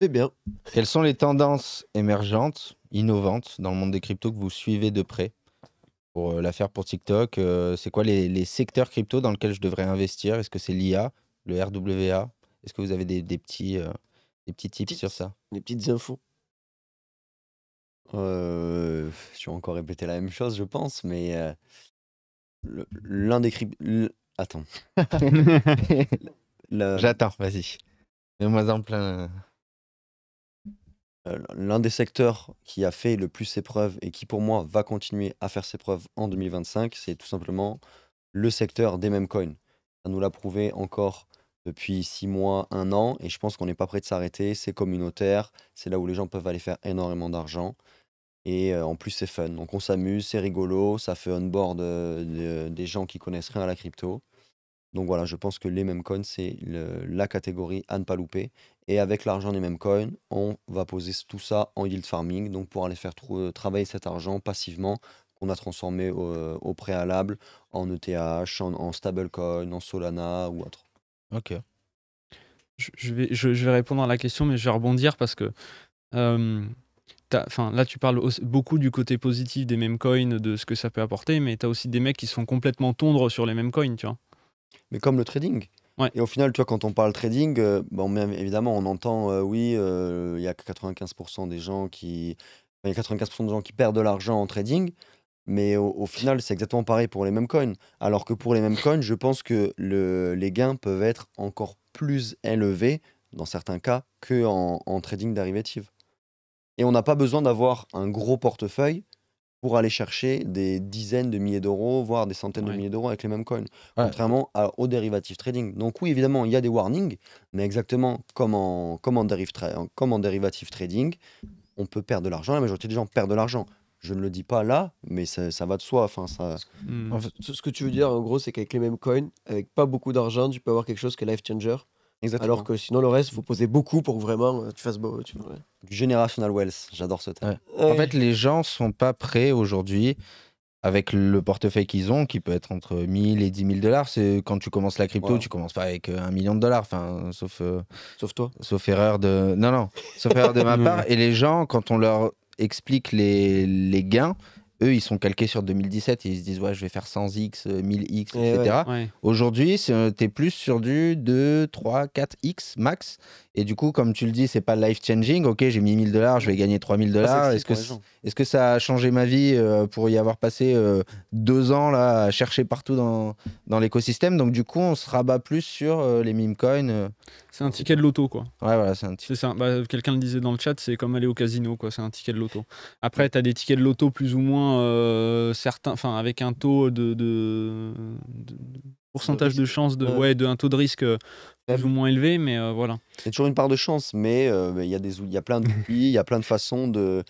C'est bien. Quelles sont les tendances émergentes, innovantes dans le monde des cryptos que vous suivez de près pour euh, l'affaire pour TikTok. Euh, c'est quoi les, les, secteurs crypto dans lesquels je devrais investir Est-ce que c'est l'IA, le RWA Est-ce que vous avez des, des petits, euh, des petits tips sur ça Des petites infos Je vais encore répéter la même chose, je pense, mais l'un des cryptos. Attends. J'attends, vas-y. Mets-moi en plein. Euh, l'un des secteurs qui a fait le plus ses preuves et qui pour moi va continuer à faire ses preuves en 2025, c'est tout simplement le secteur des mêmes coins. Ça nous l'a prouvé encore depuis six mois, un an, et je pense qu'on n'est pas prêt de s'arrêter. C'est communautaire, c'est là où les gens peuvent aller faire énormément d'argent. Et euh, en plus, c'est fun. Donc on s'amuse, c'est rigolo, ça fait on-board euh, des gens qui connaissent rien à la crypto. Donc voilà, je pense que les mêmes coins, c'est la catégorie à ne pas louper. Et avec l'argent des mêmes coins, on va poser tout ça en yield farming, donc pour aller faire travailler cet argent passivement qu'on a transformé au, préalable en ETH, en, stable stablecoin, en Solana ou autre. Ok. Je, vais, répondre à la question, mais je vais rebondir parce que Enfin, là, tu parles beaucoup du côté positif des mêmes coins, de ce que ça peut apporter, mais tu as aussi des mecs qui sont complètement tondres sur les mêmes coins, tu vois. Mais comme le trading. Et au final, tu vois, quand on parle trading, euh, bon, évidemment, on entend, euh, oui, euh, il y a 95% des gens qui, il y a 95% des gens qui perdent de l'argent en trading. Mais au, final, c'est exactement pareil pour les mêmes coins. Alors que pour les mêmes coins, je pense que le, les gains peuvent être encore plus élevés, dans certains cas, qu'en en, en trading dérivative. Et on n'a pas besoin d'avoir un gros portefeuille pour aller chercher des dizaines de milliers d'euros, voire des centaines de milliers d'euros avec les mêmes coins, contrairement à, au dérivatif trading. Donc oui, évidemment, il y a des warnings, mais exactement comme en, comme trading, on peut perdre de l'argent, la majorité des gens perdent de l'argent. Je ne le dis pas là, mais ça, va de soi. Enfin, ça... Hmm. ce que tu veux dire, en gros, c'est qu'avec les mêmes coins, avec pas beaucoup d'argent, tu peux avoir quelque chose qui est life changer alors que sinon, le reste, vous posez beaucoup pour que vraiment euh, tu fasses beau. Tu... Ouais. Generational wealth, j'adore ce terme. Euh, en fait, les gens sont pas prêts aujourd'hui avec le portefeuille qu'ils ont, qui peut être entre 1000 et 10 000 dollars, c'est quand tu commences la crypto, tu tu commences pas avec euh, un million de dollars, enfin, sauf sauf toi, sauf erreur de non non, de ma part. Et les gens, quand on leur explique les, les gains, eux, ils sont calqués sur 2017 ils se disent, ouais, je vais faire 100x, 1000x, etc. Aujourd'hui, euh, t'es plus sur du 2, 3, 4x max. Et du coup, comme tu le dis, c'est pas life-changing. Ok, j'ai mis 1000 dollars, je vais gagner 3000 dollars. Est-ce que, est-ce que ça a changé ma vie euh, pour y avoir passé euh, deux ans là, à chercher partout dans, dans l'écosystème Donc, du coup, on se rabat plus sur euh, les meme coins. C'est un ticket de loto, quoi. Ouais, voilà, c'est un ticket. Bah, quelqu'un le disait dans le chat, c'est comme aller au casino, quoi. C'est un ticket de loto. Après, tu as des tickets de loto plus ou moins certains, enfin, avec un taux de, pourcentage de, chance de, de un taux de risque euh, plus ou moins élevé, mais euh, voilà. C'est toujours une part de chance, mais euh, il y a il y plein d'outils, il y a plein de façons de,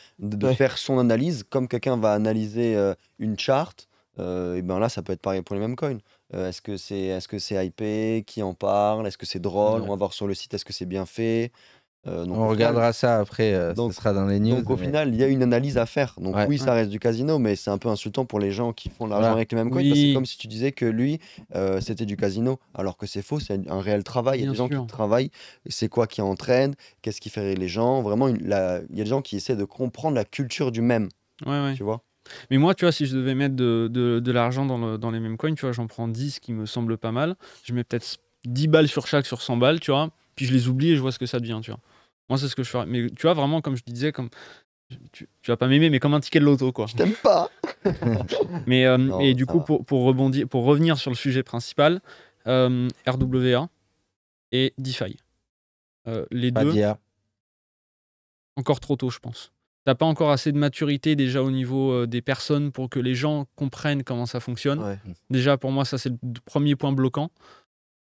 faire son analyse. Comme quelqu'un va analyser une charte, et ben là, ça peut être pareil pour les mêmes coins. est-ce que c'est, est-ce que hypé, qui en parle, est-ce que c'est drôle, on va voir sur le site, est-ce que c'est bien fait. Euh, on regardera ça après, euh, ce sera dans les news. Donc au final, il y a une analyse à faire. Donc oui, ça reste du casino, mais c'est un peu insultant pour les gens qui font de l'argent avec les mêmes parce que C'est comme si tu disais que lui, euh, c'était du casino, alors que c'est faux, c'est un réel travail. il y a des gens qui travaillent, c'est quoi qui entraîne, qu'est-ce qui fait les gens. Vraiment, il y a des gens qui essaient de comprendre la culture du même. Tu vois mais moi, tu vois, si je devais mettre de, l'argent dans, dans les mêmes coins, tu vois, j'en prends 10 qui me semble pas mal. Je mets peut-être 10 balles sur chaque sur 100 balles, tu vois. Puis je les oublie et je vois ce que ça devient, tu vois. Moi, c'est ce que je ferais. Mais tu vois, vraiment, comme je disais, comme. Tu, tu vas pas m'aimer, mais comme un ticket de loto, quoi. Je t'aime pas. mais euh, et du coup, pour, pour, rebondir, pour revenir sur le sujet principal, euh, RWA et DeFi. Euh, les deux. Encore trop tôt, je pense. n'as pas encore assez de maturité déjà au niveau des personnes pour que les gens comprennent comment ça fonctionne. Déjà, pour moi, ça, c'est le premier point bloquant.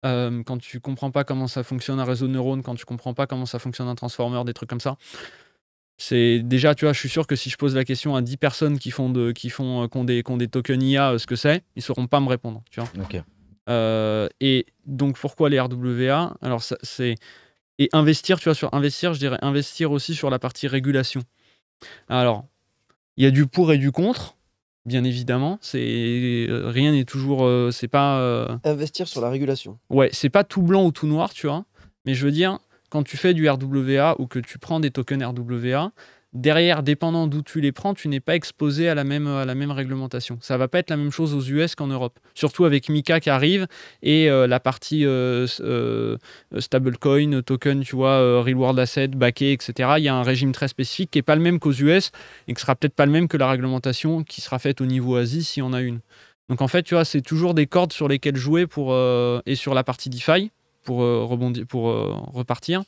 Euh, quand tu comprends pas comment ça fonctionne un réseau de neurones, quand tu comprends pas comment ça fonctionne un transformer, des trucs comme ça. C'est déjà, tu vois, je suis sûr que si je pose la question à 10 personnes qui font de, qui font, euh, ont des, qui des tokens IA, euh, ce que c'est, ils sauront pas me répondre, tu vois. et donc pourquoi les RWA Alors c'est et investir, tu vois, sur investir, je dirais investir aussi sur la partie régulation. Alors, il y a du pour et du contre bien évidemment. C'est euh, rien n'est toujours, euh, c'est pas. Euh, Investir sur la régulation. Ouais, c'est pas tout blanc ou tout noir, tu vois. Mais je veux dire, quand tu fais du RWA ou que tu prends des tokens RWA, derrière, dépendant d'où tu les prends, tu n'es pas exposé à la, même, à la même réglementation. Ça va pas être la même chose aux US qu'en Europe. Surtout avec Mika qui arrive et euh, la partie euh, euh, stablecoin, token, tu vois, reward asset, baquet, etc. Il y a un régime très spécifique qui n'est pas le même qu'aux US et qui sera peut-être pas le même que la réglementation qui sera faite au niveau Asie si on en a une. Donc en fait, tu vois, c'est toujours des cordes sur lesquelles jouer pour, et sur la partie DeFi pour, rebondir, pour repartir.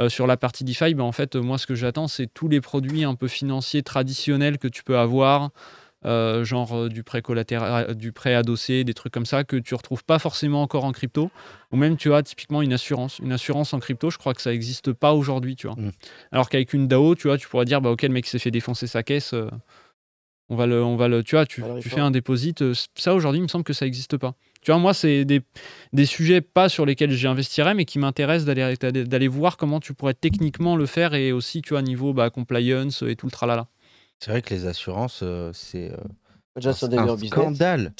Euh, sur la partie DeFi, ben, en fait, euh, moi, ce que j'attends, c'est tous les produits un peu financiers traditionnels que tu peux avoir, euh, genre du prêt collatéral, du prêt adossé, des trucs comme ça que tu ne retrouves pas forcément encore en crypto, ou même tu as typiquement une assurance, une assurance en crypto, je crois que ça n'existe pas aujourd'hui, tu vois. Mm. Alors qu'avec une DAO, tu vois, tu pourrais dire bah ok le mec s'est fait défoncer sa caisse, on va le, on va le, tu vois, tu, tu fais un déposit, ça aujourd'hui il me semble que ça n'existe pas. Tu vois, moi, c'est des, des, sujets pas sur lesquels j'investirais, mais qui m'intéressent d'aller voir comment tu pourrais techniquement le faire et aussi, tu vois, niveau bah, compliance et tout le tralala. C'est vrai que les assurances, euh, c'est euh, un scandale.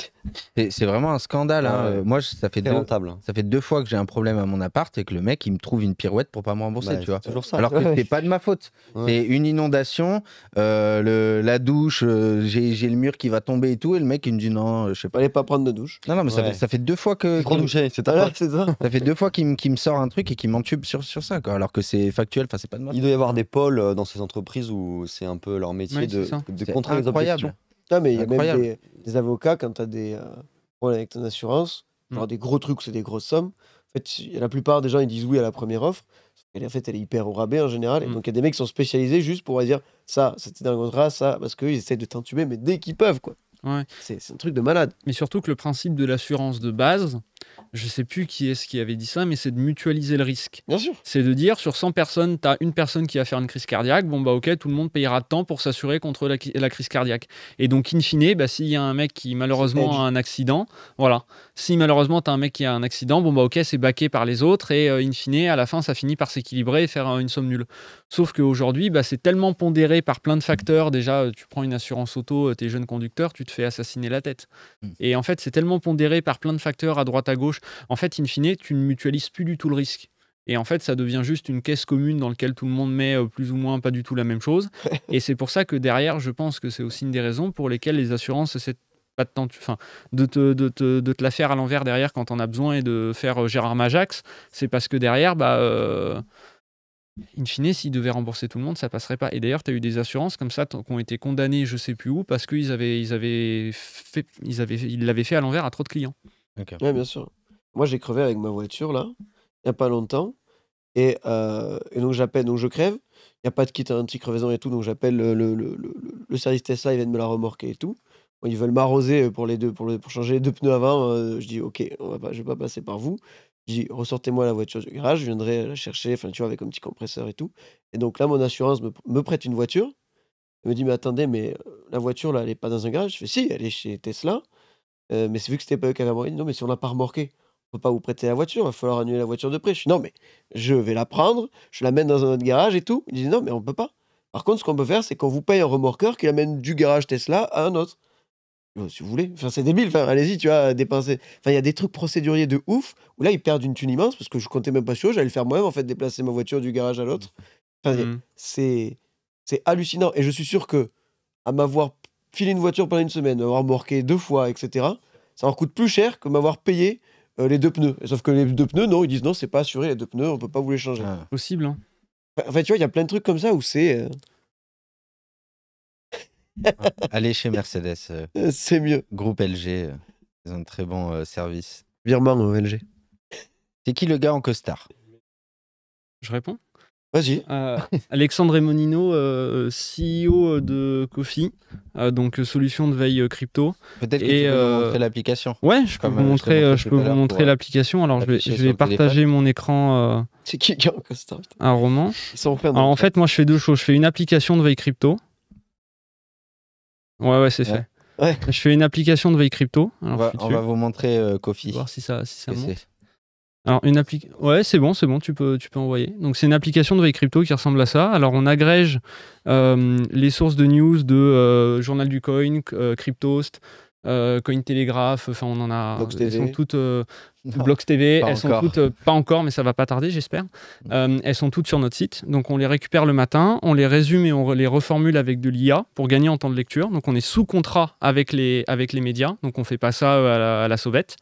C'est vraiment un scandale. Hein. Ah euh, moi, ça fait deux, hein. ça fait deux fois que j'ai un problème à mon appart et que le mec il me trouve une pirouette pour pas me rembourser, bah, tu vois. Toujours ça. Alors que c'est pas de ma faute. C'est une inondation, euh, le, la douche, euh, j'ai le mur qui va tomber et tout, et le mec il me dit non, je sais pas. Allez pas prendre de douche. Non non, mais ça, fait, ça, fait, deux fois que. Gros c'est ça. Ça fait deux fois qu'il me sort un truc et qu'il m'entube sur sur ça, Alors que c'est factuel, enfin c'est pas de ma faute. Il doit y avoir des pôles dans ces entreprises où c'est un peu leur métier de, de contrer les mais il y a même des, avocats, quand tu as des euh, problèmes avec ton assurance, mm. genre des gros trucs, c'est des grosses sommes. fait, la plupart des gens, ils disent oui à la première offre. en fait, elle est hyper au rabais en général. Et mm. donc, il y a des mecs qui sont spécialisés juste pour dire ça, c'était dans le contrat, ça, parce qu'ils essaient de t'entumer, mais dès qu'ils peuvent, quoi. C'est un truc de malade. Mais surtout que le principe de l'assurance de base, je sais plus qui est-ce qui avait dit ça, mais c'est de mutualiser le risque. Bien sûr. C'est de dire sur 100 personnes, tu as une personne qui va faire une crise cardiaque, bon bah ok, tout le monde payera de temps pour s'assurer contre la, crise cardiaque. Et donc in fine, bah, s'il y a un mec qui malheureusement a un accident, voilà, si malheureusement tu as un mec qui a un accident, bon bah ok, c'est baqué par les autres et euh, in fine, à la fin, ça finit par s'équilibrer et faire euh, une somme nulle. Sauf qu'aujourd'hui, bah, c'est tellement pondéré par plein de facteurs. Déjà, euh, tu prends une assurance auto, t'es jeune conducteur, tu te fais assassiner la tête. Hmm. Et en fait, c'est tellement pondéré par plein de facteurs à droite, à gauche. En fait, in fine, tu ne mutualises plus du tout le risque. Et en fait, ça devient juste une caisse commune dans laquelle tout le monde met euh, plus ou moins pas du tout la même chose. Et c'est pour ça que derrière, je pense que c'est aussi une des raisons pour lesquelles les assurances c'est pas de, temps, enfin, de, te, de, te, la faire à l'envers derrière quand on a besoin et de faire euh, Gérard Majax. C'est parce que derrière, bah, euh, in fine, s'ils devaient rembourser tout le monde, ça passerait pas. Et d'ailleurs, tu as eu des assurances comme ça qui ont été condamnées, je sais plus où, parce qu'ils avaient, ils avaient fait, ils avaient, ils l'avaient fait à l'envers à trop de clients bien sûr. Moi, j'ai crevé avec ma voiture, là, il n'y a pas longtemps. Euh, et, donc, j'appelle, donc je crève. Il n'y a pas de kit anti-crevaison et tout. Donc, j'appelle le, le, le, service Tesla, ils viennent me la remorquer et tout. ils veulent m'arroser euh, pour les deux, pour, les, pour changer les deux pneus avant. Euh, je dis, OK, on va pas, je ne vais pas passer par vous. Je dis, ressortez-moi la voiture du garage, je viendrai la chercher, enfin, tu vois, avec un petit compresseur et tout. Et donc là, mon assurance me, me prête une voiture. Elle me dit, mais attendez, mais la voiture, là, elle n'est pas dans un garage. Je fais, si, elle est chez Tesla. Euh, mais c'est vu que c'était pas eux qui avaient Non, mais si on n'a pas remorqué, on peut pas vous prêter la voiture, il va falloir annuler la voiture de prêt. Je dis, non, mais je vais la prendre, je la mène dans un autre garage et tout. Ils disent non, mais on peut pas. Par contre, ce qu'on peut faire, c'est qu'on vous paye un remorqueur qui amène du garage Tesla à un autre. si vous voulez, enfin, c'est débile, enfin, allez-y, tu vois, dépenser. Enfin, il y a des trucs procéduriers de ouf où là, ils perdent une tune immense parce que je comptais même pas sur j'allais le faire moi-même, en fait, déplacer ma voiture du garage à l'autre. Mmh. c'est, c'est hallucinant. Et je suis sûr que, à m'avoir filer une voiture pendant une semaine, avoir marqué deux fois, etc., ça en coûte plus cher que m'avoir payé euh, les deux pneus. Sauf que les deux pneus, non, ils disent non, c'est pas assuré, les deux pneus, on peut pas vous les changer. Ah. Possible. Hein. En fait, tu vois, il y a plein de trucs comme ça où c'est. Euh, ah, allez chez Mercedes. Euh, c'est mieux. Groupe LG, Ils ont un très bon service. Virement LG. C'est qui le gars en costard Je réponds Vas-y. Euh, Alexandre Emonino, euh, CEO de Kofi, euh, donc solution de veille crypto. Peut-être que tu peux montrer l'application. Ouais, je peux vous montrer, l'application. Alors, je vais, partager mon écran. C'est qui Un roman. Alors, en fait, moi, je fais deux choses. Je fais une application de veille crypto. Ouais, ouais, c'est fait. Ouais. Je fais une application de veille crypto. on va vous montrer Kofi. Voir si ça, si ça monte. Alors, une appli, Ouais, c'est bon, c'est bon, tu peux, tu peux envoyer. Donc, c'est une application de veille crypto qui ressemble à ça. Alors, on agrège euh, les sources de news de euh, Journal du Coin, euh, euh Coin Telegraph, enfin, on en a. TV. Elles sont toutes. TV, elles sont toutes. pas encore, mais ça va pas tarder, j'espère. Mm. elles sont toutes sur notre site. Donc, on les récupère le matin, on les résume et on les reformule avec de l'IA pour gagner en temps de lecture. Donc, on est sous contrat avec les, avec les médias. Donc, on fait pas ça à la, à la sauvette.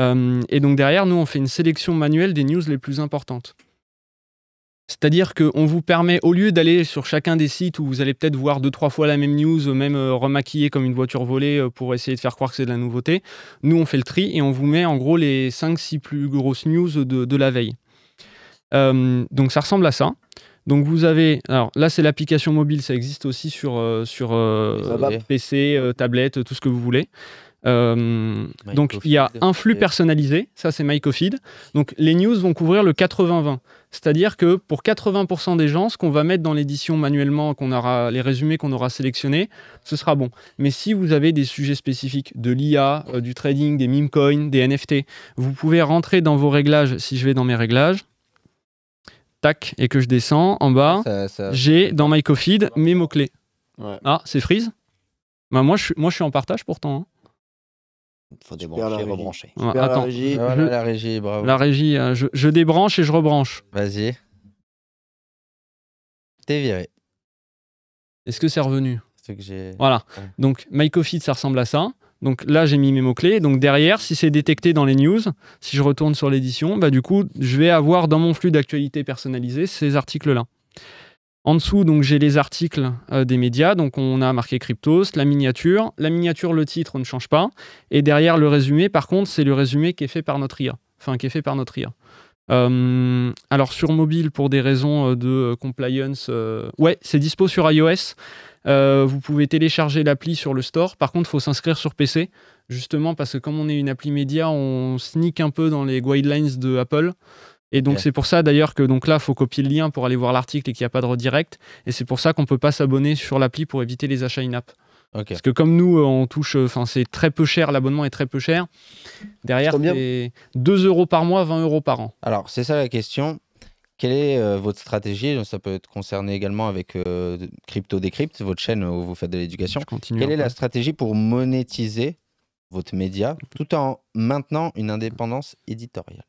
Euh, et donc derrière, nous, on fait une sélection manuelle des news les plus importantes. C'est-à-dire qu'on vous permet, au lieu d'aller sur chacun des sites où vous allez peut-être voir deux, trois fois la même news, même euh, remaquillée comme une voiture volée euh, pour essayer de faire croire que c'est de la nouveauté, nous on fait le tri et on vous met en gros les 5-6 plus grosses news de, la veille. donc ça ressemble à ça. Donc vous avez, alors là c'est l'application mobile, ça existe aussi sur, sur PC, tablette, tout ce que vous voulez. Euh, donc il y a un flux personnalisé, ça c'est MyCofeed. Donc les news vont couvrir le 80-20. C'est-à-dire que pour 80% des gens, ce qu'on va mettre dans l'édition manuellement, qu'on aura les résumés qu'on aura sélectionnés, ce sera bon. Mais si vous avez des sujets spécifiques de l'IA, euh, du trading, des meme coins, des NFT, vous pouvez rentrer dans vos réglages. Si je vais dans mes réglages, tac, et que je descends en bas, j'ai dans MyCofeed mes mots clés. Ah, c'est freeze. Bah, moi, je suis, moi, je suis en partage pourtant. Hein faut débrancher, rebrancher. La régie. la régie, bravo. La régie, hein, je, débranche et je rebranche. Vas-y. T'es viré. Est-ce que c'est revenu Voilà. Donc, MyCoFit, ça ressemble à ça. Donc là, j'ai mis mes mots-clés. Donc derrière, si c'est détecté dans les news, si je retourne sur l'édition, bah, du coup, je vais avoir dans mon flux d'actualité personnalisé ces articles-là. En dessous, donc j'ai les articles euh, des médias. Donc on a marqué Cryptos, la miniature. La miniature, le titre, on ne change pas. Et derrière le résumé, par contre, c'est le résumé qui est fait par notre IA. Enfin, qui est fait par notre IA. Euh, alors sur mobile, pour des raisons euh, de compliance, ouais, c'est dispo sur iOS. vous pouvez télécharger l'appli sur le store. Par contre, il faut s'inscrire sur PC, justement parce que comme on est une appli média, on sneak un peu dans les guidelines de Apple. Et donc, c'est pour ça d'ailleurs que donc là, il faut copier le lien pour aller voir l'article et qu'il n'y a pas de redirect. Et c'est pour ça qu'on ne peut pas s'abonner sur l'appli pour éviter les achats in-app. Parce que comme nous, euh, on touche, euh, enfin, c'est très peu cher, l'abonnement est très peu cher. Derrière, c'est 2 euros par mois, 20 euros par an. Alors, c'est ça la question. Quelle est euh, votre stratégie Ça peut être concerné également avec Crypto Décrypte, votre chaîne où vous faites de l'éducation. Quelle est la stratégie pour monétiser votre média tout en maintenant une indépendance éditoriale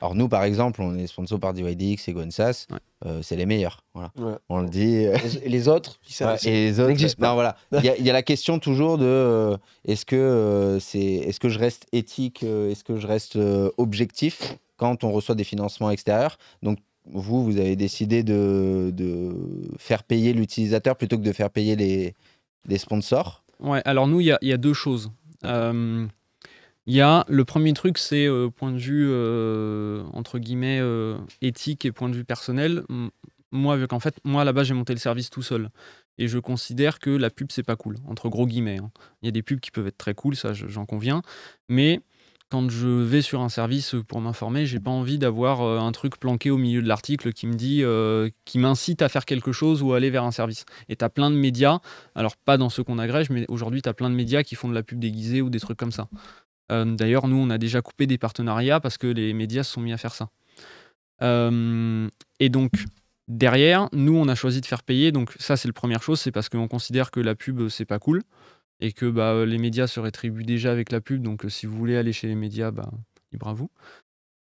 alors nous, par exemple, on est sponsor par DYDX et Gonsas, euh, c'est les meilleurs. Voilà. On le dit. Euh, les autres, les autres voilà. Il y, a la question toujours de euh, est-ce que c'est, est-ce que je reste éthique, est-ce que je reste objectif quand on reçoit des financements extérieurs. Donc vous, vous avez décidé de, de faire payer l'utilisateur plutôt que de faire payer les, les sponsors. Ouais. Alors nous, il y, y, a deux choses. Il y a le premier truc, c'est euh, point de vue euh, entre guillemets euh, éthique et point de vue personnel. Moi, vu qu'en fait, moi là-bas, j'ai monté le service tout seul. Et je considère que la pub, c'est pas cool, entre gros guillemets. Hein. Il y a des pubs qui peuvent être très cool, ça, j'en conviens. Mais quand je vais sur un service pour m'informer, j'ai pas envie d'avoir un truc planqué au milieu de l'article qui me dit, qui m'incite à faire quelque chose ou à aller vers un service. Et tu as plein de médias, alors pas dans ceux qu'on agrège, mais aujourd'hui tu as plein de médias qui font de la pub déguisée ou des trucs comme ça. Euh, d'ailleurs, nous, on a déjà coupé des partenariats parce que les médias se sont mis à faire ça. Euh, et donc, derrière, nous, on a choisi de faire payer. Donc, ça, c'est la première chose. C'est parce qu'on considère que la pub, c'est pas cool et que bah, les médias se rétribuent déjà avec la pub. Donc, si vous voulez aller chez les médias, bah, libre à vous.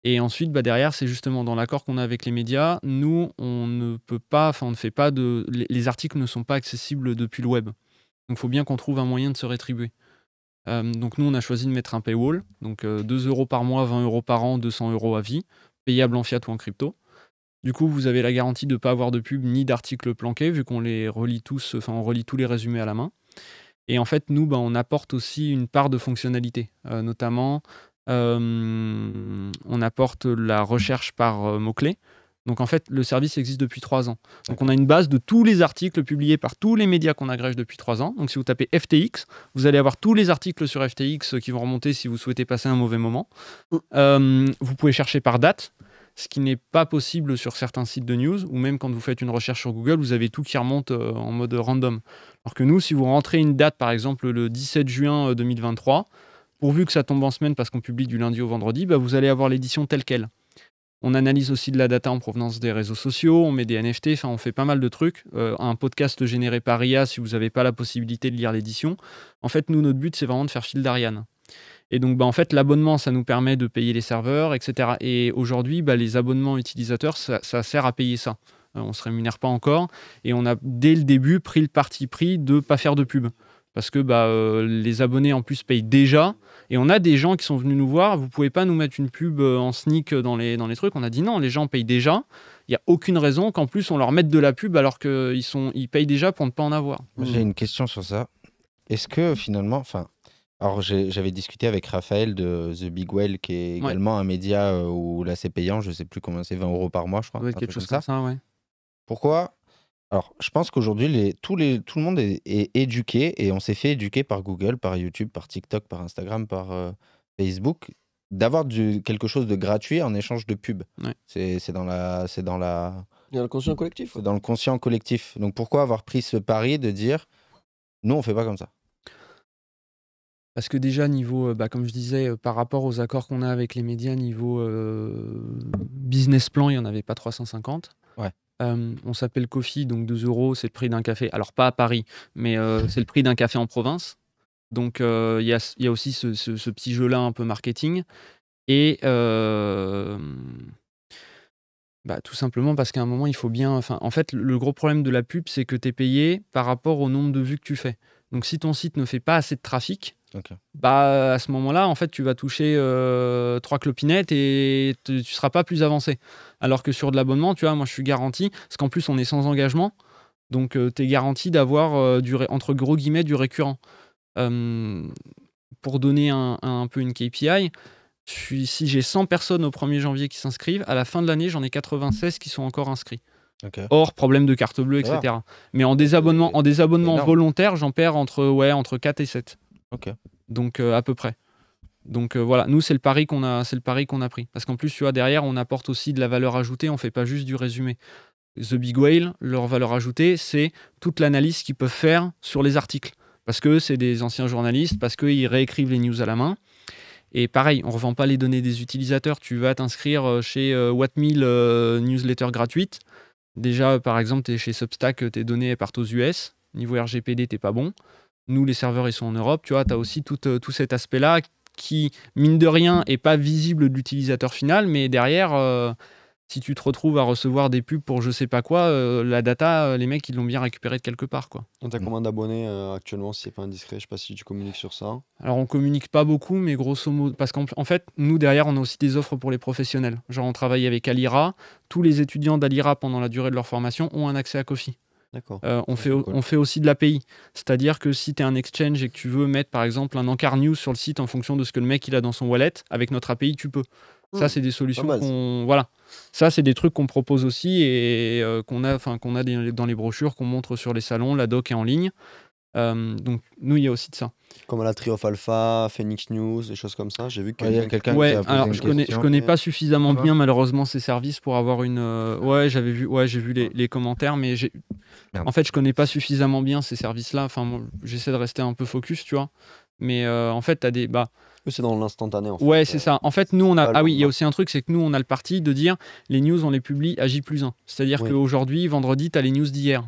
Et ensuite, bah, derrière, c'est justement dans l'accord qu'on a avec les médias, nous, on ne peut pas, enfin, on ne fait pas de. Les articles ne sont pas accessibles depuis le web. Donc, il faut bien qu'on trouve un moyen de se rétribuer. Euh, donc nous, on a choisi de mettre un paywall, donc 2 euh, euros par mois, 20 euros par an, 200 euros à vie, payable en fiat ou en crypto. Du coup, vous avez la garantie de ne pas avoir de pub ni d'articles planqués, vu qu'on les relit tous, enfin on relit tous les résumés à la main. Et en fait, nous, ben, on apporte aussi une part de fonctionnalité, euh, notamment on apporte la recherche par mots-clés. Donc en fait, le service existe depuis trois ans. Donc on a une base de tous les articles publiés par tous les médias qu'on agrège depuis trois ans. Donc si vous tapez FTX, vous allez avoir tous les articles sur FTX euh, qui vont remonter si vous souhaitez passer un mauvais moment. Mm. Euh, vous pouvez chercher par date, ce qui n'est pas possible sur certains sites de news, ou même quand vous faites une recherche sur Google, vous avez tout qui remonte euh, en mode random. Alors que nous, si vous rentrez une date, par exemple le 17 juin 2023, pourvu que ça tombe en semaine parce qu'on publie du lundi au vendredi, bah, vous allez avoir l'édition telle qu'elle. On analyse aussi de la data en provenance des réseaux sociaux, on met des NFT, enfin on fait pas mal de trucs. Euh, un podcast généré par IA, si vous n'avez pas la possibilité de lire l'édition. En fait, nous, notre but, c'est vraiment de faire fil d'Ariane. Et donc, bah, en fait, l'abonnement, ça nous permet de payer les serveurs, etc. Et aujourd'hui, bah, les abonnements utilisateurs, ça, sert à payer ça. Euh, on ne se rémunère pas encore. Et on a, dès le début, pris le parti pris de ne pas faire de pub parce que bah, euh, les abonnés en plus payent déjà. Et on a des gens qui sont venus nous voir, vous pouvez pas nous mettre une pub euh, en sneak euh, dans les, dans les trucs. On a dit non, les gens payent déjà. Il n'y a aucune raison qu'en plus on leur mette de la pub alors qu'ils ils payent déjà pour ne pas en avoir. J'ai une question sur ça. Est-ce que finalement, enfin, alors j'avais discuté avec Raphaël de The Big Well, qui est également un média où là c'est payant, je sais plus combien c'est, 20 euros par mois, je crois. quelque chose comme ça. Pourquoi alors, je pense qu'aujourd'hui, tout le monde est, éduqué et on s'est fait éduquer par Google, par YouTube, par TikTok, par Instagram, par euh, Facebook, d'avoir quelque chose de gratuit en échange de pub. C'est dans la, c'est dans la. le conscient collectif. collectif. Donc pourquoi avoir pris ce pari de dire, nous on fait pas comme ça. Parce que déjà, niveau, euh, bah, comme je disais, euh, par rapport aux accords qu'on a avec les médias, niveau business plan, il n'y en avait pas 350. Ouais on s'appelle Kofi donc 2 euros, c'est le prix d'un café. Alors, pas à Paris, mais euh, c'est le prix d'un café en province. Donc, euh, il y, a, aussi ce, petit jeu-là un peu marketing. Et bah, tout simplement parce qu'à un moment, il faut bien. en fait, le gros problème de la pub, c'est que tu es payé par rapport au nombre de vues que tu fais. Donc, si ton site ne fait pas assez de trafic, bah, à ce moment-là, en fait, tu vas toucher euh, trois clopinettes et tu ne seras pas plus avancé. Alors que sur de l'abonnement, tu vois, moi je suis garanti, parce qu'en plus on est sans engagement, donc euh, tu es garanti d'avoir, euh, entre gros guillemets, du récurrent. pour donner un, peu une KPI, suis, si j'ai 100 personnes au 1er janvier qui s'inscrivent, à la fin de l'année, j'en ai 96 qui sont encore inscrits. or Hors problème de carte bleue, etc. Mais en désabonnement, en désabonnement volontaire, j'en perds entre, ouais, entre 4 et 7. Donc euh, à peu près. Donc euh, voilà, nous c'est le pari qu'on a, c'est le pari qu'on a pris. Parce qu'en plus, tu vois, derrière, on apporte aussi de la valeur ajoutée. On fait pas juste du résumé. The Big Whale, leur valeur ajoutée, c'est toute l'analyse qu'ils peuvent faire sur les articles. Parce que c'est des anciens journalistes, parce qu'ils réécrivent les news à la main. Et pareil, on ne revend pas les données des utilisateurs. Tu vas t'inscrire euh, chez Whatmill newsletter gratuite. Déjà, par exemple, tu es chez Substack, tes données partent aux US. Niveau RGPD, t'es pas bon nous, les serveurs, ils sont en Europe, tu vois, tu as aussi euh, tout, cet aspect-là qui, mine de rien, est pas visible de l'utilisateur final, mais derrière, euh, si tu te retrouves à recevoir des pubs pour je sais pas quoi, euh, la data, les mecs, ils l'ont bien récupérée de quelque part. Quoi. On t'a mm. combien d'abonnés actuellement, si c'est pas indiscret Je sais pas si tu communiques sur ça. Alors, on communique pas beaucoup, mais grosso modo, parce qu'en fait, nous, derrière, on a aussi des offres pour les professionnels. Genre, on travaille avec Alira. Tous les étudiants d'Alira, pendant la durée de leur formation, ont un accès à Kofi. Euh, on, fait, on fait aussi de l'API. C'est-à-dire que si tu es un exchange et que tu veux mettre par exemple un encart news sur le site en fonction de ce que le mec il a dans son wallet, avec notre API tu peux. ça, hmm. c'est des solutions qu'on. Voilà. Ça, c'est des trucs qu'on propose aussi et euh, qu'on a, qu'on a dans les brochures, qu'on montre sur les salons. La doc est en ligne. Euh, donc, nous, il y a aussi de ça. Comme à la Trio Alpha, Phoenix News, des choses comme ça. J'ai vu qu'il y quelqu'un qui a alors, je connais, je connais pas suffisamment bien, malheureusement, ces services pour avoir une. Euh, ouais, j'avais vu, ouais, j'ai vu les, commentaires, mais j'ai. En fait, je connais pas suffisamment bien ces services-là. Enfin, j'essaie de rester un peu focus, tu vois. Mais euh, en fait, tu as des. Bah, c'est dans l'instantané. En fait. Ouais, c'est ça. En fait, nous, on a. Ah oui, il y a aussi un truc, c'est que nous, on a le parti de dire les news, on les publie à J plus 1. C'est-à-dire qu'aujourd'hui, vendredi, tu as les news d'hier.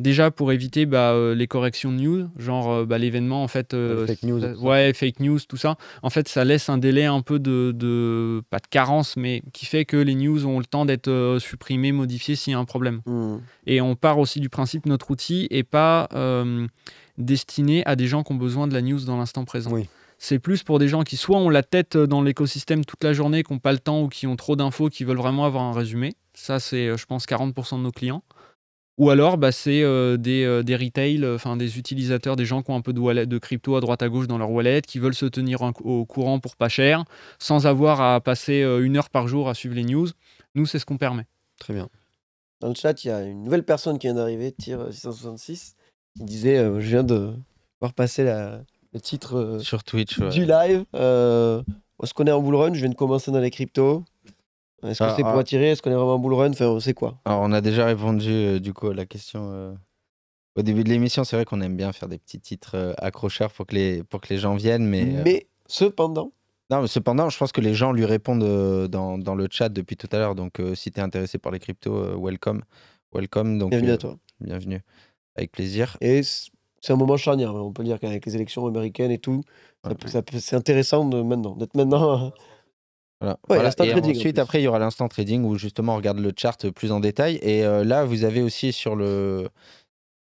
Déjà pour éviter bah, euh, les corrections de news, genre euh, bah, l'événement en fait. Euh, fake news. Ouais, fake news, tout ça. En fait, ça laisse un délai un peu de, pas de carence, mais qui fait que les news ont le temps d'être supprimées, modifiées s'il y a un problème. Hmm. Et on part aussi du principe notre outil est pas destiné à des gens qui ont besoin de la news dans l'instant présent. C'est plus pour des gens qui soit ont la tête dans l'écosystème toute la journée, qui n'ont pas le temps ou qui ont trop d'infos, qui veulent vraiment avoir un résumé. Ça, c'est, je pense, 40% de nos clients. Ou alors, bah, c'est euh, des, euh, des retail, euh, enfin des utilisateurs, des gens qui ont un peu de, de crypto à droite à gauche dans leur wallet, qui veulent se tenir au courant pour pas cher, sans avoir à passer une heure par jour à suivre les news. Nous, c'est ce qu'on permet. Très bien. Dans le chat, il y a une nouvelle personne qui vient d'arriver, Tire 666, qui disait Je viens de voir passer le titre sur Twitch du live. on se connaît en bullrun, je viens de commencer dans les cryptos. Est-ce que ah, c'est pour ah. attirer Est-ce qu'on est vraiment un bull quoi Alors, on a déjà répondu euh, du coup à la question euh, au début de l'émission. C'est vrai qu'on aime bien faire des petits titres euh, accrocheurs pour que, les, pour que les gens viennent, mais. cependant. Non, mais cependant, je pense que les gens lui répondent dans, le chat depuis tout à l'heure. Donc, si tu es intéressé par les cryptos, welcome. Welcome. bienvenue à toi. Bienvenue. Avec plaisir. Et c'est un moment charnière. On peut dire qu'avec les élections américaines et tout, c'est intéressant maintenant, d'être maintenant voilà. Ensuite, après, il y aura l'instant trading où justement on regarde le chart plus en détail. Et euh, là, vous avez aussi sur le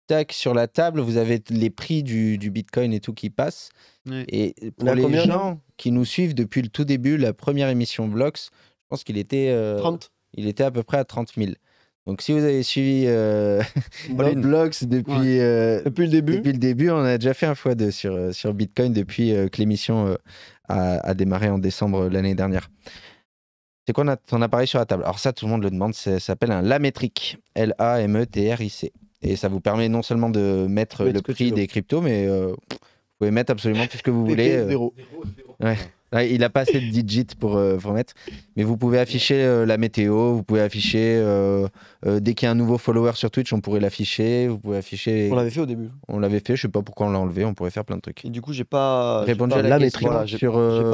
tac sur la table, vous avez les prix du, du Bitcoin et tout qui passe Et pour les gens qui nous suivent depuis le tout début, la première émission Blocks, je pense qu'il était euh, Il était à peu près à 30 000. Donc si vous avez suivi euh, depuis, euh, depuis, le début. depuis le début, on a déjà fait un fois deux sur, euh, sur Bitcoin depuis euh, que l'émission a, démarré en décembre l'année dernière. C'est quoi ton appareil sur la table Alors ça, tout le monde le demande, ça, s'appelle un Lametric, L-A-M-E-T-R-I-C. Et ça vous permet non seulement de mettre le prix des cryptos, mais vous pouvez mettre absolument tout ce que vous voulez il a pas assez de digits pour euh, remettre. Mais vous pouvez afficher euh, la météo, vous pouvez afficher. Euh, dès qu'il y a un nouveau follower sur Twitch, on pourrait l'afficher. Vous pouvez afficher. On l'avait fait au début. On l'avait fait, je ne sais pas pourquoi on l'a enlevé, on pourrait faire plein de trucs. du coup, j'ai pas Répondu pas- à la question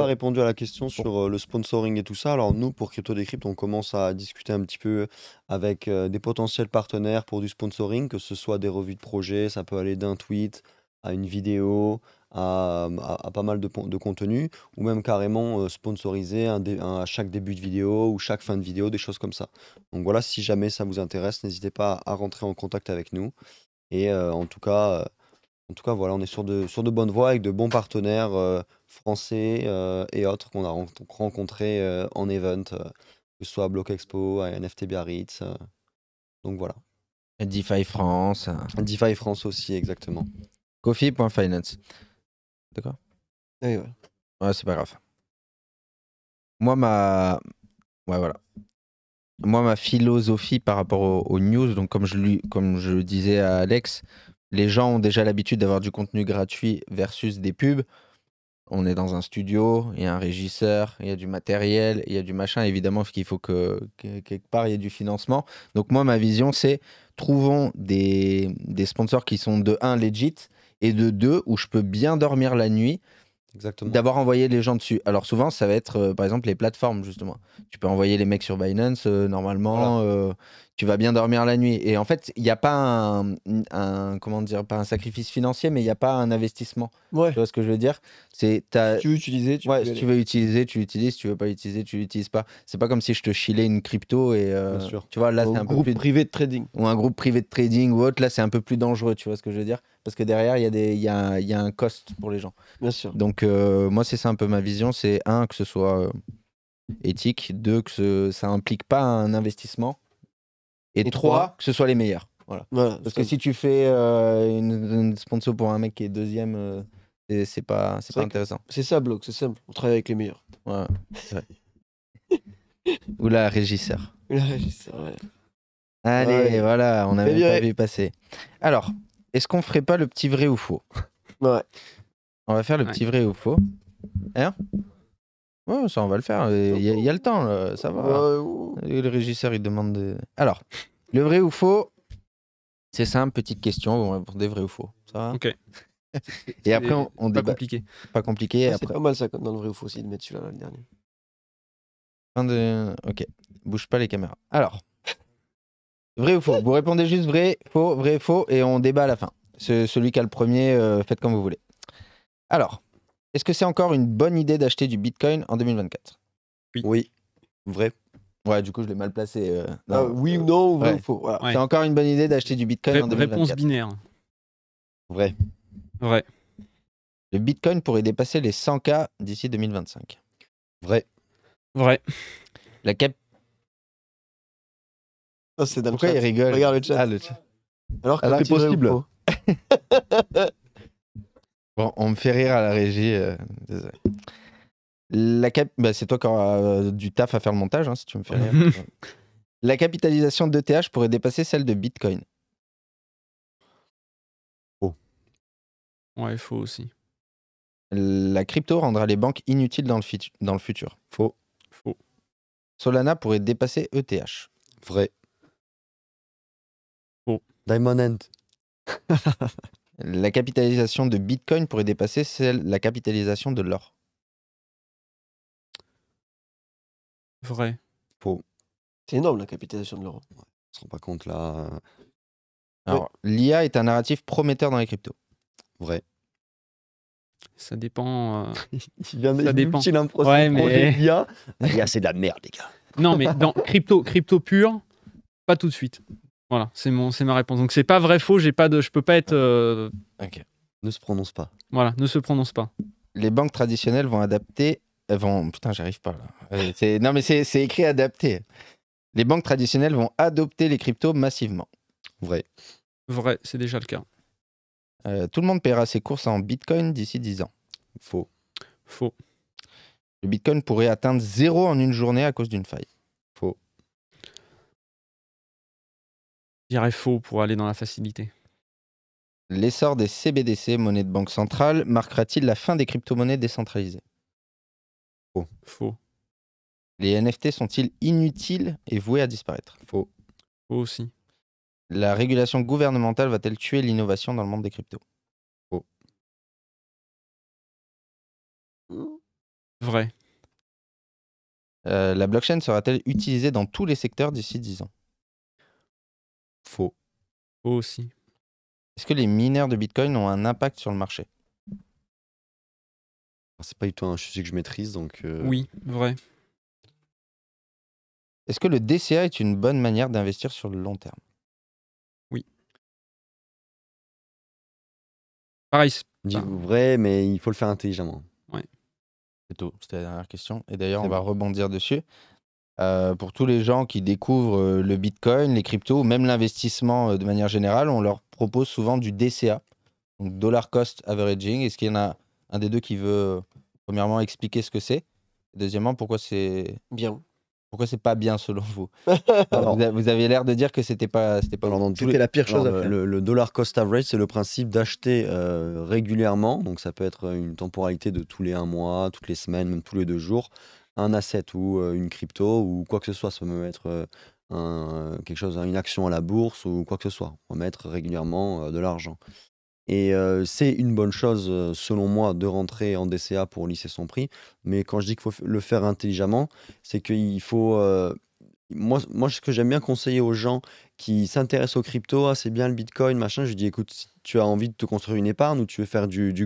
répondu à la question sur le sponsoring et tout ça. Alors nous, pour Crypto on commence à discuter un petit peu avec des potentiels partenaires pour du sponsoring, que ce soit des revues de projets, ça peut aller d'un tweet à une vidéo, à, pas mal de, de, contenu, ou même carrément euh, sponsoriser un à chaque début de vidéo ou chaque fin de vidéo, des choses comme ça. Donc voilà, si jamais ça vous intéresse, n'hésitez pas à, rentrer en contact avec nous. Et euh, en tout cas, euh, en tout cas, voilà, on est sur de, sur de bonnes voies avec de bons partenaires français et autres qu'on a rencontré rencontrés en event, que ce soit à Block Expo, à NFT Biarritz. donc voilà. DeFi France. DeFi France aussi, exactement. Coffee.finance. D'accord Oui, voilà. Ouais, c'est pas grave. Moi, ma. Ouais, voilà. Moi, ma philosophie par rapport aux, news, donc comme je, lui, comme je le disais à Alex, les gens ont déjà l'habitude d'avoir du contenu gratuit versus des pubs. On est dans un studio, il y a un régisseur, il y a du matériel, il y a du machin. Évidemment, qu'il faut que, quelque part il y ait du financement. Donc, moi, ma vision, c'est trouvons des, des sponsors qui sont de 1 legit et de deux, où je peux bien dormir la nuit. D'avoir envoyé les gens dessus. Alors souvent, ça va être euh, par exemple les plateformes, justement. Tu peux envoyer les mecs sur Binance, euh, normalement, euh, tu vas bien dormir la nuit. Et en fait, il n'y a pas un, comment dire, pas un sacrifice financier, mais il n'y a pas un investissement. Tu vois ce que je veux dire C'est si tu veux utiliser, tu, ouais, si tu veux utiliser, tu l'utilises. tu veux pas utiliser, tu l'utilises pas. C'est pas comme si je te chilais une crypto et euh, tu vois là un groupe peu plus... privé de trading ou un groupe privé de trading ou autre. Là, c'est un peu plus dangereux. Tu vois ce que je veux dire Parce que derrière, il y a des, il y, a, y a un cost pour les gens. Bien sûr. Donc euh, moi, c'est ça un peu ma vision. C'est un que ce soit euh, éthique, deux que ça implique pas un investissement et, trois, que ce soit les meilleurs. Voilà. Parce que si tu fais euh, une, sponsor pour un mec qui est deuxième, euh, c'est pas, c'est pas intéressant. C'est ça, Bloc, c'est simple. On travaille avec les meilleurs. Ou la régisseur. Allez, voilà, on avait pas vu passer. Alors, est-ce qu'on ferait pas le petit vrai ou faux Ouais. On va faire le petit vrai ou faux. Hein Ouais, ça, on va le faire. Il y, a le temps, ça va. Bah, le régisseur, il demande. Alors, le vrai ou faux C'est simple, petite question. vous répondez vrai ou faux. Ça va Ok. Et après, on, débat. Pas compliqué. Pas compliqué. C'est pas mal ça, dans le vrai ou faux aussi, de mettre celui-là, le dernier. Ok. Bouge pas les caméras. Alors. Vrai ou faux Vous répondez juste vrai, faux, vrai, faux, et on débat à la fin. celui qui a le premier, euh, faites comme vous voulez. Alors, est-ce que c'est encore une bonne idée d'acheter du Bitcoin en 2024 Oui. Vrai. Ouais, du coup, je l'ai mal placé. Euh, euh, oui ou non, vrai ou faux. C'est encore une bonne idée d'acheter du Bitcoin en 2024. réponse binaire. Vrai. Vrai. Le Bitcoin pourrait dépasser les 100K d'ici 2025. Vrai. Vrai. La cap... Ah, c'est Pourquoi il rigole Regarde ah, le chat. Alors que Alors, c'est possible. Bon, on me fait rire à la régie. Euh, désolé. La bah, c'est toi qui auras euh, du taf à faire le montage, hein, si tu me fais rire. la capitalisation d'ETH pourrait dépasser celle de Bitcoin. Ouais, faux aussi. La crypto rendra les banques inutiles dans le, futur. Faux. Faux. Solana pourrait dépasser ETH. Vrai. Faux. Diamond end. la capitalisation de Bitcoin pourrait dépasser celle, la capitalisation de l'or. Vrai. C'est énorme la capitalisation de l'or. On on se rend pas compte là. Euh. Alors, l'IA est un narratif prometteur dans les cryptos. Vrai. Ça dépend. Euh, il vient ça dépend. un hein, ouais, mais... l'IA. L'IA, c'est de la merde, les gars. non, mais dans crypto, crypto pur, pas tout de suite. Voilà, c'est mon, c'est ma réponse. Donc c'est pas vrai faux. J'ai pas de, je peux pas être. Euh, ok. Ne se prononce pas. voilà, ne se prononce pas. Les banques traditionnelles vont adapter. Euh, vont... Putain, j'arrive pas là. Euh, non, mais c'est c'est écrit adapter. Les banques traditionnelles vont adopter les cryptos massivement. Vrai. Vrai, c'est déjà le cas. tout le monde paiera ses courses en bitcoin d'ici 10 ans. Faux. Faux. Le bitcoin pourrait atteindre zéro en une journée à cause d'une faille. Je dirais faux pour aller dans la facilité. L'essor des CBDC, monnaie de banque centrale, marquera-t-il la fin des crypto-monnaies décentralisées Faux. Faux. Les NFT sont-ils inutiles et voués à disparaître Faux. Faux aussi. La régulation gouvernementale va-t-elle tuer l'innovation dans le monde des cryptos Faux. Vrai. Euh, la blockchain sera-t-elle utilisée dans tous les secteurs d'ici 10 ans Faux. aussi. Est-ce que les mineurs de Bitcoin ont un impact sur le marché ah, C'est pas du tout un sujet que je maîtrise, donc. Euh, oui, vrai. Est-ce que le DCA est une bonne manière d'investir sur le long terme Oui. Pareil. c'est- vrai, mais il faut le faire intelligemment. C'est tout. C'était la dernière question. Et d'ailleurs, on va rebondir dessus. Euh, pour tous les gens qui découvrent euh, le Bitcoin, les cryptos, même l'investissement euh, de manière générale, on leur propose souvent du DCA, donc Dollar Cost Averaging. Est-ce qu'il y en a un des deux qui veut, premièrement, expliquer ce que c'est Deuxièmement, pourquoi c'est bien Pourquoi c'est pas bien selon vous Vous avez l'air de dire que c'était pas, c'était pas. C'était la pire chose. à faire. Le, Dollar Cost Average, c'est le principe d'acheter régulièrement, donc ça peut être une temporalité de tous les un mois, toutes les semaines, même tous les deux jours un asset ou une crypto ou quoi que ce soit. Ça peut mettre un, quelque chose, hein, une action à la bourse ou quoi que ce soit. On va mettre régulièrement de l'argent. Et c'est une bonne chose, selon moi, de rentrer en DCA pour lisser son prix. Mais quand je dis qu'il faut le faire intelligemment, c'est qu'il faut. moi, moi, ce que j'aime bien conseiller aux gens qui s'intéressent aux crypto, «Ah, c'est bien le bitcoin, machin, je dis écoute, tu as envie de te construire une épargne ou tu veux faire du, du,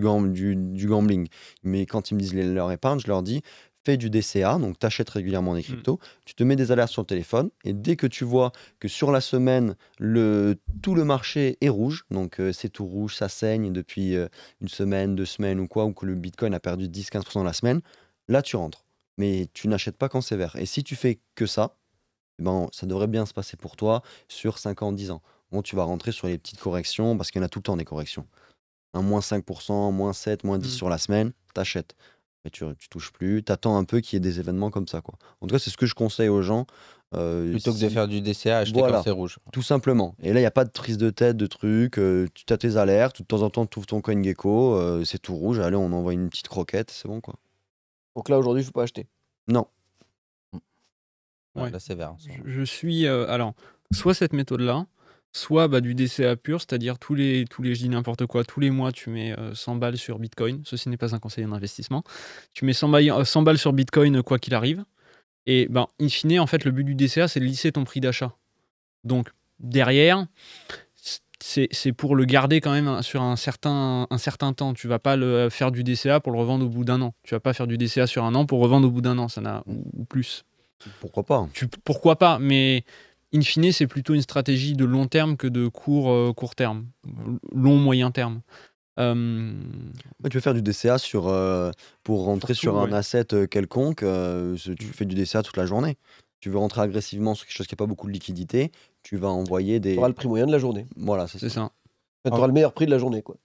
du gambling. Mais quand ils me disent leur épargne, je leur dis fais du DCA, donc tu achètes régulièrement des mm. cryptos, tu te mets des alertes sur le téléphone, et dès que tu vois que sur la semaine, le, tout le marché est rouge, donc euh, c'est tout rouge, ça saigne depuis euh, une semaine, deux semaines ou quoi, ou que le Bitcoin a perdu 10-15% la semaine, là tu rentres. Mais tu n'achètes pas quand c'est vert. Et si tu fais que ça, eh ben, ça devrait bien se passer pour toi sur 5 ans, 10 ans. Bon, tu vas rentrer sur les petites corrections, parce qu'il y en a tout le temps des corrections. Un moins 5%, moins 7, moins 10 mm. sur la semaine, t'achètes tu, tu touches plus. tu attends un peu qu'il y ait des événements comme ça. Quoi. En tout cas, c'est ce que je conseille aux gens. Euh, Plutôt que de faire du DCA, acheter un quand c'est rouge. Tout simplement. Et là, il n'y a pas de prise de tête, de trucs. Euh, tu as tes alertes. De temps en temps, tu ouvres ton coin gecko euh, c'est tout rouge. Allez, on envoie une petite croquette. C'est bon, quoi. Donc là, aujourd'hui, il ne faut pas acheter. Non. Ouais, c'est vert. je suis. alors, soit cette méthode-là, soit bah, du DCA pur, c'est-à-dire tous les, tous les, je dis n'importe quoi, tous les mois tu mets 100 euh, balles sur Bitcoin, ceci n'est pas un conseil d'investissement, tu mets 100 euh, balles, sur Bitcoin quoi qu'il arrive, et ben, in fine, en fait, le but du DCA, c'est de lisser ton prix d'achat. Donc, derrière, c'est pour le garder quand même hein, sur un certain, un certain temps. Tu vas pas le euh, faire du DCA pour le revendre au bout d'un an. Tu vas pas faire du DCA sur un an pour revendre au bout d'un an, ça n'a ou, plus. Pourquoi pas Pourquoi pas, mais in fine, c'est plutôt une stratégie de long terme que de court, euh, court terme, long, moyen terme. Euh, bah, tu veux faire du DCA sur, euh, pour rentrer sur un asset quelconque. tu fais du DCA toute la journée. Tu veux rentrer agressivement sur quelque chose qui n'a pas beaucoup de liquidité, tu vas envoyer des. Tu auras le prix moyen de la journée. Voilà, c'est ça. tu auras ah. le meilleur prix de la journée, quoi.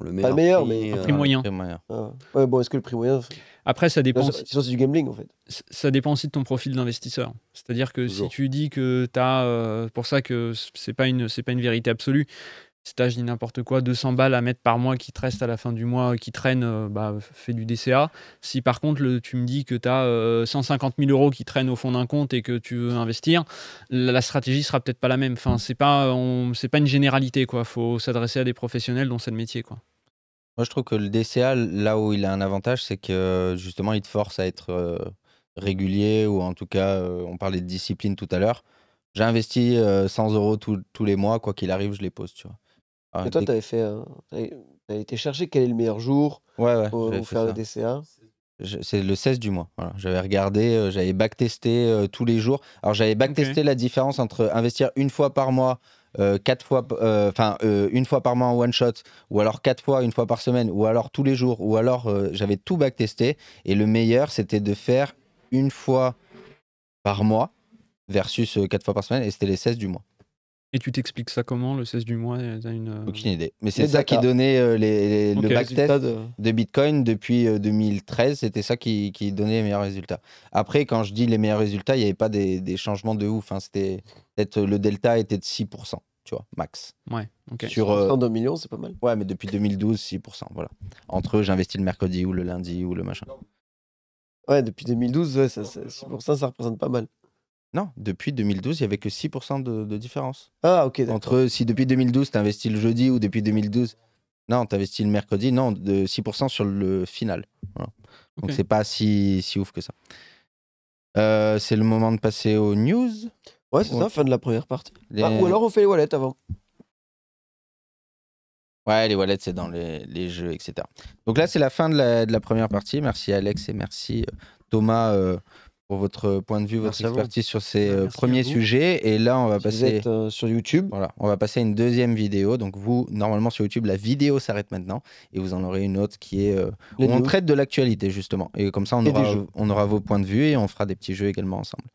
le meilleur pas le meilleur, mais. Le prix moyen. Ah. bon, est-ce que le prix moyen. Après, ça dépend. Ça dépend aussi de ton profil d'investisseur. C'est-à-dire que si tu dis que tu as. Euh, pour ça que c'est pas une pas une vérité absolue. Si tu as, je dis n'importe quoi, 200 balles à mettre par mois qui te restent à la fin du mois, qui traîne, euh, bah, fais du DCA. Si par contre, le, tu me dis que tu as 150 000 euros qui traînent au fond d'un compte et que tu veux investir, la, stratégie sera peut-être pas la même. Enfin, c'est pas, euh, pas une généralité, quoi. faut s'adresser à des professionnels dont c'est le métier, quoi. Moi, je trouve que le DCA, là où il a un avantage, c'est que justement, il te force à être euh, régulier ou en tout cas, euh, on parlait de discipline tout à l'heure. J'investis 100 euh, euros tous les mois, quoi qu'il arrive, je les pose, tu vois. Ah, Et toi, tu avais été chercher quel est le meilleur jour pour, faire le DCA. C'est le 16 du mois. J'avais regardé, j'avais backtesté tous les jours. Alors, j'avais backtesté la différence entre investir une fois par mois euh, quatre fois, euh, enfin euh, une fois par mois en one shot, ou alors quatre fois une fois par semaine, ou alors tous les jours, ou alors j'avais tout back testé. Et le meilleur, c'était de faire une fois par mois versus quatre fois par semaine, et c'était les 16 du mois. Et tu t'expliques ça comment le 16 du mois une... Aucune idée. Mais c'est ça qui donnait les, le backtest de... de... Bitcoin depuis 2013. C'était ça qui, qui, donnait les meilleurs résultats. Après, quand je dis les meilleurs résultats, il n'y avait pas des, des, changements de ouf. enfin C'était peut-être le delta était de 6% tu vois, max. Ouais, ok. Sur 2 euh, millions, c'est pas mal. Ouais, mais depuis 2012, 6%, voilà. Entre eux j'investis le mercredi ou le lundi ou le machin. Ouais, depuis 2012, ça, 6%, ça représente pas mal. Non, depuis 2012, il n'y avait que 6% de, différence. Ah, ok, Entre eux, si depuis 2012, tu investis le jeudi ou depuis 2012, non, tu investis le mercredi, non, de 6% sur le final. Voilà. Donc, c'est pas si, si ouf que ça. Euh, c'est le moment de passer aux news. Ouais, c'est ça, fin de la première partie. Ah, ou alors on fait les wallets avant. Ouais, les wallets, c'est dans les, les, jeux, etc. Donc là, c'est la fin de la, de la, première partie. Merci Alex et merci Thomas euh, pour votre point de vue, votre expertise sur ces bah, euh, premiers sujets. Et là, on va passer. Euh, sur YouTube. Voilà, on va passer à une deuxième vidéo. Donc vous, normalement sur YouTube, la vidéo s'arrête maintenant et vous en aurez une autre qui est. où on traite de l'actualité, justement. Et comme ça, on, aura, on aura vos points de vue et on fera des petits jeux également ensemble.